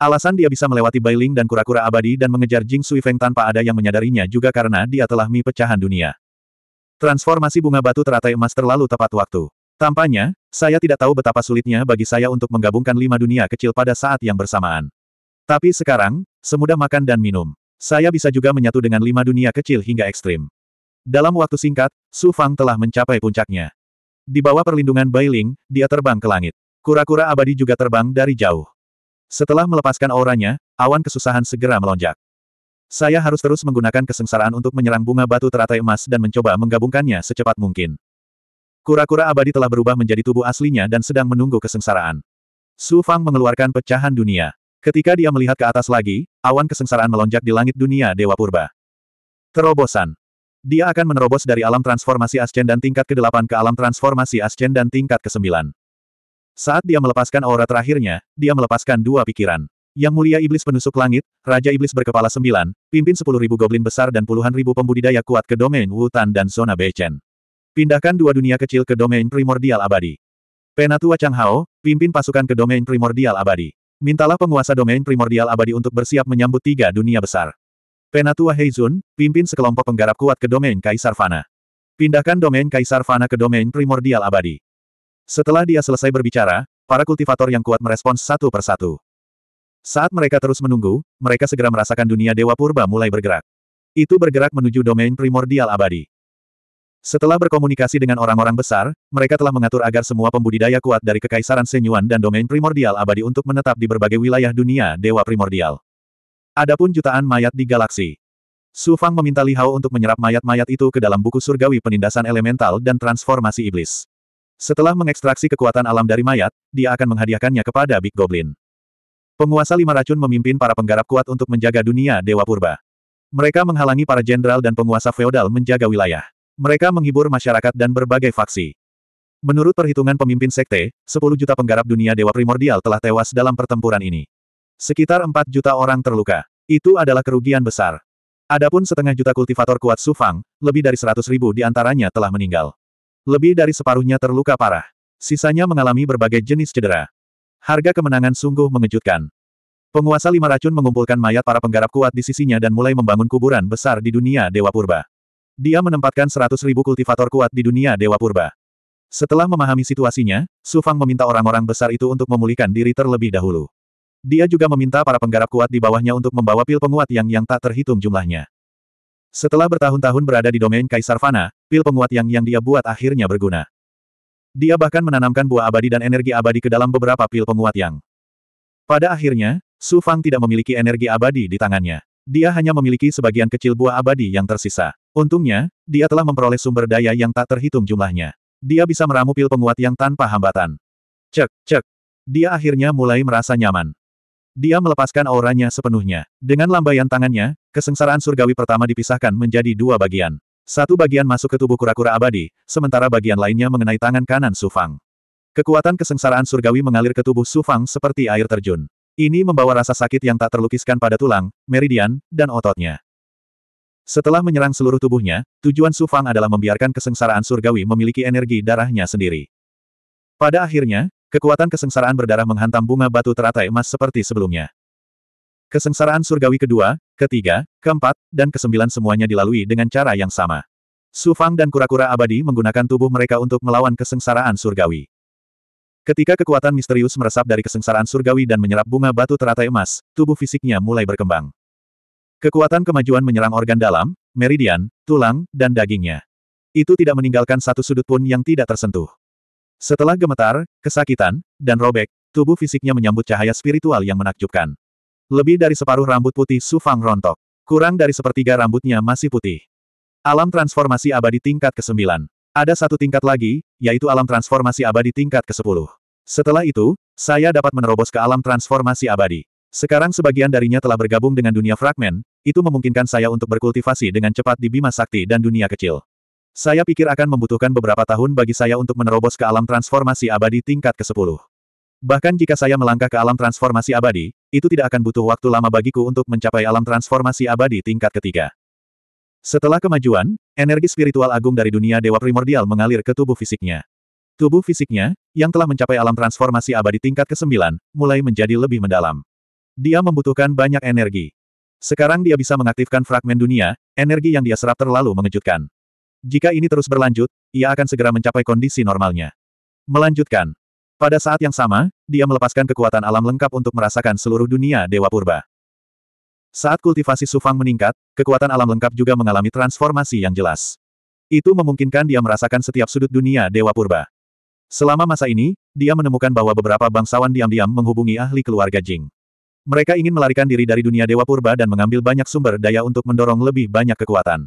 Alasan dia bisa melewati Bailing dan kura-kura abadi dan mengejar Jing Sui Feng tanpa ada yang menyadarinya juga karena dia telah mi pecahan dunia. Transformasi bunga batu teratai emas terlalu tepat waktu. Tampaknya, saya tidak tahu betapa sulitnya bagi saya untuk menggabungkan lima dunia kecil pada saat yang bersamaan. Tapi sekarang, semudah makan dan minum. Saya bisa juga menyatu dengan lima dunia kecil hingga ekstrim. Dalam waktu singkat, Su Fang telah mencapai puncaknya. Di bawah perlindungan Bailing, dia terbang ke langit. Kura-kura abadi juga terbang dari jauh. Setelah melepaskan auranya, awan kesusahan segera melonjak. Saya harus terus menggunakan kesengsaraan untuk menyerang bunga batu teratai emas dan mencoba menggabungkannya secepat mungkin. Kura-kura abadi telah berubah menjadi tubuh aslinya dan sedang menunggu kesengsaraan. Su Fang mengeluarkan pecahan dunia. Ketika dia melihat ke atas lagi, awan kesengsaraan melonjak di langit dunia Dewa Purba. Terobosan. Dia akan menerobos dari alam transformasi ascen dan tingkat ke-8 ke alam transformasi ascen dan tingkat ke-9. Saat dia melepaskan aura terakhirnya, dia melepaskan dua pikiran. Yang mulia iblis penusuk langit, Raja Iblis berkepala sembilan, pimpin sepuluh ribu goblin besar dan puluhan ribu pembudidaya kuat ke domain Wutan dan zona Beichen. Pindahkan dua dunia kecil ke domain primordial abadi. Penatua Chang Hao, pimpin pasukan ke domain primordial abadi. Mintalah penguasa domain primordial abadi untuk bersiap menyambut tiga dunia besar. Penatua Heizun, pimpin sekelompok penggarap kuat ke domain Kaisar Fana. Pindahkan domain Kaisar Fana ke domain primordial abadi. Setelah dia selesai berbicara, para kultivator yang kuat merespons satu persatu. Saat mereka terus menunggu, mereka segera merasakan dunia Dewa Purba mulai bergerak. Itu bergerak menuju domain primordial abadi. Setelah berkomunikasi dengan orang-orang besar, mereka telah mengatur agar semua pembudidaya kuat dari Kekaisaran Senyuan dan domain primordial abadi untuk menetap di berbagai wilayah dunia Dewa Primordial. Adapun jutaan mayat di galaksi. Su Fang meminta Li Hao untuk menyerap mayat-mayat itu ke dalam buku surgawi penindasan elemental dan transformasi iblis. Setelah mengekstraksi kekuatan alam dari mayat, dia akan menghadiahkannya kepada Big Goblin. Penguasa lima racun memimpin para penggarap kuat untuk menjaga dunia Dewa Purba. Mereka menghalangi para jenderal dan penguasa feodal menjaga wilayah. Mereka menghibur masyarakat dan berbagai faksi. Menurut perhitungan pemimpin sekte, 10 juta penggarap dunia Dewa Primordial telah tewas dalam pertempuran ini. Sekitar 4 juta orang terluka. Itu adalah kerugian besar. Adapun setengah juta kultivator kuat Sufang, lebih dari 100 ribu di antaranya telah meninggal. Lebih dari separuhnya terluka parah. Sisanya mengalami berbagai jenis cedera. Harga kemenangan sungguh mengejutkan. Penguasa lima racun mengumpulkan mayat para penggarap kuat di sisinya dan mulai membangun kuburan besar di dunia Dewa Purba. Dia menempatkan seratus ribu kultivator kuat di dunia Dewa Purba. Setelah memahami situasinya, Su Fang meminta orang-orang besar itu untuk memulihkan diri terlebih dahulu. Dia juga meminta para penggarap kuat di bawahnya untuk membawa pil penguat yang yang tak terhitung jumlahnya. Setelah bertahun-tahun berada di domain Kaisar Fana, pil penguat yang yang dia buat akhirnya berguna. Dia bahkan menanamkan buah abadi dan energi abadi ke dalam beberapa pil penguat yang. Pada akhirnya, Su Fang tidak memiliki energi abadi di tangannya. Dia hanya memiliki sebagian kecil buah abadi yang tersisa. Untungnya, dia telah memperoleh sumber daya yang tak terhitung jumlahnya. Dia bisa meramu pil penguat yang tanpa hambatan. Cek, cek. Dia akhirnya mulai merasa nyaman. Dia melepaskan auranya sepenuhnya. Dengan lambaian tangannya, kesengsaraan surgawi pertama dipisahkan menjadi dua bagian. Satu bagian masuk ke tubuh kura-kura abadi, sementara bagian lainnya mengenai tangan kanan Sufang. Kekuatan kesengsaraan surgawi mengalir ke tubuh Sufang seperti air terjun. Ini membawa rasa sakit yang tak terlukiskan pada tulang, meridian, dan ototnya. Setelah menyerang seluruh tubuhnya, tujuan Su Fang adalah membiarkan kesengsaraan surgawi memiliki energi darahnya sendiri. Pada akhirnya, kekuatan kesengsaraan berdarah menghantam bunga batu teratai emas seperti sebelumnya. Kesengsaraan surgawi kedua, ketiga, keempat, dan kesembilan semuanya dilalui dengan cara yang sama. Su Fang dan kura-kura abadi menggunakan tubuh mereka untuk melawan kesengsaraan surgawi. Ketika kekuatan misterius meresap dari kesengsaraan surgawi dan menyerap bunga batu teratai emas, tubuh fisiknya mulai berkembang. Kekuatan kemajuan menyerang organ dalam, meridian, tulang, dan dagingnya. Itu tidak meninggalkan satu sudut pun yang tidak tersentuh. Setelah gemetar, kesakitan, dan robek, tubuh fisiknya menyambut cahaya spiritual yang menakjubkan. Lebih dari separuh rambut putih Sufang rontok. Kurang dari sepertiga rambutnya masih putih. Alam transformasi abadi tingkat ke-9. Ada satu tingkat lagi, yaitu alam transformasi abadi tingkat ke-10. Setelah itu, saya dapat menerobos ke alam transformasi abadi. Sekarang sebagian darinya telah bergabung dengan dunia fragmen, itu memungkinkan saya untuk berkultivasi dengan cepat di Bima Sakti dan dunia kecil. Saya pikir akan membutuhkan beberapa tahun bagi saya untuk menerobos ke alam transformasi abadi tingkat ke-10. Bahkan jika saya melangkah ke alam transformasi abadi, itu tidak akan butuh waktu lama bagiku untuk mencapai alam transformasi abadi tingkat ketiga. Setelah kemajuan, energi spiritual agung dari dunia dewa primordial mengalir ke tubuh fisiknya. Tubuh fisiknya, yang telah mencapai alam transformasi abadi tingkat ke-9, mulai menjadi lebih mendalam. Dia membutuhkan banyak energi. Sekarang dia bisa mengaktifkan fragmen dunia, energi yang dia serap terlalu mengejutkan. Jika ini terus berlanjut, ia akan segera mencapai kondisi normalnya. Melanjutkan. Pada saat yang sama, dia melepaskan kekuatan alam lengkap untuk merasakan seluruh dunia Dewa Purba. Saat kultivasi Sufang meningkat, kekuatan alam lengkap juga mengalami transformasi yang jelas. Itu memungkinkan dia merasakan setiap sudut dunia Dewa Purba. Selama masa ini, dia menemukan bahwa beberapa bangsawan diam-diam menghubungi ahli keluarga Jing. Mereka ingin melarikan diri dari dunia Dewa Purba dan mengambil banyak sumber daya untuk mendorong lebih banyak kekuatan.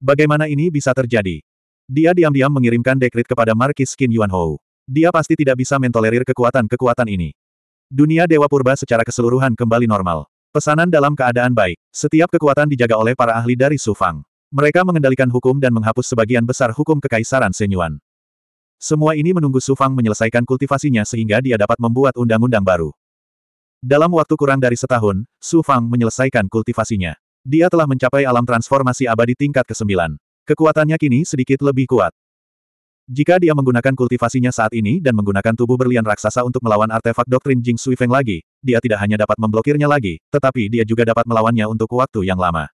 Bagaimana ini bisa terjadi? Dia diam-diam mengirimkan dekrit kepada Markis Qin Yuanhou. Dia pasti tidak bisa mentolerir kekuatan-kekuatan ini. Dunia Dewa Purba secara keseluruhan kembali normal. Pesanan dalam keadaan baik. Setiap kekuatan dijaga oleh para ahli dari Sufang. Mereka mengendalikan hukum dan menghapus sebagian besar hukum kekaisaran Senyuan. Semua ini menunggu Sufang menyelesaikan kultivasinya sehingga dia dapat membuat undang-undang baru. Dalam waktu kurang dari setahun, Su Fang menyelesaikan kultivasinya. Dia telah mencapai alam transformasi abadi tingkat ke-9. Kekuatannya kini sedikit lebih kuat. Jika dia menggunakan kultivasinya saat ini dan menggunakan tubuh berlian raksasa untuk melawan artefak doktrin Jing Sui Feng lagi, dia tidak hanya dapat memblokirnya lagi, tetapi dia juga dapat melawannya untuk waktu yang lama.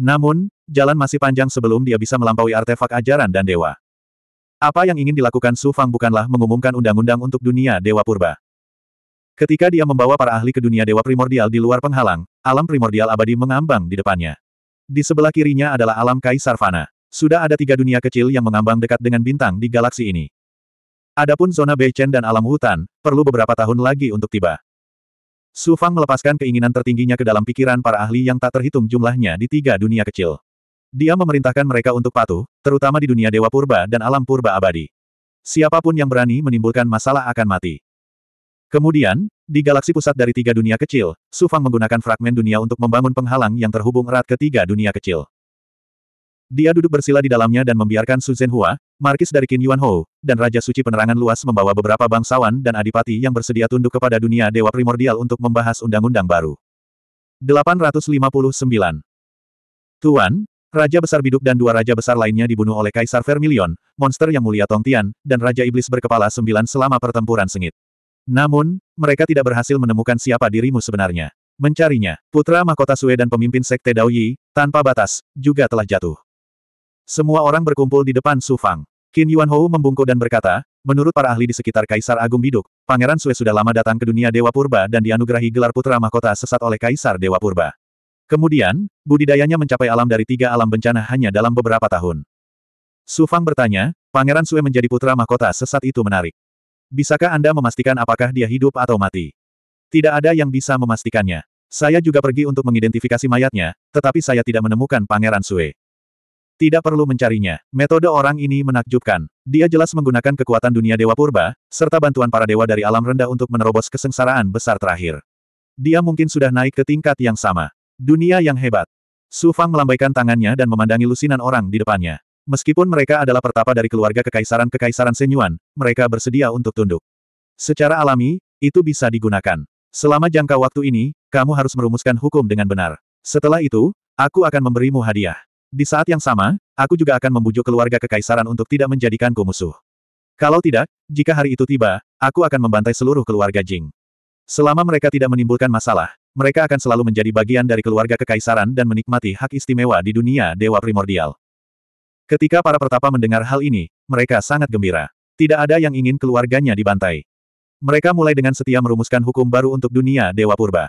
Namun, jalan masih panjang sebelum dia bisa melampaui artefak ajaran dan dewa. Apa yang ingin dilakukan Su Fang bukanlah mengumumkan undang-undang untuk dunia Dewa Purba. Ketika dia membawa para ahli ke dunia dewa primordial di luar penghalang, alam primordial abadi mengambang di depannya. Di sebelah kirinya adalah alam Kaisar Fana. Sudah ada tiga dunia kecil yang mengambang dekat dengan bintang di galaksi ini. Adapun zona Beichen dan alam hutan, perlu beberapa tahun lagi untuk tiba. Su Fang melepaskan keinginan tertingginya ke dalam pikiran para ahli yang tak terhitung jumlahnya di tiga dunia kecil. Dia memerintahkan mereka untuk patuh, terutama di dunia Dewa Purba dan alam Purba Abadi. Siapapun yang berani menimbulkan masalah akan mati. Kemudian, di galaksi pusat dari tiga dunia kecil, Su Fang menggunakan fragmen dunia untuk membangun penghalang yang terhubung erat ke tiga dunia kecil. Dia duduk bersila di dalamnya dan membiarkan Su Zhenhua, Markis dari Qin Yuanhou, dan Raja Suci Penerangan Luas membawa beberapa bangsawan dan adipati yang bersedia tunduk kepada dunia dewa primordial untuk membahas undang-undang baru. 859. Tuan, Raja Besar Biduk dan dua Raja Besar lainnya dibunuh oleh Kaisar Vermilion, monster yang mulia Tongtian, dan Raja Iblis berkepala sembilan selama pertempuran sengit. Namun, mereka tidak berhasil menemukan siapa dirimu sebenarnya. Mencarinya, putra mahkota Sue dan pemimpin sekte Daoyi, tanpa batas, juga telah jatuh. Semua orang berkumpul di depan Su Fang. Qin Yuanhou membungkuk dan berkata, menurut para ahli di sekitar Kaisar Agung Biduk, Pangeran Sue sudah lama datang ke dunia Dewa Purba dan dianugerahi gelar putra mahkota sesat oleh Kaisar Dewa Purba. Kemudian, budidayanya mencapai alam dari tiga alam bencana hanya dalam beberapa tahun. Su Fang bertanya, Pangeran Sue menjadi putra mahkota sesat itu menarik. Bisakah Anda memastikan apakah dia hidup atau mati? Tidak ada yang bisa memastikannya. Saya juga pergi untuk mengidentifikasi mayatnya, tetapi saya tidak menemukan Pangeran Sue. Tidak perlu mencarinya, metode orang ini menakjubkan. Dia jelas menggunakan kekuatan dunia Dewa Purba, serta bantuan para dewa dari alam rendah untuk menerobos kesengsaraan besar terakhir. Dia mungkin sudah naik ke tingkat yang sama. Dunia yang hebat. Su Fang melambaikan tangannya dan memandangi lusinan orang di depannya. Meskipun mereka adalah pertapa dari keluarga kekaisaran Kekaisaran Senyuan, mereka bersedia untuk tunduk. Secara alami, itu bisa digunakan. Selama jangka waktu ini, kamu harus merumuskan hukum dengan benar. Setelah itu, aku akan memberimu hadiah. Di saat yang sama, aku juga akan membujuk keluarga kekaisaran untuk tidak menjadikanku musuh. Kalau tidak, jika hari itu tiba, aku akan membantai seluruh keluarga Jing. Selama mereka tidak menimbulkan masalah, mereka akan selalu menjadi bagian dari keluarga kekaisaran dan menikmati hak istimewa di dunia Dewa Primordial. Ketika para pertapa mendengar hal ini, mereka sangat gembira. Tidak ada yang ingin keluarganya dibantai. Mereka mulai dengan setia merumuskan hukum baru untuk dunia Dewa Purba.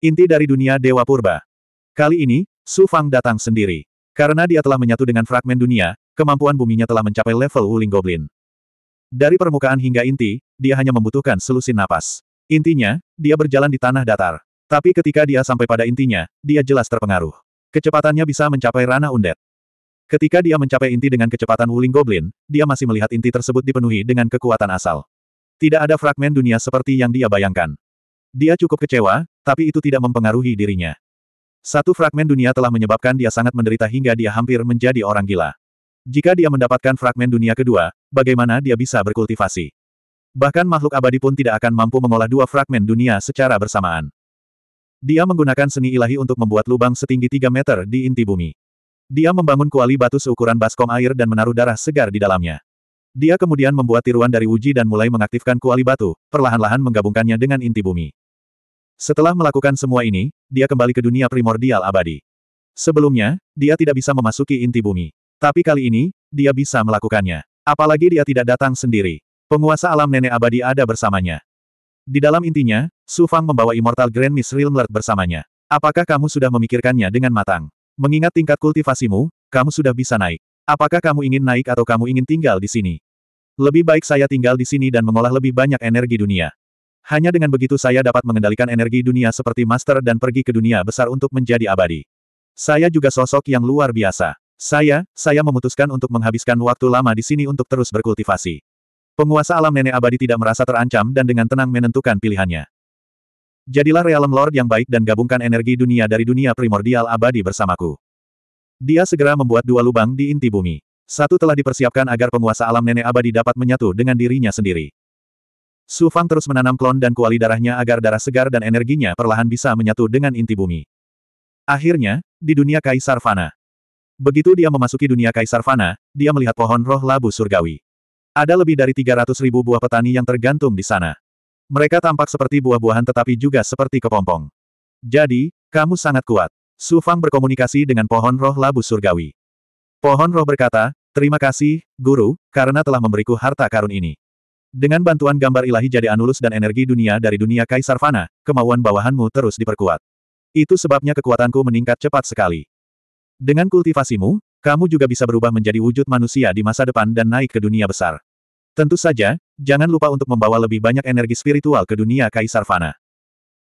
Inti dari dunia Dewa Purba. Kali ini, Su Fang datang sendiri. Karena dia telah menyatu dengan fragmen dunia, kemampuan buminya telah mencapai level Wuling Goblin. Dari permukaan hingga inti, dia hanya membutuhkan selusin napas. Intinya, dia berjalan di tanah datar. Tapi ketika dia sampai pada intinya, dia jelas terpengaruh. Kecepatannya bisa mencapai ranah undet. Ketika dia mencapai inti dengan kecepatan Wuling Goblin, dia masih melihat inti tersebut dipenuhi dengan kekuatan asal. Tidak ada fragmen dunia seperti yang dia bayangkan. Dia cukup kecewa, tapi itu tidak mempengaruhi dirinya. Satu fragmen dunia telah menyebabkan dia sangat menderita hingga dia hampir menjadi orang gila. Jika dia mendapatkan fragmen dunia kedua, bagaimana dia bisa berkultivasi? Bahkan makhluk abadi pun tidak akan mampu mengolah dua fragmen dunia secara bersamaan. Dia menggunakan seni ilahi untuk membuat lubang setinggi 3 meter di inti bumi. Dia membangun kuali batu seukuran baskom air dan menaruh darah segar di dalamnya. Dia kemudian membuat tiruan dari Wuji dan mulai mengaktifkan kuali batu, perlahan-lahan menggabungkannya dengan inti bumi. Setelah melakukan semua ini, dia kembali ke dunia primordial abadi. Sebelumnya, dia tidak bisa memasuki inti bumi. Tapi kali ini, dia bisa melakukannya. Apalagi dia tidak datang sendiri. Penguasa alam nenek abadi ada bersamanya. Di dalam intinya, Su Fang membawa Immortal Grand Miss Realm Lord bersamanya. Apakah kamu sudah memikirkannya dengan matang? Mengingat tingkat kultivasimu, kamu sudah bisa naik. Apakah kamu ingin naik atau kamu ingin tinggal di sini? Lebih baik saya tinggal di sini dan mengolah lebih banyak energi dunia. Hanya dengan begitu saya dapat mengendalikan energi dunia seperti master dan pergi ke dunia besar untuk menjadi abadi. Saya juga sosok yang luar biasa. Saya, saya memutuskan untuk menghabiskan waktu lama di sini untuk terus berkultivasi. Penguasa alam nenek abadi tidak merasa terancam dan dengan tenang menentukan pilihannya. Jadilah Realm Lord yang baik dan gabungkan energi dunia dari dunia primordial abadi bersamaku. Dia segera membuat dua lubang di inti bumi. Satu telah dipersiapkan agar penguasa alam nenek abadi dapat menyatu dengan dirinya sendiri. Su Fang terus menanam klon dan kuali darahnya agar darah segar dan energinya perlahan bisa menyatu dengan inti bumi. Akhirnya, di dunia Kaisar Fana. Begitu dia memasuki dunia Kaisar Fana, dia melihat pohon roh labu surgawi. Ada lebih dari 300 ribu buah petani yang tergantung di sana. Mereka tampak seperti buah-buahan tetapi juga seperti kepompong. Jadi, kamu sangat kuat. Su Fang berkomunikasi dengan pohon roh labu surgawi. Pohon roh berkata, terima kasih, guru, karena telah memberiku harta karun ini. Dengan bantuan gambar ilahi jadi anulus dan energi dunia dari dunia Kaisar Fana, kemauan bawahanmu terus diperkuat. Itu sebabnya kekuatanku meningkat cepat sekali. Dengan kultivasimu, kamu juga bisa berubah menjadi wujud manusia di masa depan dan naik ke dunia besar. Tentu saja, jangan lupa untuk membawa lebih banyak energi spiritual ke dunia Kaisar Fana.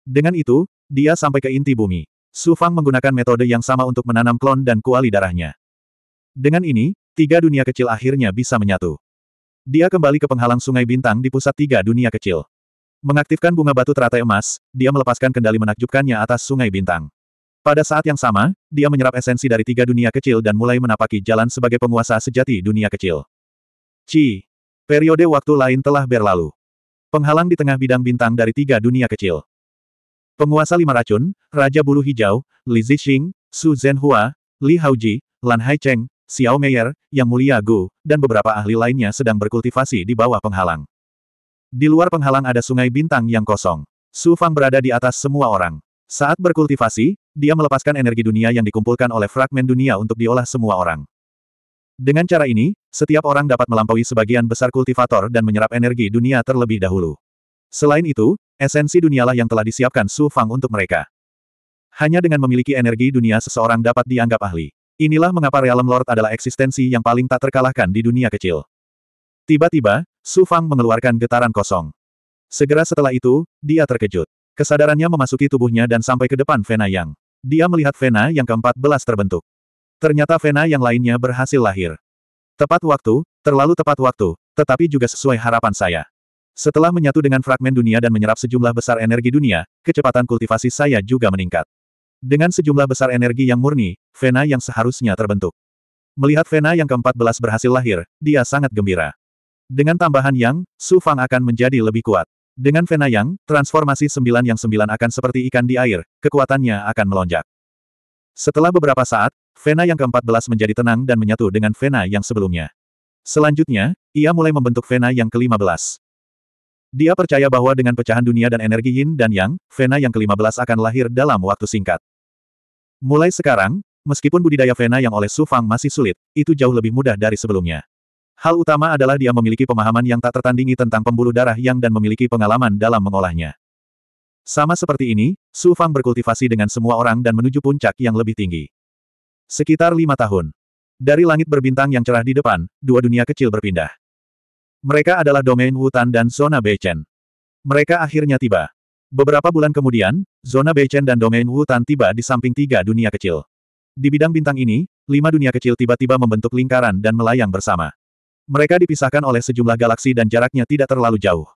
Dengan itu, dia sampai ke inti bumi. Su Fang menggunakan metode yang sama untuk menanam klon dan kuali darahnya. Dengan ini, tiga dunia kecil akhirnya bisa menyatu. Dia kembali ke penghalang sungai bintang di pusat tiga dunia kecil. Mengaktifkan bunga batu teratai emas, dia melepaskan kendali menakjubkannya atas sungai bintang. Pada saat yang sama, dia menyerap esensi dari tiga dunia kecil dan mulai menapaki jalan sebagai penguasa sejati dunia kecil. Cii. Periode waktu lain telah berlalu. Penghalang di tengah bidang bintang dari tiga dunia kecil. Penguasa lima racun, Raja Bulu Hijau, Li Zixing, Su Zhenhua, Li Haoji, Lan Haicheng, Xiao Meier, Yang Mulia Gu, dan beberapa ahli lainnya sedang berkultivasi di bawah penghalang. Di luar penghalang ada sungai bintang yang kosong. Su Fang berada di atas semua orang. Saat berkultivasi, dia melepaskan energi dunia yang dikumpulkan oleh fragmen dunia untuk diolah semua orang. Dengan cara ini, setiap orang dapat melampaui sebagian besar kultivator dan menyerap energi dunia terlebih dahulu. Selain itu, esensi dunialah yang telah disiapkan Su Fang untuk mereka. Hanya dengan memiliki energi dunia seseorang dapat dianggap ahli. Inilah mengapa Realm Lord adalah eksistensi yang paling tak terkalahkan di dunia kecil. Tiba-tiba, Su Fang mengeluarkan getaran kosong. Segera setelah itu, dia terkejut. Kesadarannya memasuki tubuhnya dan sampai ke depan Vena Yang. Dia melihat Vena yang keempat belas terbentuk. Ternyata vena yang lainnya berhasil lahir. Tepat waktu, terlalu tepat waktu, tetapi juga sesuai harapan saya. Setelah menyatu dengan fragmen dunia dan menyerap sejumlah besar energi dunia, kecepatan kultivasi saya juga meningkat. Dengan sejumlah besar energi yang murni, vena yang seharusnya terbentuk. Melihat vena yang ke-14 berhasil lahir, dia sangat gembira. Dengan tambahan yang, Su Fang akan menjadi lebih kuat. Dengan vena yang, transformasi sembilan yang sembilan akan seperti ikan di air, kekuatannya akan melonjak. Setelah beberapa saat, Vena yang ke-14 menjadi tenang dan menyatu dengan Vena yang sebelumnya. Selanjutnya, ia mulai membentuk Vena yang ke-15. Dia percaya bahwa dengan pecahan dunia dan energi yin dan yang, Vena yang ke-15 akan lahir dalam waktu singkat. Mulai sekarang, meskipun budidaya Vena yang oleh Su Fang masih sulit, itu jauh lebih mudah dari sebelumnya. Hal utama adalah dia memiliki pemahaman yang tak tertandingi tentang pembuluh darah yang dan memiliki pengalaman dalam mengolahnya. Sama seperti ini, Su Fang berkultivasi dengan semua orang dan menuju puncak yang lebih tinggi. Sekitar lima tahun. Dari langit berbintang yang cerah di depan, dua dunia kecil berpindah. Mereka adalah domain hutan dan zona Beichen. Mereka akhirnya tiba. Beberapa bulan kemudian, zona Beichen dan domain hutan tiba di samping tiga dunia kecil. Di bidang bintang ini, lima dunia kecil tiba-tiba membentuk lingkaran dan melayang bersama. Mereka dipisahkan oleh sejumlah galaksi dan jaraknya tidak terlalu jauh.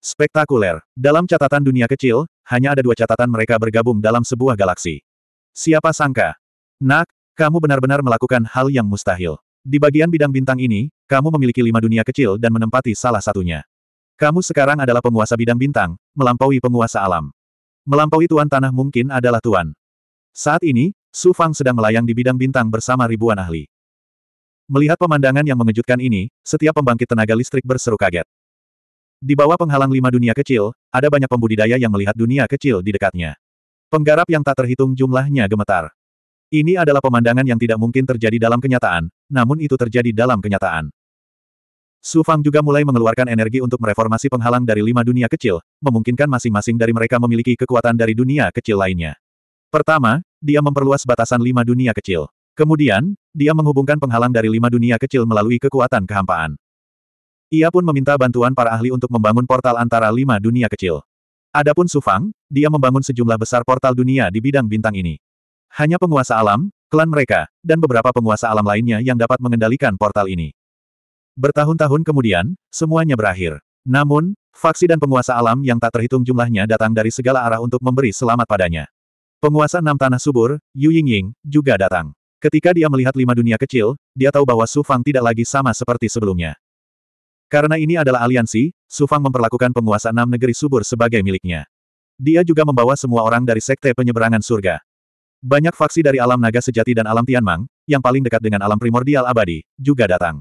Spektakuler. Dalam catatan dunia kecil, hanya ada dua catatan mereka bergabung dalam sebuah galaksi. Siapa sangka? Nak, kamu benar-benar melakukan hal yang mustahil. Di bagian bidang bintang ini, kamu memiliki lima dunia kecil dan menempati salah satunya. Kamu sekarang adalah penguasa bidang bintang, melampaui penguasa alam. Melampaui tuan tanah mungkin adalah tuan. Saat ini, Su Fang sedang melayang di bidang bintang bersama ribuan ahli. Melihat pemandangan yang mengejutkan ini, setiap pembangkit tenaga listrik berseru kaget. Di bawah penghalang lima dunia kecil, ada banyak pembudidaya yang melihat dunia kecil di dekatnya. Penggarap yang tak terhitung jumlahnya gemetar. Ini adalah pemandangan yang tidak mungkin terjadi dalam kenyataan, namun itu terjadi dalam kenyataan. Su Fang juga mulai mengeluarkan energi untuk mereformasi penghalang dari lima dunia kecil, memungkinkan masing-masing dari mereka memiliki kekuatan dari dunia kecil lainnya. Pertama, dia memperluas batasan lima dunia kecil. Kemudian, dia menghubungkan penghalang dari lima dunia kecil melalui kekuatan kehampaan. Ia pun meminta bantuan para ahli untuk membangun portal antara lima dunia kecil. Adapun Su Fang, dia membangun sejumlah besar portal dunia di bidang bintang ini. Hanya penguasa alam, klan mereka, dan beberapa penguasa alam lainnya yang dapat mengendalikan portal ini. Bertahun-tahun kemudian, semuanya berakhir. Namun, faksi dan penguasa alam yang tak terhitung jumlahnya datang dari segala arah untuk memberi selamat padanya. Penguasa enam tanah subur, Yu Yingying, juga datang. Ketika dia melihat lima dunia kecil, dia tahu bahwa Su Fang tidak lagi sama seperti sebelumnya. Karena ini adalah aliansi, Su Fang memperlakukan penguasa enam negeri subur sebagai miliknya. Dia juga membawa semua orang dari sekte penyeberangan surga. Banyak faksi dari alam naga sejati dan alam Tianmang, yang paling dekat dengan alam primordial abadi, juga datang.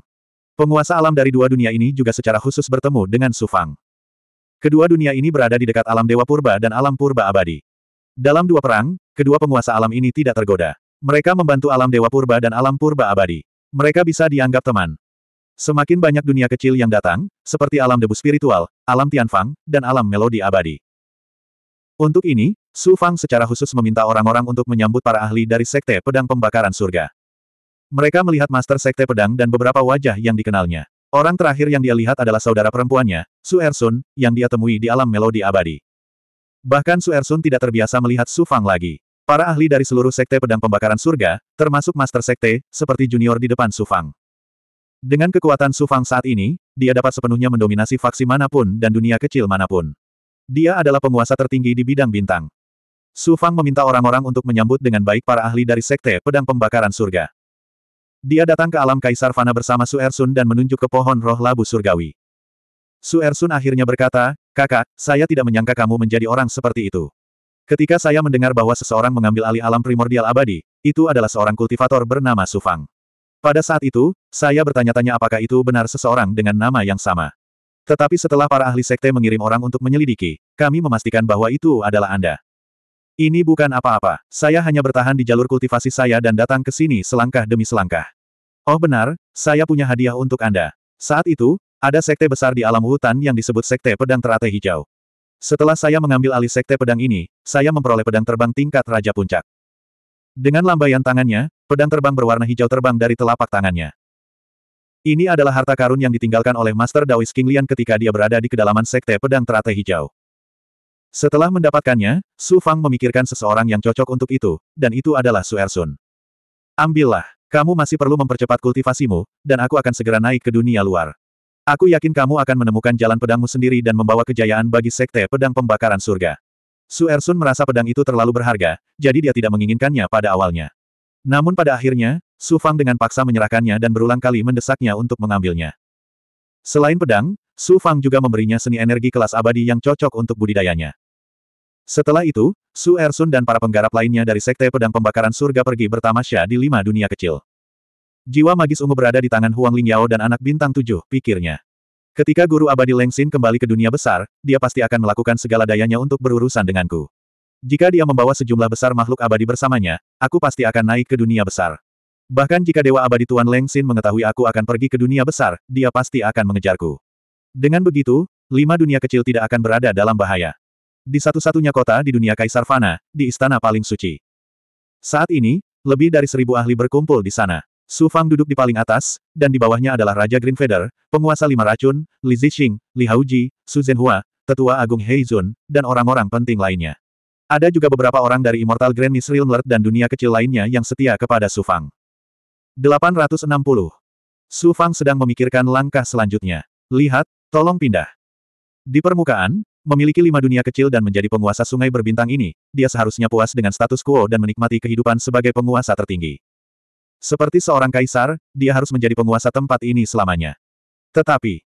Penguasa alam dari dua dunia ini juga secara khusus bertemu dengan Sufang. Kedua dunia ini berada di dekat alam Dewa Purba dan alam Purba Abadi. Dalam dua perang, kedua penguasa alam ini tidak tergoda. Mereka membantu alam Dewa Purba dan alam Purba Abadi. Mereka bisa dianggap teman. Semakin banyak dunia kecil yang datang, seperti alam debu spiritual, alam Tianfang, dan alam melodi abadi. Untuk ini, Su Fang secara khusus meminta orang-orang untuk menyambut para ahli dari Sekte Pedang Pembakaran Surga. Mereka melihat Master Sekte Pedang dan beberapa wajah yang dikenalnya. Orang terakhir yang dia lihat adalah saudara perempuannya, Su Ersun, yang dia temui di alam melodi abadi. Bahkan Su Ersun tidak terbiasa melihat Su Fang lagi. Para ahli dari seluruh sekte pedang pembakaran surga, termasuk Master Sekte, seperti junior di depan Su Fang. Dengan kekuatan Su Fang saat ini, dia dapat sepenuhnya mendominasi faksi manapun dan dunia kecil manapun. Dia adalah penguasa tertinggi di bidang bintang. Su Fang meminta orang-orang untuk menyambut dengan baik para ahli dari Sekte Pedang Pembakaran Surga. Dia datang ke alam Kaisar Fana bersama Su Ersun dan menunjuk ke pohon roh labu surgawi. Su Ersun akhirnya berkata, Kakak, saya tidak menyangka kamu menjadi orang seperti itu. Ketika saya mendengar bahwa seseorang mengambil alih alam primordial abadi, itu adalah seorang kultivator bernama Su Fang. Pada saat itu, saya bertanya-tanya apakah itu benar seseorang dengan nama yang sama. Tetapi setelah para ahli sekte mengirim orang untuk menyelidiki, kami memastikan bahwa itu adalah Anda. Ini bukan apa-apa, saya hanya bertahan di jalur kultivasi saya dan datang ke sini selangkah demi selangkah. Oh benar, saya punya hadiah untuk Anda. Saat itu, ada sekte besar di alam hutan yang disebut Sekte Pedang Teratai Hijau. Setelah saya mengambil alih Sekte Pedang ini, saya memperoleh pedang terbang tingkat Raja Puncak. Dengan lambaian tangannya, pedang terbang berwarna hijau terbang dari telapak tangannya. Ini adalah harta karun yang ditinggalkan oleh Master Dawis King Lian ketika dia berada di kedalaman Sekte Pedang Teratai Hijau. Setelah mendapatkannya, Su Fang memikirkan seseorang yang cocok untuk itu, dan itu adalah Su Ersun. Ambillah, kamu masih perlu mempercepat kultivasimu, dan aku akan segera naik ke dunia luar. Aku yakin kamu akan menemukan jalan pedangmu sendiri dan membawa kejayaan bagi Sekte Pedang Pembakaran Surga. Su Ersun merasa pedang itu terlalu berharga, jadi dia tidak menginginkannya pada awalnya. Namun pada akhirnya, Su Fang dengan paksa menyerahkannya dan berulang kali mendesaknya untuk mengambilnya. Selain pedang, Su Fang juga memberinya seni energi kelas abadi yang cocok untuk budidayanya. Setelah itu, Su Ersun dan para penggarap lainnya dari Sekte Pedang Pembakaran Surga pergi bertamasya di lima dunia kecil. Jiwa magis ungu berada di tangan Huang Lingyao dan anak bintang tujuh, pikirnya. Ketika guru abadi Leng Xin kembali ke dunia besar, dia pasti akan melakukan segala dayanya untuk berurusan denganku. Jika dia membawa sejumlah besar makhluk abadi bersamanya, aku pasti akan naik ke dunia besar. Bahkan jika Dewa Abadi Tuan Leng Xin mengetahui aku akan pergi ke dunia besar, dia pasti akan mengejarku. Dengan begitu, lima dunia kecil tidak akan berada dalam bahaya. Di satu-satunya kota di dunia Kaisar Fana, di istana paling suci. Saat ini, lebih dari seribu ahli berkumpul di sana. Su Fang duduk di paling atas, dan di bawahnya adalah Raja Green Feather, penguasa lima racun, Li Zixing, Li Haoji, Su Zhenhua, Tetua Agung Heizun, dan orang-orang penting lainnya. Ada juga beberapa orang dari Immortal Grand Nisril Lord dan dunia kecil lainnya yang setia kepada Su Fang. 860. Su Fang sedang memikirkan langkah selanjutnya. Lihat, tolong pindah. Di permukaan, memiliki lima dunia kecil dan menjadi penguasa sungai berbintang ini, dia seharusnya puas dengan status quo dan menikmati kehidupan sebagai penguasa tertinggi. Seperti seorang kaisar, dia harus menjadi penguasa tempat ini selamanya. Tetapi,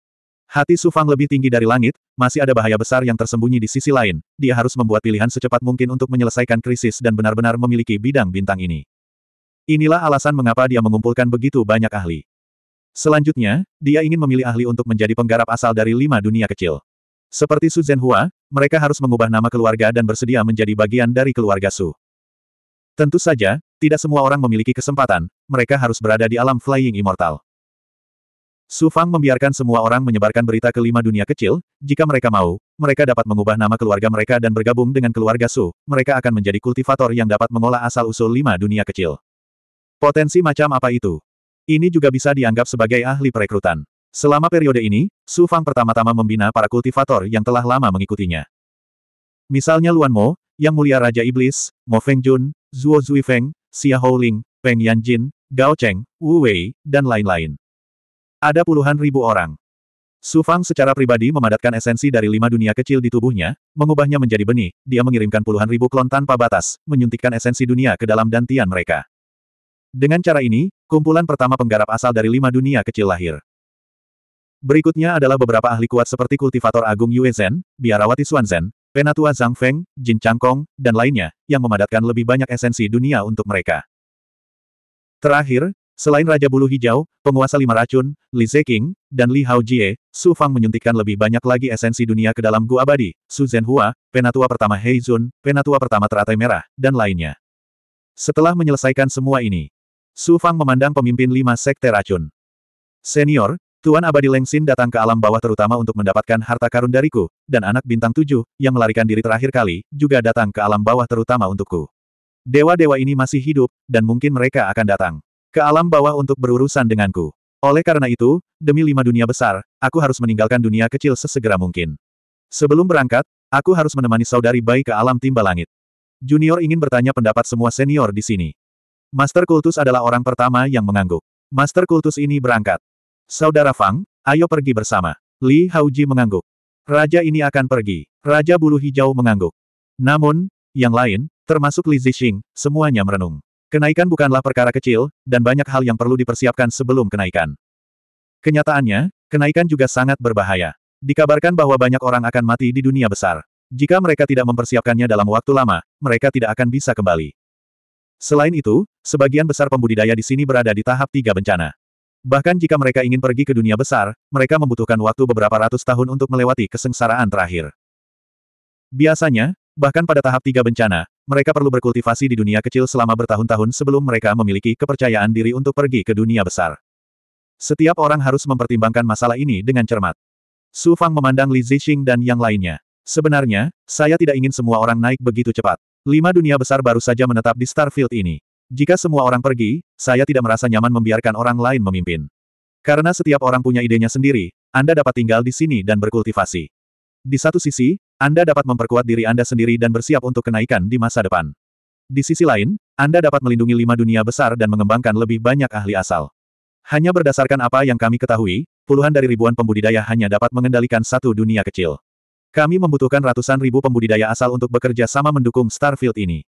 Hati Sufang lebih tinggi dari langit, masih ada bahaya besar yang tersembunyi di sisi lain, dia harus membuat pilihan secepat mungkin untuk menyelesaikan krisis dan benar-benar memiliki bidang bintang ini. Inilah alasan mengapa dia mengumpulkan begitu banyak ahli. Selanjutnya, dia ingin memilih ahli untuk menjadi penggarap asal dari lima dunia kecil. Seperti Su Zhenhua, mereka harus mengubah nama keluarga dan bersedia menjadi bagian dari keluarga Su. Tentu saja, tidak semua orang memiliki kesempatan, mereka harus berada di alam Flying Immortal. Su Fang membiarkan semua orang menyebarkan berita ke lima dunia kecil, jika mereka mau, mereka dapat mengubah nama keluarga mereka dan bergabung dengan keluarga Su, mereka akan menjadi kultivator yang dapat mengolah asal-usul lima dunia kecil. Potensi macam apa itu? Ini juga bisa dianggap sebagai ahli perekrutan. Selama periode ini, Su Fang pertama-tama membina para kultivator yang telah lama mengikutinya. Misalnya Luan Mo, Yang Mulia Raja Iblis, Mo Feng Jun, Zuo Zui Feng, Xia Hou Ling, Peng Yan Jin, Gao Cheng, Wu Wei, dan lain-lain. Ada puluhan ribu orang. Su Fang secara pribadi memadatkan esensi dari lima dunia kecil di tubuhnya, mengubahnya menjadi benih, dia mengirimkan puluhan ribu klon tanpa batas, menyuntikkan esensi dunia ke dalam dantian mereka. Dengan cara ini, kumpulan pertama penggarap asal dari lima dunia kecil lahir. Berikutnya adalah beberapa ahli kuat seperti kultivator agung Yue Zhen, biarawati Xuan Zhen, penatua Zhang Feng, Jin Changkong, dan lainnya, yang memadatkan lebih banyak esensi dunia untuk mereka. Terakhir, Selain Raja Bulu Hijau, penguasa lima racun, Li Zeqing, dan Li Haojie, Jie, Su Fang menyuntikkan lebih banyak lagi esensi dunia ke dalam Gua Abadi, Su Zhenhua, Penatua pertama Heizun, Penatua pertama Teratai Merah, dan lainnya. Setelah menyelesaikan semua ini, Su Fang memandang pemimpin lima sekte racun. Senior, Tuan Abadi Lengsin datang ke alam bawah terutama untuk mendapatkan harta karun dariku, dan anak bintang tujuh, yang melarikan diri terakhir kali, juga datang ke alam bawah terutama untukku. Dewa-dewa ini masih hidup, dan mungkin mereka akan datang ke alam bawah untuk berurusan denganku. Oleh karena itu, demi lima dunia besar, aku harus meninggalkan dunia kecil sesegera mungkin. Sebelum berangkat, aku harus menemani saudari bayi ke alam timba langit. Junior ingin bertanya pendapat semua senior di sini. Master Kultus adalah orang pertama yang mengangguk. Master Kultus ini berangkat. Saudara Fang, ayo pergi bersama. Li Hauji mengangguk. Raja ini akan pergi. Raja Bulu Hijau mengangguk. Namun, yang lain, termasuk Li Zixing, semuanya merenung. Kenaikan bukanlah perkara kecil, dan banyak hal yang perlu dipersiapkan sebelum kenaikan. Kenyataannya, kenaikan juga sangat berbahaya. Dikabarkan bahwa banyak orang akan mati di dunia besar. Jika mereka tidak mempersiapkannya dalam waktu lama, mereka tidak akan bisa kembali. Selain itu, sebagian besar pembudidaya di sini berada di tahap tiga bencana. Bahkan jika mereka ingin pergi ke dunia besar, mereka membutuhkan waktu beberapa ratus tahun untuk melewati kesengsaraan terakhir. Biasanya, bahkan pada tahap tiga bencana, mereka perlu berkultivasi di dunia kecil selama bertahun-tahun sebelum mereka memiliki kepercayaan diri untuk pergi ke dunia besar. Setiap orang harus mempertimbangkan masalah ini dengan cermat. Su Fang memandang Li Zixing dan yang lainnya. Sebenarnya, saya tidak ingin semua orang naik begitu cepat. Lima dunia besar baru saja menetap di Starfield ini. Jika semua orang pergi, saya tidak merasa nyaman membiarkan orang lain memimpin. Karena setiap orang punya idenya sendiri, Anda dapat tinggal di sini dan berkultivasi. Di satu sisi, Anda dapat memperkuat diri Anda sendiri dan bersiap untuk kenaikan di masa depan. Di sisi lain, Anda dapat melindungi lima dunia besar dan mengembangkan lebih banyak ahli asal. Hanya berdasarkan apa yang kami ketahui, puluhan dari ribuan pembudidaya hanya dapat mengendalikan satu dunia kecil. Kami membutuhkan ratusan ribu pembudidaya asal untuk bekerja sama mendukung Starfield ini.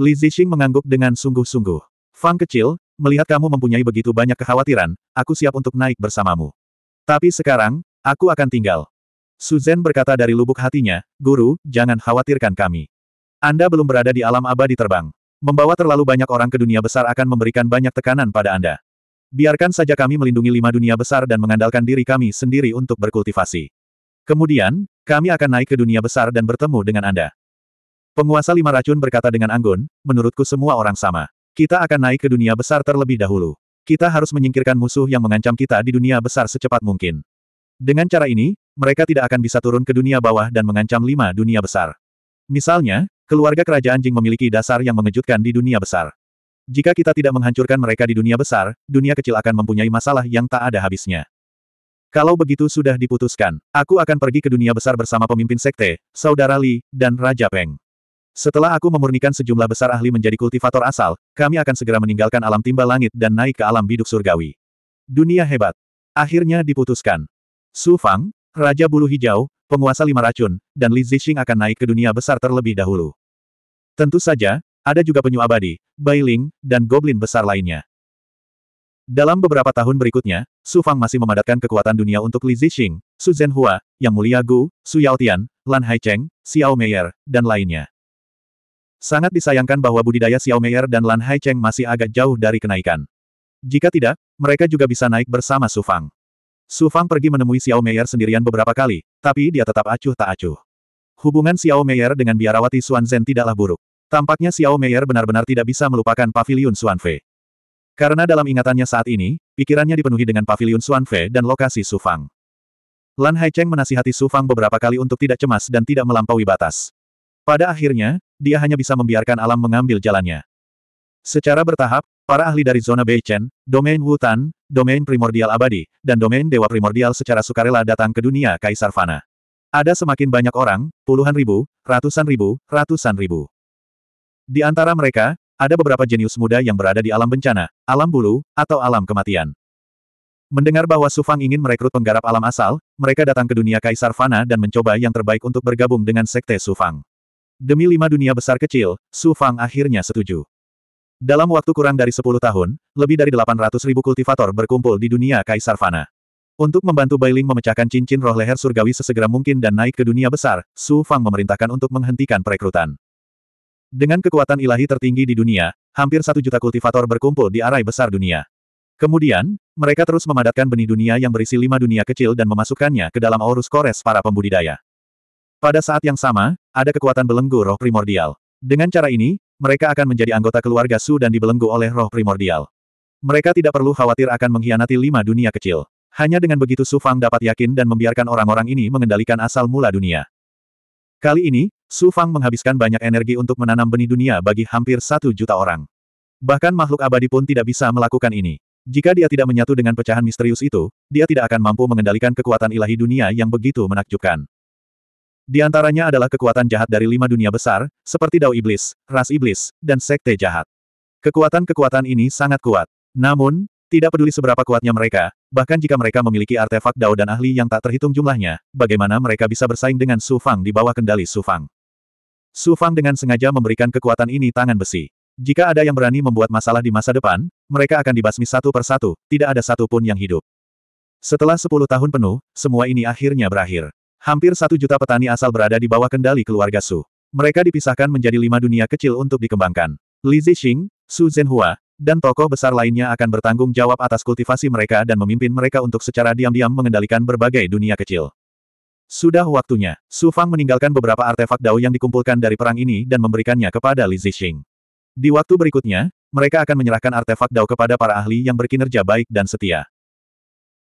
Li Zixing mengangguk dengan sungguh-sungguh. Fang kecil, melihat kamu mempunyai begitu banyak kekhawatiran, aku siap untuk naik bersamamu. Tapi sekarang, aku akan tinggal. Suzen berkata dari lubuk hatinya, Guru, jangan khawatirkan kami. Anda belum berada di alam abadi terbang. Membawa terlalu banyak orang ke dunia besar akan memberikan banyak tekanan pada Anda. Biarkan saja kami melindungi lima dunia besar dan mengandalkan diri kami sendiri untuk berkultivasi. Kemudian, kami akan naik ke dunia besar dan bertemu dengan Anda. Penguasa lima racun berkata dengan anggun, menurutku semua orang sama. Kita akan naik ke dunia besar terlebih dahulu. Kita harus menyingkirkan musuh yang mengancam kita di dunia besar secepat mungkin. Dengan cara ini, mereka tidak akan bisa turun ke dunia bawah dan mengancam lima dunia besar. Misalnya, keluarga kerajaan Jing memiliki dasar yang mengejutkan di dunia besar. Jika kita tidak menghancurkan mereka di dunia besar, dunia kecil akan mempunyai masalah yang tak ada habisnya. Kalau begitu sudah diputuskan, aku akan pergi ke dunia besar bersama pemimpin sekte, Saudara Li, dan Raja Peng. Setelah aku memurnikan sejumlah besar ahli menjadi kultivator asal, kami akan segera meninggalkan alam timba langit dan naik ke alam biduk surgawi. Dunia hebat. Akhirnya diputuskan. Su Fang, Raja Bulu Hijau, penguasa lima racun, dan Li Zixing akan naik ke dunia besar terlebih dahulu. Tentu saja, ada juga penyu abadi, Bailing, dan goblin besar lainnya. Dalam beberapa tahun berikutnya, Su Fang masih memadatkan kekuatan dunia untuk Li Zixing, Su Zhenhua, Yang Mulia Gu, Su Yaotian, Lan Haicheng, Xiao Meier, dan lainnya. Sangat disayangkan bahwa budidaya Xiao Meier dan Lan Haicheng masih agak jauh dari kenaikan. Jika tidak, mereka juga bisa naik bersama Su Fang. Su Fang pergi menemui Xiao Meier sendirian beberapa kali, tapi dia tetap acuh tak acuh. Hubungan Xiao Meier dengan biarawati Xuan Zhen tidaklah buruk. Tampaknya Xiao Meier benar-benar tidak bisa melupakan pavilion Xuan Fei. Karena dalam ingatannya saat ini, pikirannya dipenuhi dengan pavilion Xuan Fei dan lokasi Su Fang. Lan Haicheng menasihati Su Fang beberapa kali untuk tidak cemas dan tidak melampaui batas. Pada akhirnya, dia hanya bisa membiarkan alam mengambil jalannya. Secara bertahap, para ahli dari zona Beichen, domain Wutan, domain primordial abadi, dan domain dewa primordial secara sukarela datang ke dunia Kaisar Fana. Ada semakin banyak orang, puluhan ribu, ratusan ribu, ratusan ribu. Di antara mereka, ada beberapa jenius muda yang berada di alam bencana, alam bulu, atau alam kematian. Mendengar bahwa Sufang ingin merekrut penggarap alam asal, mereka datang ke dunia Kaisar Fana dan mencoba yang terbaik untuk bergabung dengan sekte Sufang. Demi lima dunia besar kecil, Sufang akhirnya setuju. Dalam waktu kurang dari 10 tahun, lebih dari 800 ribu kultivator berkumpul di dunia Kaisar Fana. Untuk membantu Bailing memecahkan cincin roh leher surgawi sesegera mungkin dan naik ke dunia besar, Su Fang memerintahkan untuk menghentikan perekrutan. Dengan kekuatan ilahi tertinggi di dunia, hampir satu juta kultivator berkumpul di arai besar dunia. Kemudian, mereka terus memadatkan benih dunia yang berisi lima dunia kecil dan memasukkannya ke dalam aurus kores para pembudidaya. Pada saat yang sama, ada kekuatan belenggu roh primordial. Dengan cara ini, mereka akan menjadi anggota keluarga Su dan dibelenggu oleh roh primordial. Mereka tidak perlu khawatir akan mengkhianati lima dunia kecil. Hanya dengan begitu Su Fang dapat yakin dan membiarkan orang-orang ini mengendalikan asal mula dunia. Kali ini, Su Fang menghabiskan banyak energi untuk menanam benih dunia bagi hampir satu juta orang. Bahkan makhluk abadi pun tidak bisa melakukan ini. Jika dia tidak menyatu dengan pecahan misterius itu, dia tidak akan mampu mengendalikan kekuatan ilahi dunia yang begitu menakjubkan. Di antaranya adalah kekuatan jahat dari lima dunia besar, seperti Dao Iblis, Ras Iblis, dan Sekte Jahat. Kekuatan-kekuatan ini sangat kuat. Namun, tidak peduli seberapa kuatnya mereka, bahkan jika mereka memiliki artefak Dao dan ahli yang tak terhitung jumlahnya, bagaimana mereka bisa bersaing dengan Su Fang di bawah kendali Su Fang? Su Fang dengan sengaja memberikan kekuatan ini tangan besi. Jika ada yang berani membuat masalah di masa depan, mereka akan dibasmi satu persatu, tidak ada satu pun yang hidup. Setelah sepuluh tahun penuh, semua ini akhirnya berakhir. Hampir satu juta petani asal berada di bawah kendali keluarga Su. Mereka dipisahkan menjadi lima dunia kecil untuk dikembangkan. Li Zixing, Su Zhenhua, dan tokoh besar lainnya akan bertanggung jawab atas kultivasi mereka dan memimpin mereka untuk secara diam-diam mengendalikan berbagai dunia kecil. Sudah waktunya, Su Fang meninggalkan beberapa artefak Dao yang dikumpulkan dari perang ini dan memberikannya kepada Li Zixing. Di waktu berikutnya, mereka akan menyerahkan artefak Dao kepada para ahli yang berkinerja baik dan setia.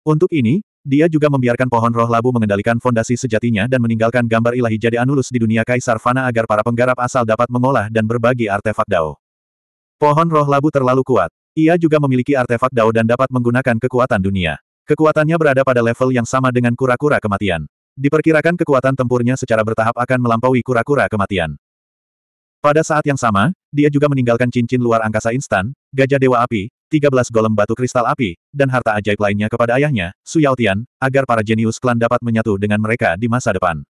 Untuk ini, dia juga membiarkan pohon roh labu mengendalikan fondasi sejatinya dan meninggalkan gambar ilahi jadi Anulus di dunia Kaisar Fana agar para penggarap asal dapat mengolah dan berbagi artefak Dao. Pohon roh labu terlalu kuat. Ia juga memiliki artefak Dao dan dapat menggunakan kekuatan dunia. Kekuatannya berada pada level yang sama dengan kura-kura kematian. Diperkirakan kekuatan tempurnya secara bertahap akan melampaui kura-kura kematian. Pada saat yang sama, dia juga meninggalkan cincin luar angkasa instan, gajah dewa api, 13 golem batu kristal api, dan harta ajaib lainnya kepada ayahnya, Su Yaotian, agar para jenius klan dapat menyatu dengan mereka di masa depan.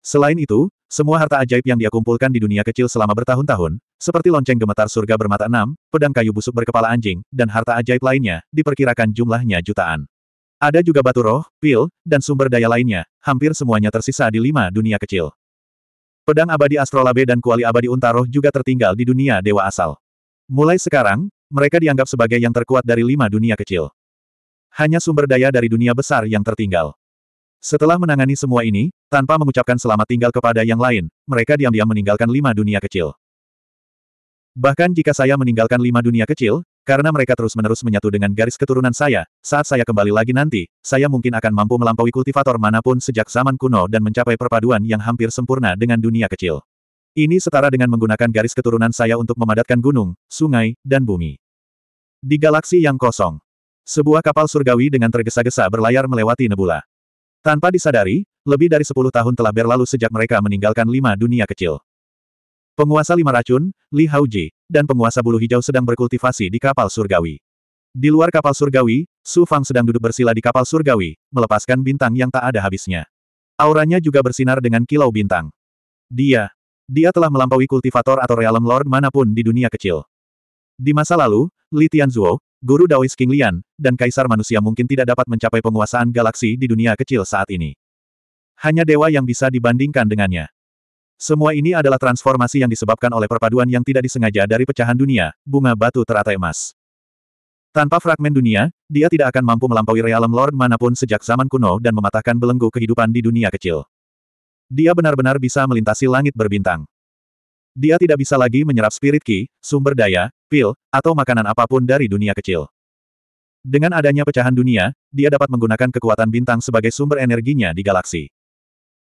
Selain itu, semua harta ajaib yang dia kumpulkan di dunia kecil selama bertahun-tahun, seperti lonceng gemetar surga bermata enam, pedang kayu busuk berkepala anjing, dan harta ajaib lainnya, diperkirakan jumlahnya jutaan. Ada juga batu roh, pil, dan sumber daya lainnya, hampir semuanya tersisa di lima dunia kecil. Pedang abadi Astrolabe dan kuali abadi Untaro juga tertinggal di dunia dewa asal. Mulai sekarang, mereka dianggap sebagai yang terkuat dari lima dunia kecil. Hanya sumber daya dari dunia besar yang tertinggal. Setelah menangani semua ini, tanpa mengucapkan selamat tinggal kepada yang lain, mereka diam-diam meninggalkan lima dunia kecil. Bahkan jika saya meninggalkan lima dunia kecil, karena mereka terus-menerus menyatu dengan garis keturunan saya, saat saya kembali lagi nanti, saya mungkin akan mampu melampaui kultivator manapun sejak zaman kuno dan mencapai perpaduan yang hampir sempurna dengan dunia kecil. Ini setara dengan menggunakan garis keturunan saya untuk memadatkan gunung, sungai, dan bumi. Di galaksi yang kosong, sebuah kapal surgawi dengan tergesa-gesa berlayar melewati nebula. Tanpa disadari, lebih dari sepuluh tahun telah berlalu sejak mereka meninggalkan lima dunia kecil. Penguasa lima racun, Li Haoji, dan penguasa bulu hijau sedang berkultivasi di kapal surgawi. Di luar kapal surgawi, Su Fang sedang duduk bersila di kapal surgawi, melepaskan bintang yang tak ada habisnya. Auranya juga bersinar dengan kilau bintang. Dia, dia telah melampaui kultivator atau realem lord manapun di dunia kecil. Di masa lalu, Li Tianzuo, guru Daoist King Lian, dan kaisar manusia mungkin tidak dapat mencapai penguasaan galaksi di dunia kecil saat ini. Hanya dewa yang bisa dibandingkan dengannya. Semua ini adalah transformasi yang disebabkan oleh perpaduan yang tidak disengaja dari pecahan dunia, bunga batu teratai emas. Tanpa fragmen dunia, dia tidak akan mampu melampaui realem Lord manapun sejak zaman kuno dan mematahkan belenggu kehidupan di dunia kecil. Dia benar-benar bisa melintasi langit berbintang. Dia tidak bisa lagi menyerap spirit ki, sumber daya, pil, atau makanan apapun dari dunia kecil. Dengan adanya pecahan dunia, dia dapat menggunakan kekuatan bintang sebagai sumber energinya di galaksi.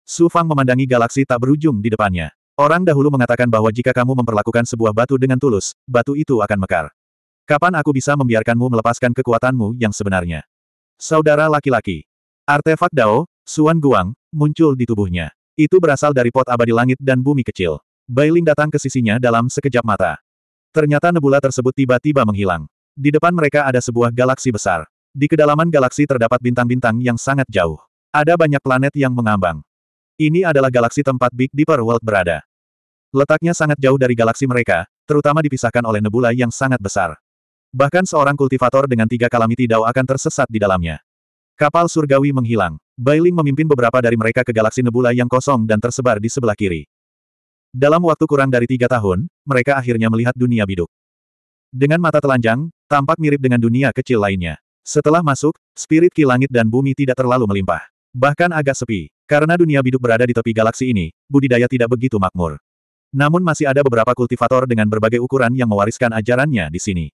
Su Fang memandangi galaksi tak berujung di depannya. Orang dahulu mengatakan bahwa jika kamu memperlakukan sebuah batu dengan tulus, batu itu akan mekar. Kapan aku bisa membiarkanmu melepaskan kekuatanmu yang sebenarnya? Saudara laki-laki. Artefak Dao, Suan Guang, muncul di tubuhnya. Itu berasal dari pot abadi langit dan bumi kecil. Bailing datang ke sisinya dalam sekejap mata. Ternyata nebula tersebut tiba-tiba menghilang. Di depan mereka ada sebuah galaksi besar. Di kedalaman galaksi terdapat bintang-bintang yang sangat jauh. Ada banyak planet yang mengambang. Ini adalah galaksi tempat Big Dipper World berada. Letaknya sangat jauh dari galaksi mereka, terutama dipisahkan oleh nebula yang sangat besar. Bahkan seorang kultivator dengan tiga kalamiti dao akan tersesat di dalamnya. Kapal surgawi menghilang. Bailing memimpin beberapa dari mereka ke galaksi nebula yang kosong dan tersebar di sebelah kiri. Dalam waktu kurang dari tiga tahun, mereka akhirnya melihat dunia biduk. Dengan mata telanjang, tampak mirip dengan dunia kecil lainnya. Setelah masuk, spirit ki langit dan bumi tidak terlalu melimpah. Bahkan agak sepi, karena dunia biduk berada di tepi galaksi ini, budidaya tidak begitu makmur. Namun masih ada beberapa kultivator dengan berbagai ukuran yang mewariskan ajarannya di sini.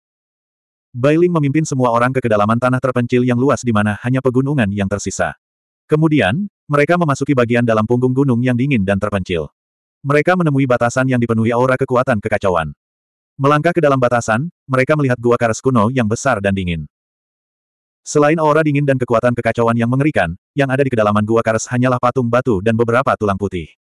Bailing memimpin semua orang ke kedalaman tanah terpencil yang luas di mana hanya pegunungan yang tersisa. Kemudian, mereka memasuki bagian dalam punggung gunung yang dingin dan terpencil. Mereka menemui batasan yang dipenuhi aura kekuatan kekacauan. Melangkah ke dalam batasan, mereka melihat gua karas kuno yang besar dan dingin. Selain aura dingin dan kekuatan kekacauan yang mengerikan, yang ada di kedalaman gua kares hanyalah patung batu dan beberapa tulang putih.